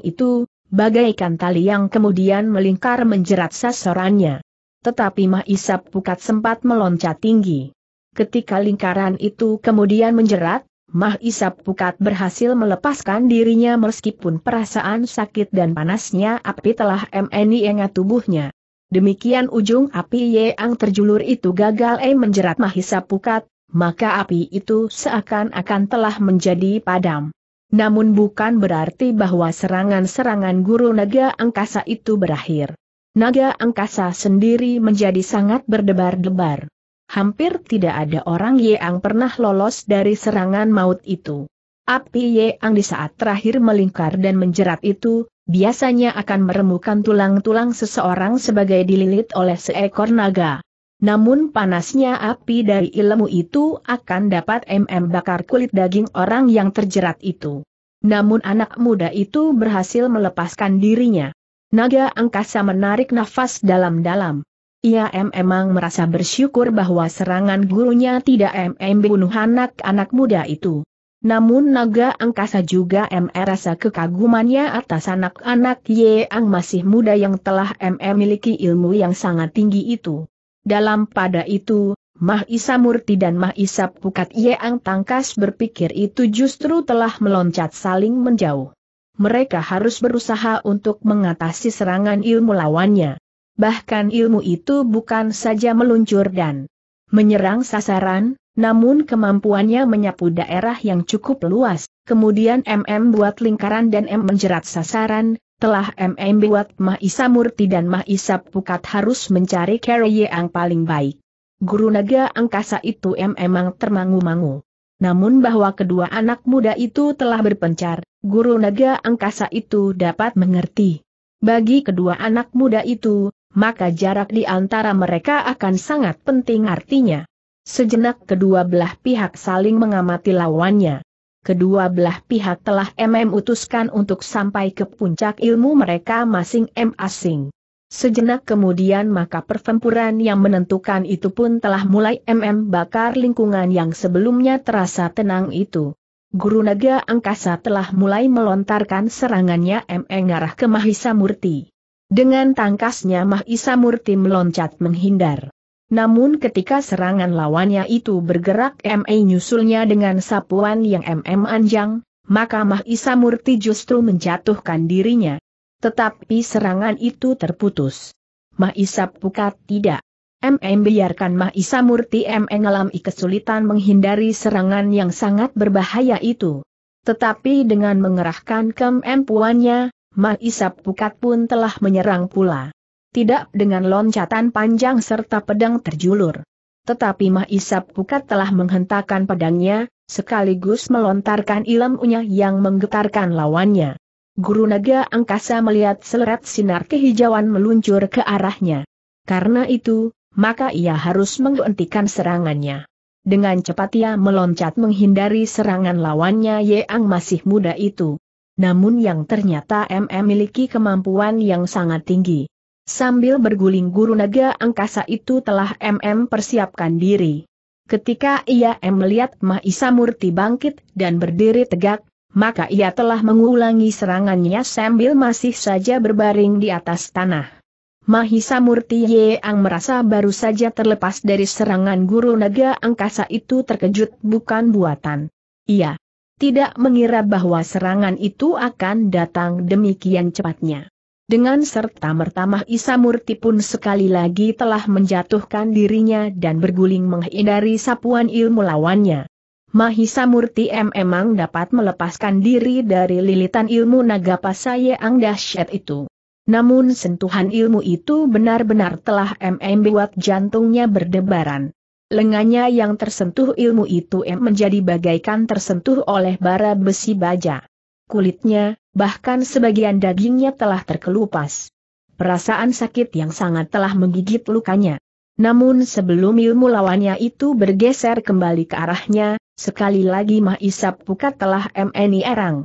itu, bagaikan tali yang kemudian melingkar menjerat sasarannya. Tetapi Mahisa Pukat sempat meloncat tinggi. Ketika lingkaran itu kemudian menjerat, Mahisa Pukat berhasil melepaskan dirinya meskipun perasaan sakit dan panasnya api telah menyengat tubuhnya. Demikian ujung api Ang terjulur itu gagal e menjerat Mahisa Pukat, maka api itu seakan-akan telah menjadi padam. Namun bukan berarti bahwa serangan-serangan guru naga angkasa itu berakhir. Naga angkasa sendiri menjadi sangat berdebar-debar. Hampir tidak ada orang Ye Ang pernah lolos dari serangan maut itu. Api Ye Ang di saat terakhir melingkar dan menjerat itu, biasanya akan meremukan tulang-tulang seseorang sebagai dililit oleh seekor naga. Namun panasnya api dari ilmu itu akan dapat mm bakar kulit daging orang yang terjerat itu. Namun anak muda itu berhasil melepaskan dirinya. Naga angkasa menarik nafas dalam-dalam. Ia memang merasa bersyukur bahwa serangan gurunya tidak mm bunuh anak-anak muda itu. Namun naga angkasa juga M rasa kekagumannya atas anak-anak Yeang masih muda yang telah M miliki ilmu yang sangat tinggi itu. Dalam pada itu, Mah Isa Murti dan Mah Isa Pukat Yeang Tangkas berpikir itu justru telah meloncat saling menjauh. Mereka harus berusaha untuk mengatasi serangan ilmu lawannya. Bahkan ilmu itu bukan saja meluncur dan menyerang sasaran, namun kemampuannya menyapu daerah yang cukup luas, kemudian MM buat lingkaran dan M menjerat sasaran, telah MM buat Mahisa Murti dan Mahisa Pukat harus mencari carrier yang paling baik. Guru naga angkasa itu M emang termangu-mangu. Namun bahwa kedua anak muda itu telah berpencar, guru naga angkasa itu dapat mengerti. Bagi kedua anak muda itu, maka jarak di antara mereka akan sangat penting artinya. Sejenak kedua belah pihak saling mengamati lawannya. Kedua belah pihak telah MM utuskan untuk sampai ke puncak ilmu mereka masing-masing. Sejenak kemudian maka pertempuran yang menentukan itu pun telah mulai MM bakar lingkungan yang sebelumnya terasa tenang itu. Guru Naga Angkasa telah mulai melontarkan serangannya MM ngarah ke Mahisa Murti. Dengan tangkasnya Mahisa Murti meloncat menghindar. Namun ketika serangan lawannya itu bergerak MA nyusulnya dengan sapuan yang MM anjang, maka Mahisa Murti justru menjatuhkan dirinya. Tetapi serangan itu terputus. Mahisa Pukat tidak. MM biarkan Mahisa Murti MM ngalami kesulitan menghindari serangan yang sangat berbahaya itu. Tetapi dengan mengerahkan kemampuannya, Mahisa Pukat pun telah menyerang pula tidak dengan loncatan panjang serta pedang terjulur. Tetapi Mahisap Pukat telah menghentakkan pedangnya, sekaligus melontarkan ilmunya yang menggetarkan lawannya. Guru naga angkasa melihat seleret sinar kehijauan meluncur ke arahnya. Karena itu, maka ia harus menghentikan serangannya. Dengan cepat ia meloncat menghindari serangan lawannya Yeang masih muda itu. Namun yang ternyata MM memiliki kemampuan yang sangat tinggi. Sambil berguling guru naga angkasa itu telah MM persiapkan diri. Ketika ia M melihat Mahisa Murti bangkit dan berdiri tegak, maka ia telah mengulangi serangannya sambil masih saja berbaring di atas tanah. Mahisa Murti Yeang merasa baru saja terlepas dari serangan guru naga angkasa itu terkejut bukan buatan. Ia tidak mengira bahwa serangan itu akan datang demikian cepatnya. Dengan serta mertamah Murti pun sekali lagi telah menjatuhkan dirinya dan berguling menghindari sapuan ilmu lawannya. Mahisa Murti M emang dapat melepaskan diri dari lilitan ilmu naga pasaya ang dahsyat itu. Namun sentuhan ilmu itu benar-benar telah MM buat jantungnya berdebaran. Lengannya yang tersentuh ilmu itu M menjadi bagaikan tersentuh oleh bara besi baja. Kulitnya, bahkan sebagian dagingnya telah terkelupas. Perasaan sakit yang sangat telah menggigit lukanya. Namun sebelum ilmu lawannya itu bergeser kembali ke arahnya, sekali lagi Mah Isap Pukat telah MNI erang.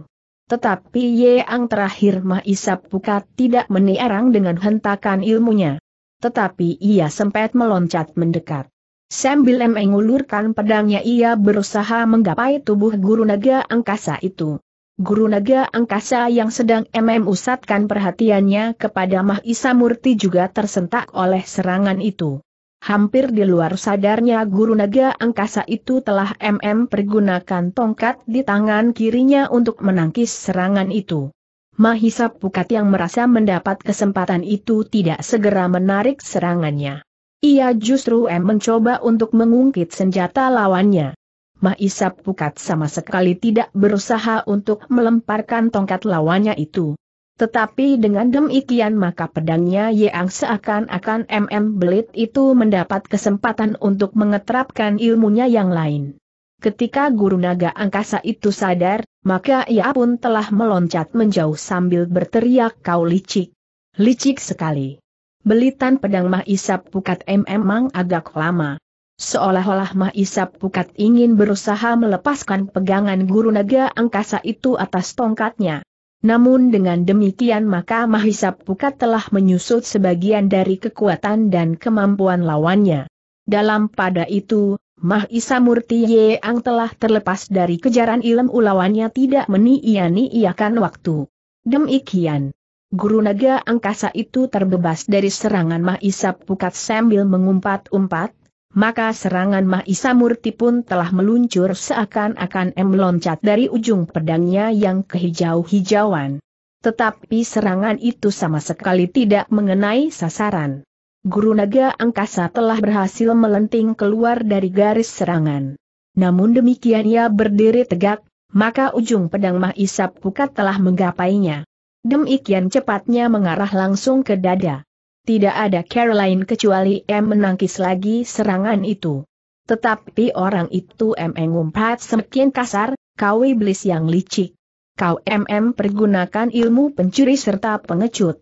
Tetapi Yeang terakhir Mah Isap Pukat tidak menierang dengan hentakan ilmunya. Tetapi ia sempat meloncat mendekat. Sambil mengulurkan pedangnya ia berusaha menggapai tubuh guru naga angkasa itu. Guru naga angkasa yang sedang MM usatkan perhatiannya kepada Mahisa Murti juga tersentak oleh serangan itu. Hampir di luar sadarnya guru naga angkasa itu telah MM pergunakan tongkat di tangan kirinya untuk menangkis serangan itu. Mahisa Pukat yang merasa mendapat kesempatan itu tidak segera menarik serangannya. Ia justru M mencoba untuk mengungkit senjata lawannya. Mahisap Pukat sama sekali tidak berusaha untuk melemparkan tongkat lawannya itu. Tetapi dengan demikian maka pedangnya Yeang seakan-akan MM Belit itu mendapat kesempatan untuk mengetrapkan ilmunya yang lain. Ketika guru naga angkasa itu sadar, maka ia pun telah meloncat menjauh sambil berteriak kau licik. Licik sekali. Belitan pedang Mahisap Pukat MM mang agak lama. Seolah-olah Mahisap Pukat ingin berusaha melepaskan pegangan guru naga angkasa itu atas tongkatnya. Namun dengan demikian maka Mahisap Pukat telah menyusut sebagian dari kekuatan dan kemampuan lawannya. Dalam pada itu, Mahisa Murti Yeang telah terlepas dari kejaran ilm ulawannya tidak meniiani iakan waktu. Demikian. Guru naga angkasa itu terbebas dari serangan Mahisap Pukat sambil mengumpat-umpat, maka serangan Mahisa Murti pun telah meluncur seakan-akan M meloncat dari ujung pedangnya yang kehijau-hijauan. Tetapi serangan itu sama sekali tidak mengenai sasaran. Guru Naga Angkasa telah berhasil melenting keluar dari garis serangan. Namun demikian ia berdiri tegak, maka ujung pedang Mahisa Pukat telah menggapainya. Demikian cepatnya mengarah langsung ke dada. Tidak ada Caroline kecuali M menangkis lagi serangan itu. Tetapi orang itu M mengumpat semakin kasar, kau iblis yang licik. Kau MM pergunakan ilmu pencuri serta pengecut.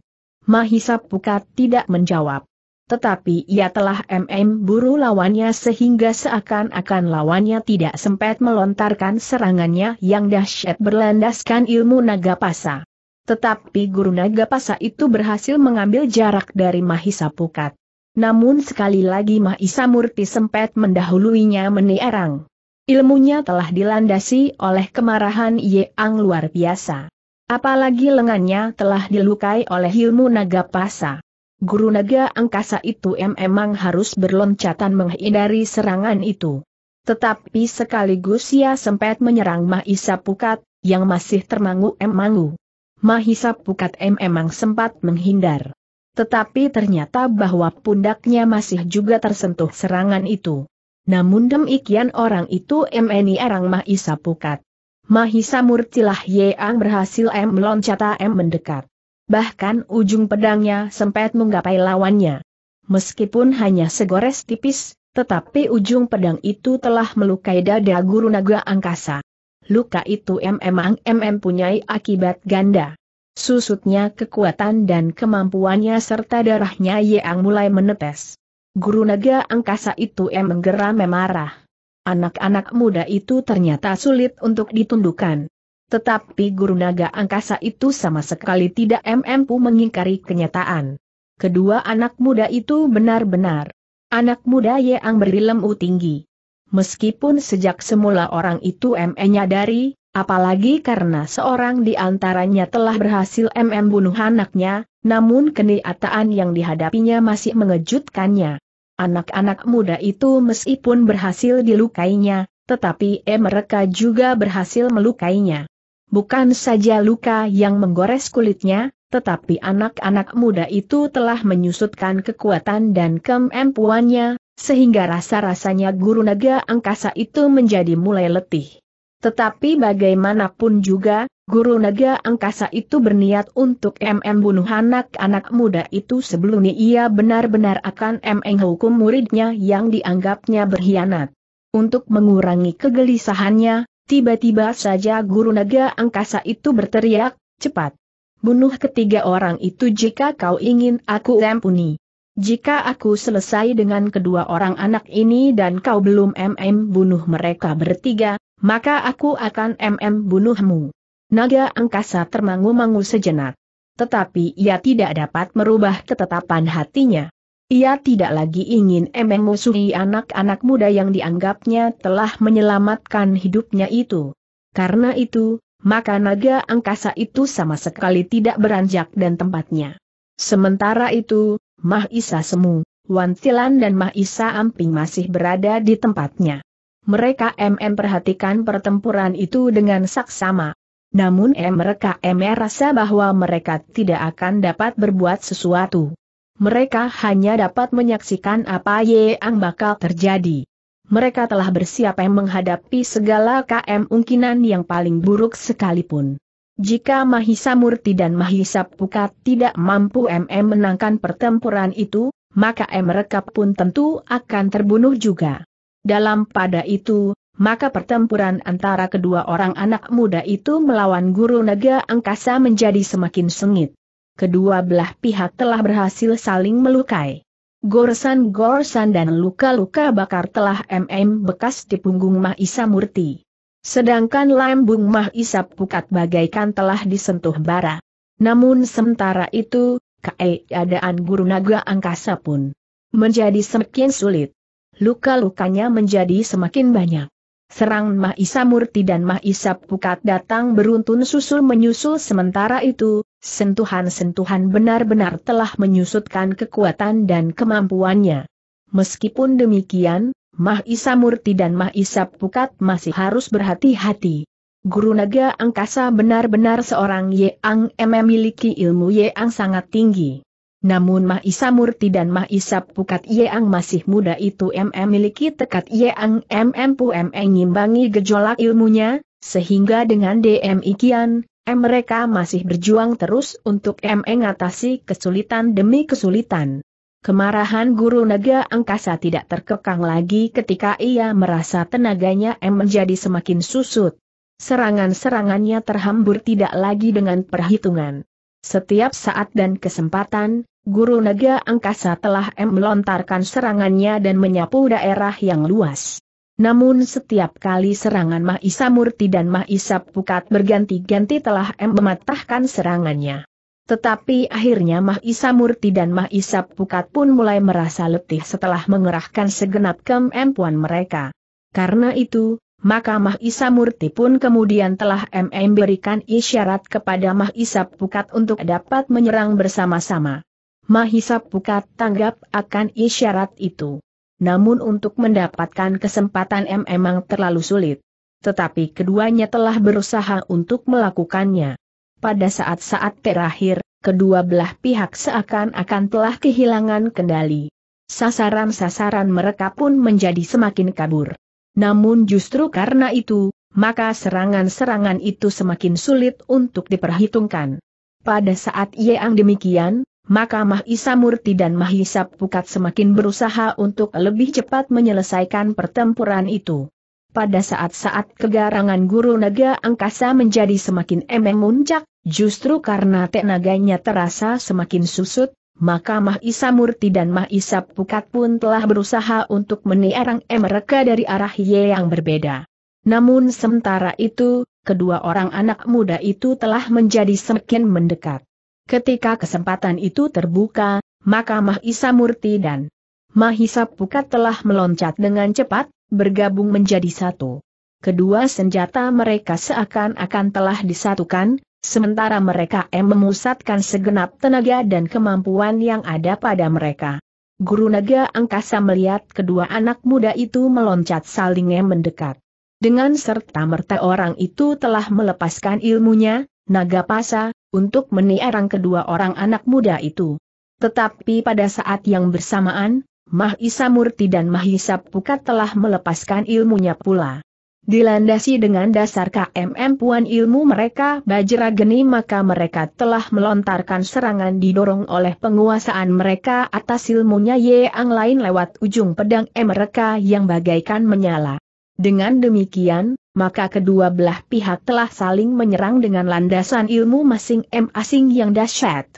Mahisa Pukat tidak menjawab. Tetapi ia telah MM buru lawannya sehingga seakan-akan lawannya tidak sempat melontarkan serangannya yang dahsyat berlandaskan ilmu naga pasa. Tetapi guru naga pasa itu berhasil mengambil jarak dari Mahisa Pukat. Namun sekali lagi Mahisa Murti sempat mendahuluinya menierang. Ilmunya telah dilandasi oleh kemarahan Ye Ang luar biasa. Apalagi lengannya telah dilukai oleh ilmu naga pasa. Guru naga angkasa itu memang harus berloncatan menghindari serangan itu. Tetapi sekaligus ia sempat menyerang Mahisa Pukat, yang masih termangu-emangu. Mahisa Pukat M memang sempat menghindar. Tetapi ternyata bahwa pundaknya masih juga tersentuh serangan itu. Namun demikian orang itu MNI Arang Mahisa Pukat. Mahisa Murtilah Yeang berhasil M meloncata M mendekat. Bahkan ujung pedangnya sempat menggapai lawannya. Meskipun hanya segores tipis, tetapi ujung pedang itu telah melukai dada guru naga angkasa luka itu memang MM punyai akibat ganda. Susutnya kekuatan dan kemampuannya serta darahnya yang mulai menetes. Guru naga angkasa itu em menggeram memarah. Anak-anak muda itu ternyata sulit untuk ditundukkan. Tetapi guru naga angkasa itu sama sekali tidak MM mengingkari kenyataan. Kedua anak muda itu benar-benar anak muda yang berilmu tinggi meskipun sejak semula orang itu M.E. nyadari, apalagi karena seorang di antaranya telah berhasil M.M. bunuh anaknya, namun kenyataan yang dihadapinya masih mengejutkannya. Anak-anak muda itu meskipun berhasil dilukainya, tetapi eh mereka juga berhasil melukainya. Bukan saja luka yang menggores kulitnya, tetapi anak-anak muda itu telah menyusutkan kekuatan dan kemampuannya sehingga rasa-rasanya guru naga angkasa itu menjadi mulai letih. Tetapi bagaimanapun juga, guru naga angkasa itu berniat untuk MM bunuh anak-anak muda itu sebelum ia benar-benar akan MM hukum muridnya yang dianggapnya berkhianat. Untuk mengurangi kegelisahannya, tiba-tiba saja guru naga angkasa itu berteriak, cepat. Bunuh ketiga orang itu jika kau ingin aku ampuni. Jika aku selesai dengan kedua orang anak ini dan kau belum MM bunuh mereka bertiga, maka aku akan MM bunuhmu. Naga angkasa termangu-mangu sejenak. Tetapi ia tidak dapat merubah ketetapan hatinya. Ia tidak lagi ingin MM musuhi anak-anak muda yang dianggapnya telah menyelamatkan hidupnya itu. Karena itu, maka naga angkasa itu sama sekali tidak beranjak dan tempatnya. Sementara itu, Mah Isa Semu, Wantilan dan Mah Isa Amping masih berada di tempatnya. Mereka MM perhatikan pertempuran itu dengan saksama. Namun M mereka M rasa bahwa mereka tidak akan dapat berbuat sesuatu. Mereka hanya dapat menyaksikan apa yang bakal terjadi. Mereka telah bersiap menghadapi segala KM mungkinan yang paling buruk sekalipun. Jika Mahisa Murti dan Mahisa Pukat tidak mampu MM menangkan pertempuran itu, maka M Rekap pun tentu akan terbunuh juga. Dalam pada itu, maka pertempuran antara kedua orang anak muda itu melawan guru naga angkasa menjadi semakin sengit. Kedua belah pihak telah berhasil saling melukai. Gorsan-gorsan dan luka-luka bakar telah MM bekas di punggung Mahisa Murti. Sedangkan lambung Mah Isap Pukat bagaikan telah disentuh bara. Namun sementara itu, keadaan guru naga angkasa pun menjadi semakin sulit. Luka-lukanya menjadi semakin banyak. Serang Mahisamurti Murti dan Mahisap Pukat datang beruntun susul menyusul sementara itu, sentuhan-sentuhan benar-benar telah menyusutkan kekuatan dan kemampuannya. Meskipun demikian, Mah Isa Murti dan Mah Isa Pukat masih harus berhati-hati. Guru naga angkasa benar-benar seorang m memiliki ilmu Yang sangat tinggi. Namun Mah Isa Murti dan Mah Isa Pukat Yeang masih muda itu m memiliki tekad Yeang m Pu m ngimbangi gejolak ilmunya, sehingga dengan DM Ikian, M mereka masih berjuang terus untuk m mengatasi kesulitan demi kesulitan. Kemarahan guru naga angkasa tidak terkekang lagi ketika ia merasa tenaganya M menjadi semakin susut. Serangan-serangannya terhambur tidak lagi dengan perhitungan. Setiap saat dan kesempatan, guru naga angkasa telah M melontarkan serangannya dan menyapu daerah yang luas. Namun setiap kali serangan Mahisa Murti dan Mahisa Pukat berganti-ganti telah M mematahkan serangannya. Tetapi akhirnya Mah Isa Murti dan Mah Isa Pukat pun mulai merasa letih setelah mengerahkan segenap kemampuan mereka. Karena itu, maka Mah Isa Murti pun kemudian telah MM berikan isyarat kepada Mah Isa Pukat untuk dapat menyerang bersama-sama. Mah Isa Pukat tanggap akan isyarat itu. Namun untuk mendapatkan kesempatan M memang terlalu sulit. Tetapi keduanya telah berusaha untuk melakukannya. Pada saat-saat terakhir, kedua belah pihak seakan-akan telah kehilangan kendali. Sasaran-sasaran mereka pun menjadi semakin kabur. Namun justru karena itu, maka serangan-serangan itu semakin sulit untuk diperhitungkan. Pada saat Yeang demikian, maka Mahisa Murti dan Mahisa Pukat semakin berusaha untuk lebih cepat menyelesaikan pertempuran itu. Pada saat-saat kegarangan guru naga angkasa menjadi semakin emeng muncak, justru karena tenaganya terasa semakin susut, maka Mahisa Murti dan Mahisa Pukat pun telah berusaha untuk meniarang mereka dari arah Y yang berbeda. Namun sementara itu, kedua orang anak muda itu telah menjadi semakin mendekat. Ketika kesempatan itu terbuka, maka Mahisa Murti dan Mahisa Pukat telah meloncat dengan cepat, bergabung menjadi satu. Kedua senjata mereka seakan-akan telah disatukan, sementara mereka M memusatkan segenap tenaga dan kemampuan yang ada pada mereka. Guru Naga Angkasa melihat kedua anak muda itu meloncat saling M mendekat. Dengan serta-merta orang itu telah melepaskan ilmunya, naga pasa, untuk meniarang kedua orang anak muda itu. Tetapi pada saat yang bersamaan, Mahisa Murti dan Mahisa Pukat telah melepaskan ilmunya pula. Dilandasi dengan dasar KMM puan ilmu mereka bajra geni maka mereka telah melontarkan serangan didorong oleh penguasaan mereka atas ilmunya Yang lain lewat ujung pedang M mereka yang bagaikan menyala. Dengan demikian, maka kedua belah pihak telah saling menyerang dengan landasan ilmu masing masing yang dahsyat.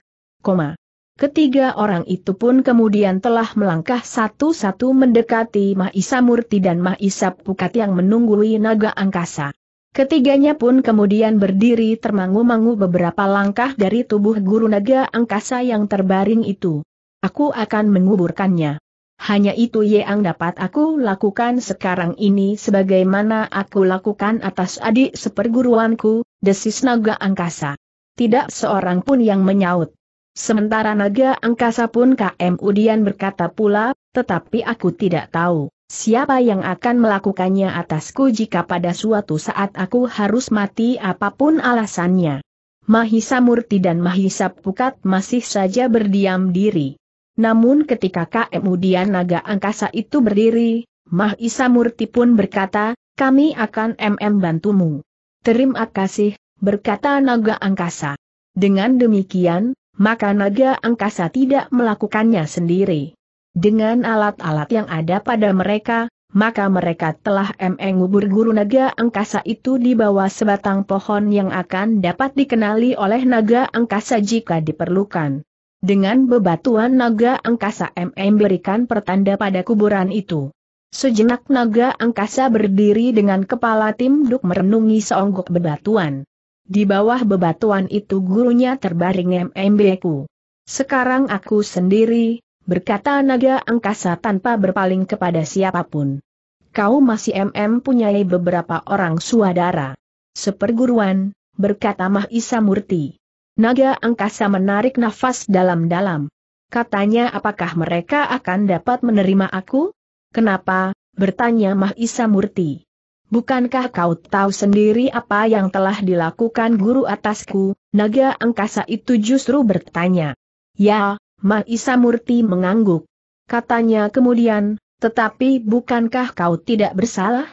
Koma. Ketiga orang itu pun kemudian telah melangkah satu-satu mendekati Mahisa Murti dan Mahisa Pukat yang menunggui naga angkasa. Ketiganya pun kemudian berdiri termangu-mangu beberapa langkah dari tubuh guru naga angkasa yang terbaring itu. Aku akan menguburkannya. Hanya itu yang dapat aku lakukan sekarang ini sebagaimana aku lakukan atas adik seperguruanku, desis naga angkasa. Tidak seorang pun yang menyaut. Sementara naga angkasa pun KM Udian berkata pula, tetapi aku tidak tahu siapa yang akan melakukannya atasku jika pada suatu saat aku harus mati apapun alasannya. Mahisa Murti dan Mahisa Pukat masih saja berdiam diri. Namun ketika KM Udian naga angkasa itu berdiri, Mahisa Murti pun berkata, kami akan MM bantumu. Terima kasih, berkata naga angkasa. Dengan demikian, maka naga angkasa tidak melakukannya sendiri. Dengan alat-alat yang ada pada mereka, maka mereka telah mengubur guru naga angkasa itu di bawah sebatang pohon yang akan dapat dikenali oleh naga angkasa jika diperlukan. Dengan bebatuan naga angkasa MM berikan pertanda pada kuburan itu. Sejenak naga angkasa berdiri dengan kepala tim duk merenungi seonggok bebatuan. Di bawah bebatuan itu gurunya terbaring MMBku. Sekarang aku sendiri, berkata naga angkasa tanpa berpaling kepada siapapun. Kau masih MM punyai beberapa orang suadara. Seperguruan, berkata Mahisa Murti. Naga angkasa menarik nafas dalam-dalam. Katanya apakah mereka akan dapat menerima aku? Kenapa? bertanya Mahisa Murti. Bukankah kau tahu sendiri apa yang telah dilakukan guru atasku? Naga angkasa itu justru bertanya. Ya, Maisa Murti mengangguk. Katanya kemudian, tetapi bukankah kau tidak bersalah?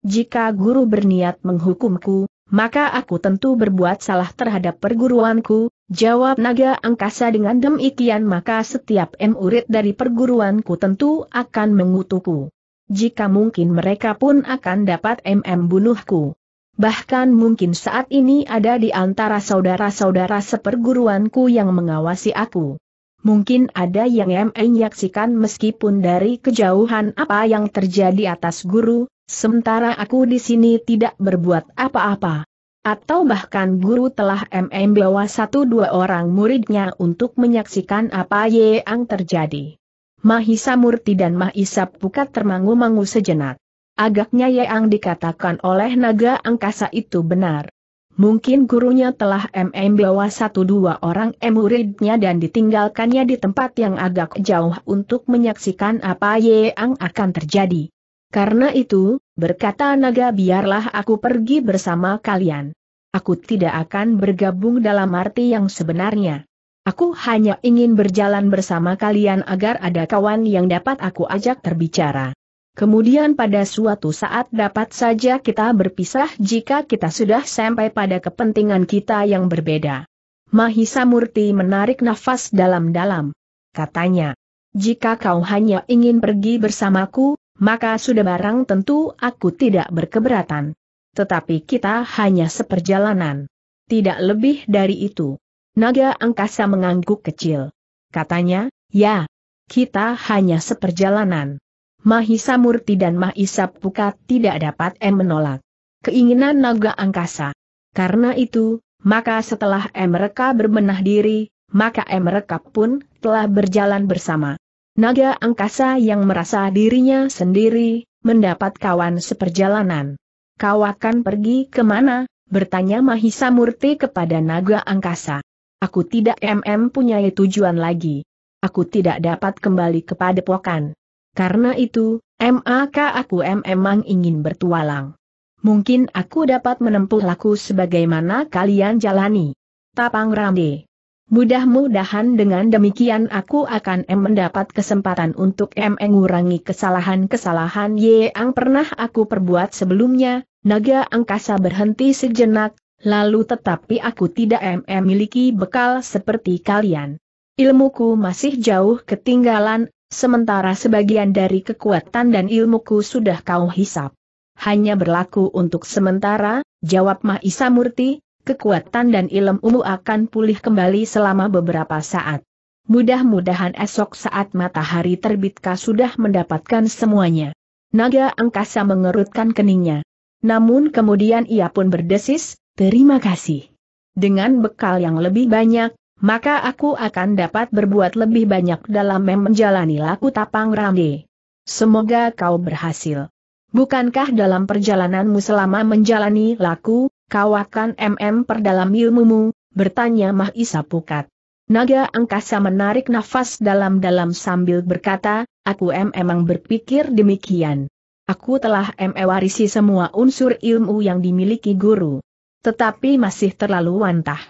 Jika guru berniat menghukumku, maka aku tentu berbuat salah terhadap perguruanku, jawab naga angkasa dengan demikian maka setiap murid dari perguruanku tentu akan mengutuku jika mungkin mereka pun akan dapat MM bunuhku. Bahkan mungkin saat ini ada di antara saudara-saudara seperguruanku yang mengawasi aku. Mungkin ada yang MM yaksikan meskipun dari kejauhan apa yang terjadi atas guru, sementara aku di sini tidak berbuat apa-apa. Atau bahkan guru telah MM bawa satu dua orang muridnya untuk menyaksikan apa yang terjadi. Mahisa Murti dan Mahisa Pukat termangu-mangu sejenak. Agaknya yang dikatakan oleh naga angkasa itu benar. Mungkin gurunya telah MM bawa satu dua orang muridnya dan ditinggalkannya di tempat yang agak jauh untuk menyaksikan apa yang akan terjadi. Karena itu, berkata naga biarlah aku pergi bersama kalian. Aku tidak akan bergabung dalam arti yang sebenarnya. Aku hanya ingin berjalan bersama kalian agar ada kawan yang dapat aku ajak terbicara. Kemudian pada suatu saat dapat saja kita berpisah jika kita sudah sampai pada kepentingan kita yang berbeda. Mahisa Murti menarik nafas dalam-dalam. Katanya, jika kau hanya ingin pergi bersamaku, maka sudah barang tentu aku tidak berkeberatan tetapi kita hanya seperjalanan. Tidak lebih dari itu. Naga angkasa mengangguk kecil. Katanya, ya, kita hanya seperjalanan. Mahisa Murti dan Mahisa Pukat tidak dapat M menolak keinginan naga angkasa. Karena itu, maka setelah M mereka berbenah diri, maka M mereka pun telah berjalan bersama. Naga angkasa yang merasa dirinya sendiri, mendapat kawan seperjalanan. Kau akan pergi kemana? bertanya Mahisa Murti kepada naga angkasa. Aku tidak mm punya tujuan lagi. Aku tidak dapat kembali kepada pokan. Karena itu, MAK aku memang ingin bertualang. Mungkin aku dapat menempuh laku sebagaimana kalian jalani. Tapang Ramde. Mudah-mudahan dengan demikian aku akan M mendapat kesempatan untuk M mengurangi kesalahan-kesalahan yang pernah aku perbuat sebelumnya. Naga angkasa berhenti sejenak, Lalu tetapi aku tidak memiliki bekal seperti kalian. Ilmuku masih jauh ketinggalan, sementara sebagian dari kekuatan dan ilmuku sudah kau hisap. Hanya berlaku untuk sementara, jawab Mahisa Murti, kekuatan dan ilmu akan pulih kembali selama beberapa saat. Mudah-mudahan esok saat matahari terbit kau sudah mendapatkan semuanya. Naga angkasa mengerutkan keningnya. Namun kemudian ia pun berdesis, Terima kasih. Dengan bekal yang lebih banyak, maka aku akan dapat berbuat lebih banyak dalam menjalani laku tapang rande. Semoga kau berhasil. Bukankah dalam perjalananmu selama menjalani laku, kau akan MM perdalam ilmumu, bertanya Mahisa Pukat. Naga angkasa menarik nafas dalam-dalam sambil berkata, aku em emang berpikir demikian. Aku telah mewarisi semua unsur ilmu yang dimiliki guru. Tetapi masih terlalu wantah.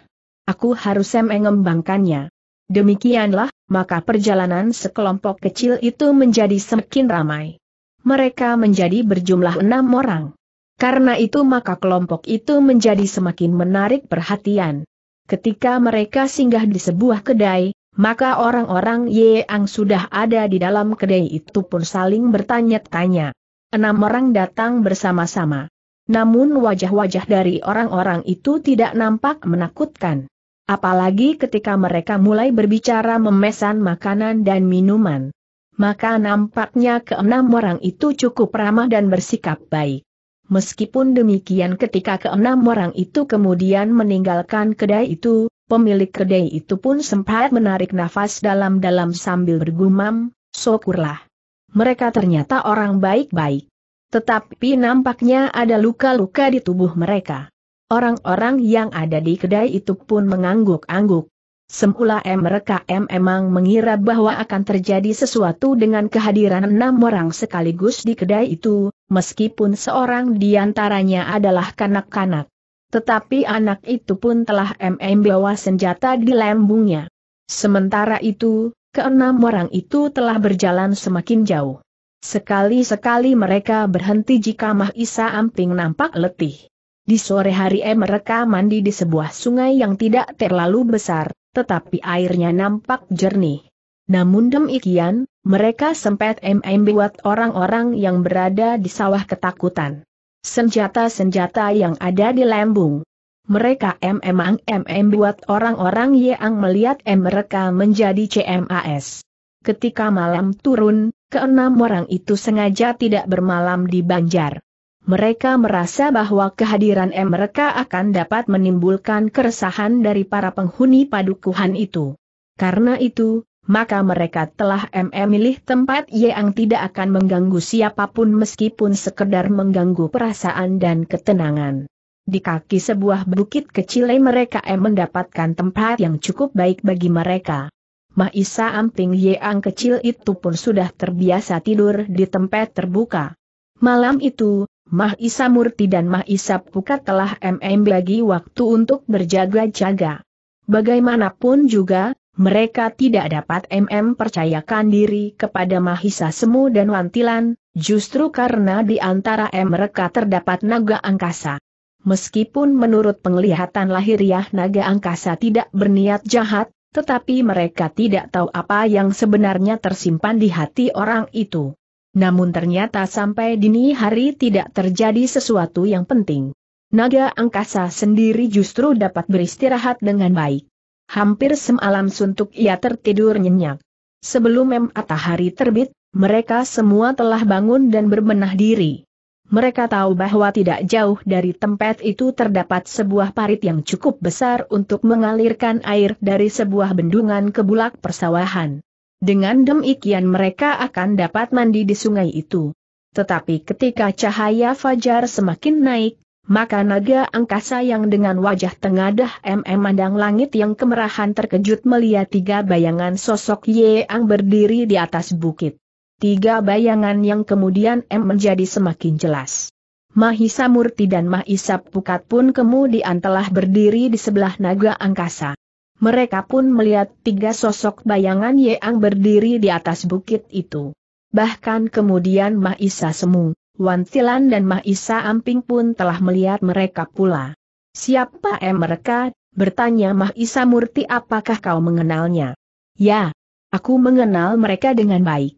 Aku harus mengembangkannya. Demikianlah, maka perjalanan sekelompok kecil itu menjadi semakin ramai. Mereka menjadi berjumlah enam orang. Karena itu maka kelompok itu menjadi semakin menarik perhatian. Ketika mereka singgah di sebuah kedai, maka orang-orang yang sudah ada di dalam kedai itu pun saling bertanya-tanya. Enam orang datang bersama-sama. Namun wajah-wajah dari orang-orang itu tidak nampak menakutkan. Apalagi ketika mereka mulai berbicara memesan makanan dan minuman. Maka nampaknya keenam orang itu cukup ramah dan bersikap baik. Meskipun demikian ketika keenam orang itu kemudian meninggalkan kedai itu, pemilik kedai itu pun sempat menarik nafas dalam-dalam sambil bergumam, syukurlah. Mereka ternyata orang baik-baik. Tetapi nampaknya ada luka-luka di tubuh mereka. Orang-orang yang ada di kedai itu pun mengangguk-angguk. Semula mereka memang mengira bahwa akan terjadi sesuatu dengan kehadiran enam orang sekaligus di kedai itu, meskipun seorang di antaranya adalah kanak-kanak. Tetapi anak itu pun telah MM bawa senjata di lambungnya. Sementara itu, keenam orang itu telah berjalan semakin jauh. Sekali-sekali mereka berhenti jika Mahisa Amping nampak letih. Di sore hari eh mereka mandi di sebuah sungai yang tidak terlalu besar, tetapi airnya nampak jernih. Namun demikian, mereka sempat MM buat orang-orang yang berada di sawah ketakutan. Senjata-senjata yang ada di lambung. Mereka memang MM buat orang-orang yang melihat M mereka menjadi CMAS. Ketika malam turun, Keenam orang itu sengaja tidak bermalam di Banjar. Mereka merasa bahwa kehadiran M mereka akan dapat menimbulkan keresahan dari para penghuni padukuhan itu. Karena itu, maka mereka telah M milih tempat yang tidak akan mengganggu siapapun meskipun sekedar mengganggu perasaan dan ketenangan. Di kaki sebuah bukit kecil mereka M mendapatkan tempat yang cukup baik bagi mereka. Mahisa Amping Yeang kecil itu pun sudah terbiasa tidur di tempat terbuka. Malam itu, Mahisa Murti dan Mahisa Pukat telah MM bagi waktu untuk berjaga-jaga. Bagaimanapun juga, mereka tidak dapat MM percayakan diri kepada Mahisa Semu dan Wantilan, justru karena di antara mereka terdapat naga angkasa. Meskipun menurut penglihatan lahiriah naga angkasa tidak berniat jahat, tetapi mereka tidak tahu apa yang sebenarnya tersimpan di hati orang itu. Namun ternyata sampai dini hari tidak terjadi sesuatu yang penting. Naga angkasa sendiri justru dapat beristirahat dengan baik. Hampir semalam suntuk ia tertidur nyenyak. Sebelum matahari terbit, mereka semua telah bangun dan berbenah diri. Mereka tahu bahwa tidak jauh dari tempat itu terdapat sebuah parit yang cukup besar untuk mengalirkan air dari sebuah bendungan ke bulak persawahan. Dengan demikian mereka akan dapat mandi di sungai itu. Tetapi ketika cahaya fajar semakin naik, maka naga angkasa yang dengan wajah tengadah mandang langit yang kemerahan terkejut melihat tiga bayangan sosok Yeang berdiri di atas bukit. Tiga bayangan yang kemudian M menjadi semakin jelas. Mahisa Murti dan Mahisa Pukat pun kemudian telah berdiri di sebelah naga angkasa. Mereka pun melihat tiga sosok bayangan yang berdiri di atas bukit itu. Bahkan kemudian Mahisa Semu, Wan Wantilan dan Mahisa Amping pun telah melihat mereka pula. Siapa M eh mereka? Bertanya Mahisa Murti apakah kau mengenalnya? Ya, aku mengenal mereka dengan baik.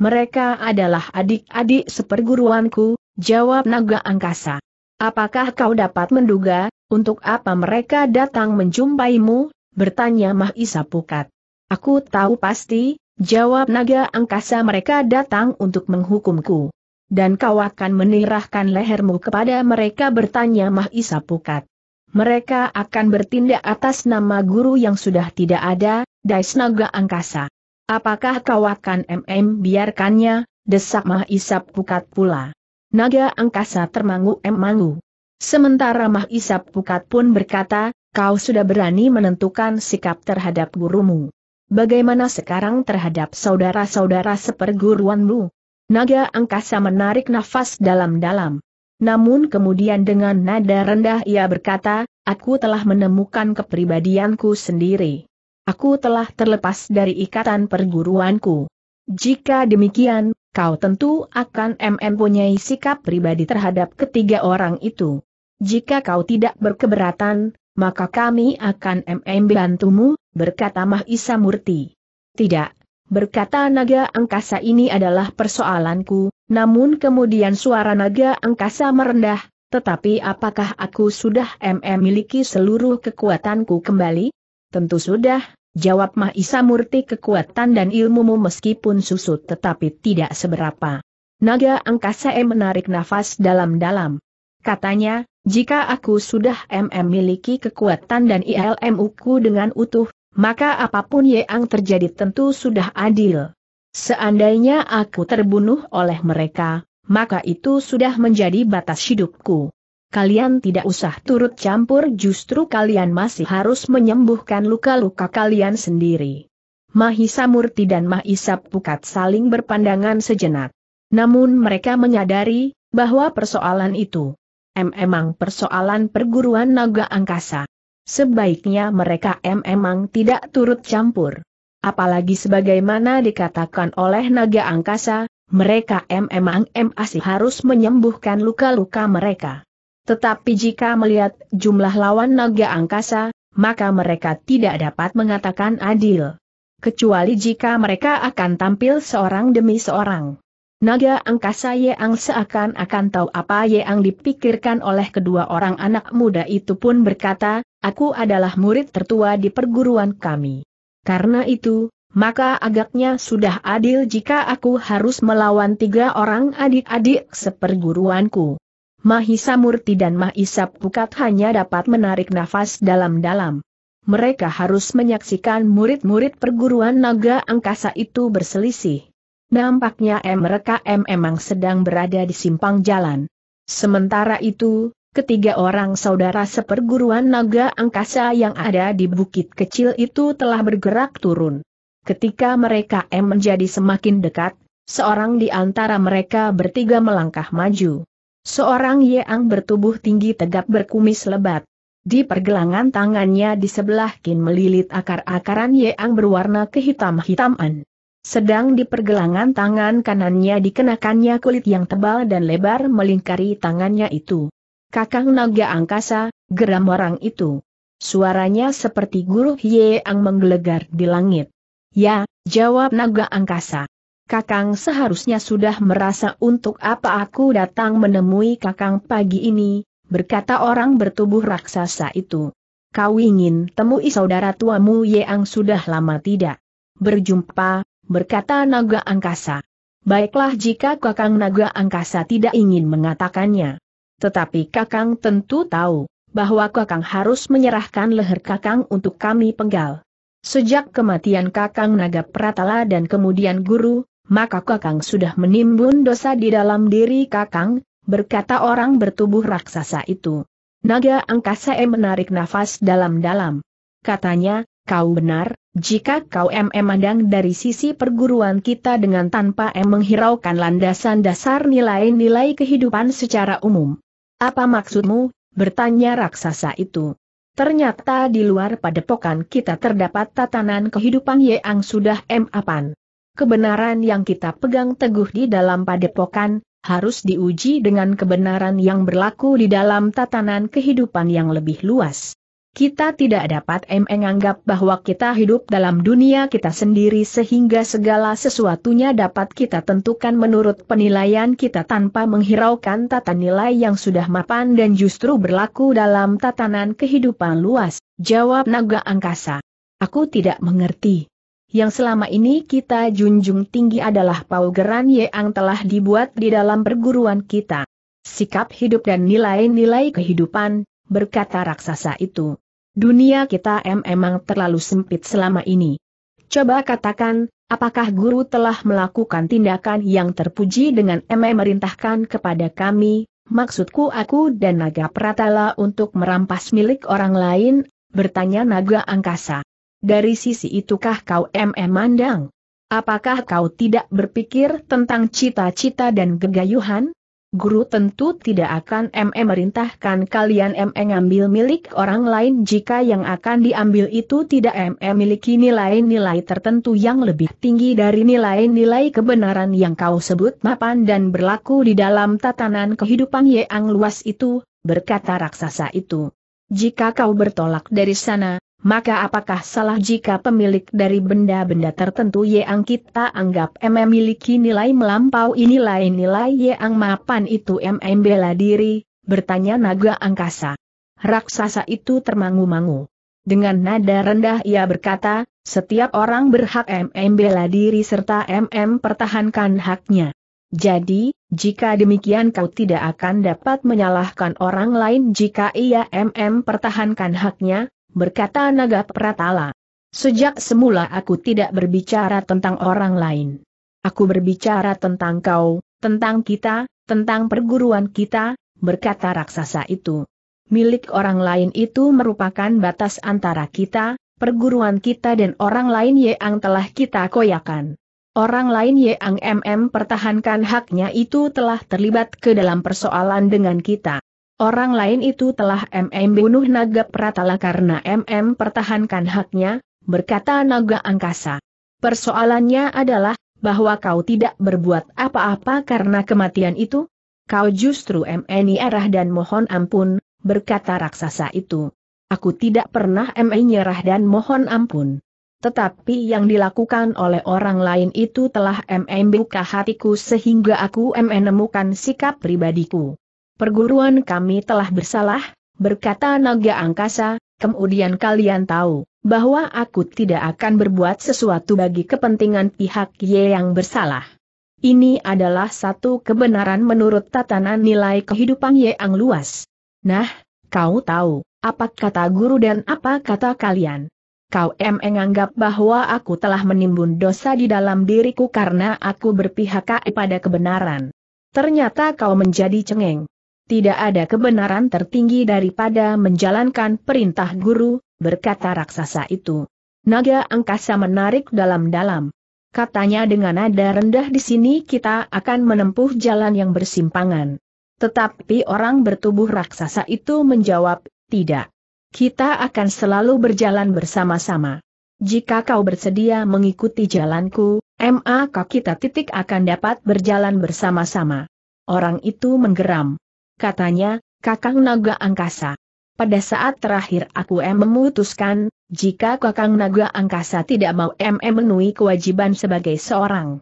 Mereka adalah adik-adik seperguruanku, jawab naga angkasa. Apakah kau dapat menduga, untuk apa mereka datang menjumpaimu, bertanya Mahisa Pukat. Aku tahu pasti, jawab naga angkasa mereka datang untuk menghukumku. Dan kau akan menirahkan lehermu kepada mereka bertanya Mahisa Pukat. Mereka akan bertindak atas nama guru yang sudah tidak ada, Dais Naga Angkasa. Apakah kau akan MM biarkannya, desak Mah Pukat pula. Naga angkasa termangu-emangu. Sementara Mah Pukat pun berkata, kau sudah berani menentukan sikap terhadap gurumu. Bagaimana sekarang terhadap saudara-saudara seperguruanmu? Naga angkasa menarik nafas dalam-dalam. Namun kemudian dengan nada rendah ia berkata, aku telah menemukan kepribadianku sendiri. Aku telah terlepas dari ikatan perguruanku. Jika demikian, kau tentu akan mempunyai sikap pribadi terhadap ketiga orang itu. Jika kau tidak berkeberatan, maka kami akan MM bantumu, berkata Mahisa Murti. Tidak, berkata naga angkasa ini adalah persoalanku, namun kemudian suara naga angkasa merendah, tetapi apakah aku sudah MM miliki seluruh kekuatanku kembali? Tentu sudah, jawab Mahisa Murti kekuatan dan ilmumu meskipun susut tetapi tidak seberapa. Naga angkasa M menarik nafas dalam-dalam. Katanya, jika aku sudah MM miliki kekuatan dan ILMU ku dengan utuh, maka apapun yang terjadi tentu sudah adil. Seandainya aku terbunuh oleh mereka, maka itu sudah menjadi batas hidupku kalian tidak usah turut campur justru kalian masih harus menyembuhkan luka-luka kalian sendiri. Mahisa Murti dan Mahisa Pukat saling berpandangan sejenak. Namun mereka menyadari, bahwa persoalan itu memang persoalan perguruan naga angkasa. Sebaiknya mereka memang tidak turut campur. Apalagi sebagaimana dikatakan oleh naga angkasa, mereka memang masih harus menyembuhkan luka-luka mereka. Tetapi jika melihat jumlah lawan naga angkasa, maka mereka tidak dapat mengatakan adil. Kecuali jika mereka akan tampil seorang demi seorang. Naga angkasa Yang seakan-akan tahu apa Yang dipikirkan oleh kedua orang anak muda itu pun berkata, aku adalah murid tertua di perguruan kami. Karena itu, maka agaknya sudah adil jika aku harus melawan tiga orang adik-adik seperguruanku. Mahisa Murti dan Mahisa Pukat hanya dapat menarik nafas dalam-dalam. Mereka harus menyaksikan murid-murid perguruan naga angkasa itu berselisih. Nampaknya mereka M memang sedang berada di simpang jalan. Sementara itu, Ketiga orang saudara seperguruan naga angkasa yang ada di bukit kecil itu telah bergerak turun. Ketika mereka M menjadi semakin dekat, seorang di antara mereka bertiga melangkah maju. Seorang Yeang bertubuh tinggi tegap berkumis lebat. Di pergelangan tangannya di sebelah kin melilit akar-akaran Yeang berwarna kehitam-hitaman. Sedang di pergelangan tangan kanannya dikenakannya kulit yang tebal dan lebar melingkari tangannya itu. Kakang naga angkasa, geram orang itu. Suaranya seperti guru Yeang menggelegar di langit. Ya, jawab naga angkasa. Kakang seharusnya sudah merasa untuk apa aku datang menemui Kakang pagi ini, berkata orang bertubuh raksasa itu. Kau ingin temui saudara tuamu yang sudah lama tidak berjumpa, berkata naga angkasa. Baiklah jika Kakang naga angkasa tidak ingin mengatakannya. Tetapi Kakang tentu tahu bahwa Kakang harus menyerahkan leher Kakang untuk kami penggal. Sejak kematian Kakang Naga Pratala dan kemudian guru, maka Kakang sudah menimbun dosa di dalam diri Kakang, berkata orang bertubuh raksasa itu. Naga angkasa M menarik nafas dalam-dalam. Katanya, kau benar, jika kau memandang dari sisi perguruan kita dengan tanpa M menghiraukan landasan dasar nilai-nilai kehidupan secara umum. Apa maksudmu? bertanya raksasa itu. Ternyata di luar padepokan kita terdapat tatanan kehidupan yang sudah M kebenaran yang kita pegang teguh di dalam padepokan, harus diuji dengan kebenaran yang berlaku di dalam tatanan kehidupan yang lebih luas. Kita tidak dapat menganggap bahwa kita hidup dalam dunia kita sendiri sehingga segala sesuatunya dapat kita tentukan menurut penilaian kita tanpa menghiraukan tata nilai yang sudah mapan dan justru berlaku dalam tatanan kehidupan luas, jawab naga angkasa. Aku tidak mengerti yang selama ini kita junjung tinggi adalah paugeran yang telah dibuat di dalam perguruan kita. Sikap hidup dan nilai-nilai kehidupan, berkata raksasa itu. Dunia kita memang terlalu sempit selama ini. Coba katakan, apakah guru telah melakukan tindakan yang terpuji dengan memerintahkan merintahkan kepada kami, maksudku aku dan naga pratala untuk merampas milik orang lain, bertanya naga angkasa. Dari sisi itukah kau Mandang? Apakah kau tidak berpikir tentang cita-cita dan gegayuhan? Guru tentu tidak akan ME merintahkan kalian ME ngambil milik orang lain jika yang akan diambil itu tidak ME miliki nilai-nilai tertentu yang lebih tinggi dari nilai-nilai kebenaran yang kau sebut mapan dan berlaku di dalam tatanan kehidupan yang luas itu, berkata raksasa itu. Jika kau bertolak dari sana, maka apakah salah jika pemilik dari benda-benda tertentu yang kita anggap memiliki nilai melampaui nilai-nilai yang mapan itu bela diri, bertanya naga angkasa. Raksasa itu termangu-mangu. Dengan nada rendah ia berkata, setiap orang berhak bela diri serta MM pertahankan haknya. Jadi, jika demikian kau tidak akan dapat menyalahkan orang lain jika ia MM pertahankan haknya, berkata Naga Pratala. Sejak semula aku tidak berbicara tentang orang lain. Aku berbicara tentang kau, tentang kita, tentang perguruan kita, berkata raksasa itu. Milik orang lain itu merupakan batas antara kita, perguruan kita dan orang lain yang telah kita koyakan. Orang lain yang MM pertahankan haknya itu telah terlibat ke dalam persoalan dengan kita. Orang lain itu telah MM bunuh naga Pratala karena MM pertahankan haknya, berkata naga angkasa. Persoalannya adalah, bahwa kau tidak berbuat apa-apa karena kematian itu? Kau justru MNI arah dan mohon ampun, berkata raksasa itu. Aku tidak pernah MNI nyerah dan mohon ampun. Tetapi yang dilakukan oleh orang lain itu telah MM buka hatiku sehingga aku nemukan sikap pribadiku perguruan kami telah bersalah, berkata naga angkasa, kemudian kalian tahu, bahwa aku tidak akan berbuat sesuatu bagi kepentingan pihak Ye yang bersalah. Ini adalah satu kebenaran menurut tatanan nilai kehidupan Ye yang luas. Nah, kau tahu, apa kata guru dan apa kata kalian? Kau em menganggap bahwa aku telah menimbun dosa di dalam diriku karena aku berpihak pada kebenaran. Ternyata kau menjadi cengeng tidak ada kebenaran tertinggi daripada menjalankan perintah guru, berkata raksasa itu. Naga angkasa menarik dalam-dalam. Katanya dengan nada rendah di sini kita akan menempuh jalan yang bersimpangan. Tetapi orang bertubuh raksasa itu menjawab, tidak. Kita akan selalu berjalan bersama-sama. Jika kau bersedia mengikuti jalanku, maka kita titik akan dapat berjalan bersama-sama. Orang itu menggeram katanya, Kakang Naga Angkasa. Pada saat terakhir aku em memutuskan, jika Kakang Naga Angkasa tidak mau em memenuhi kewajiban sebagai seorang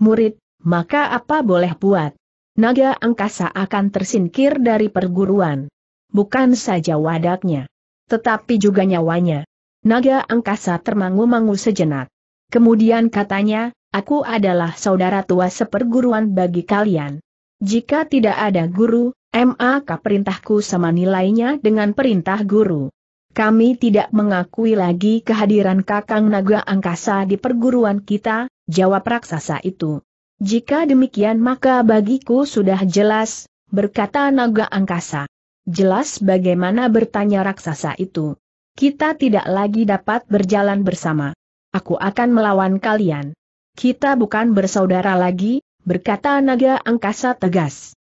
murid, maka apa boleh buat? Naga Angkasa akan tersingkir dari perguruan. Bukan saja wadaknya, tetapi juga nyawanya. Naga Angkasa termangu-mangu sejenak. Kemudian katanya, aku adalah saudara tua seperguruan bagi kalian. Jika tidak ada guru, MAK perintahku sama nilainya dengan perintah guru. Kami tidak mengakui lagi kehadiran Kakang Naga Angkasa di perguruan kita, jawab raksasa itu. Jika demikian maka bagiku sudah jelas, berkata Naga Angkasa. Jelas bagaimana bertanya raksasa itu. Kita tidak lagi dapat berjalan bersama. Aku akan melawan kalian. Kita bukan bersaudara lagi, berkata naga angkasa tegas.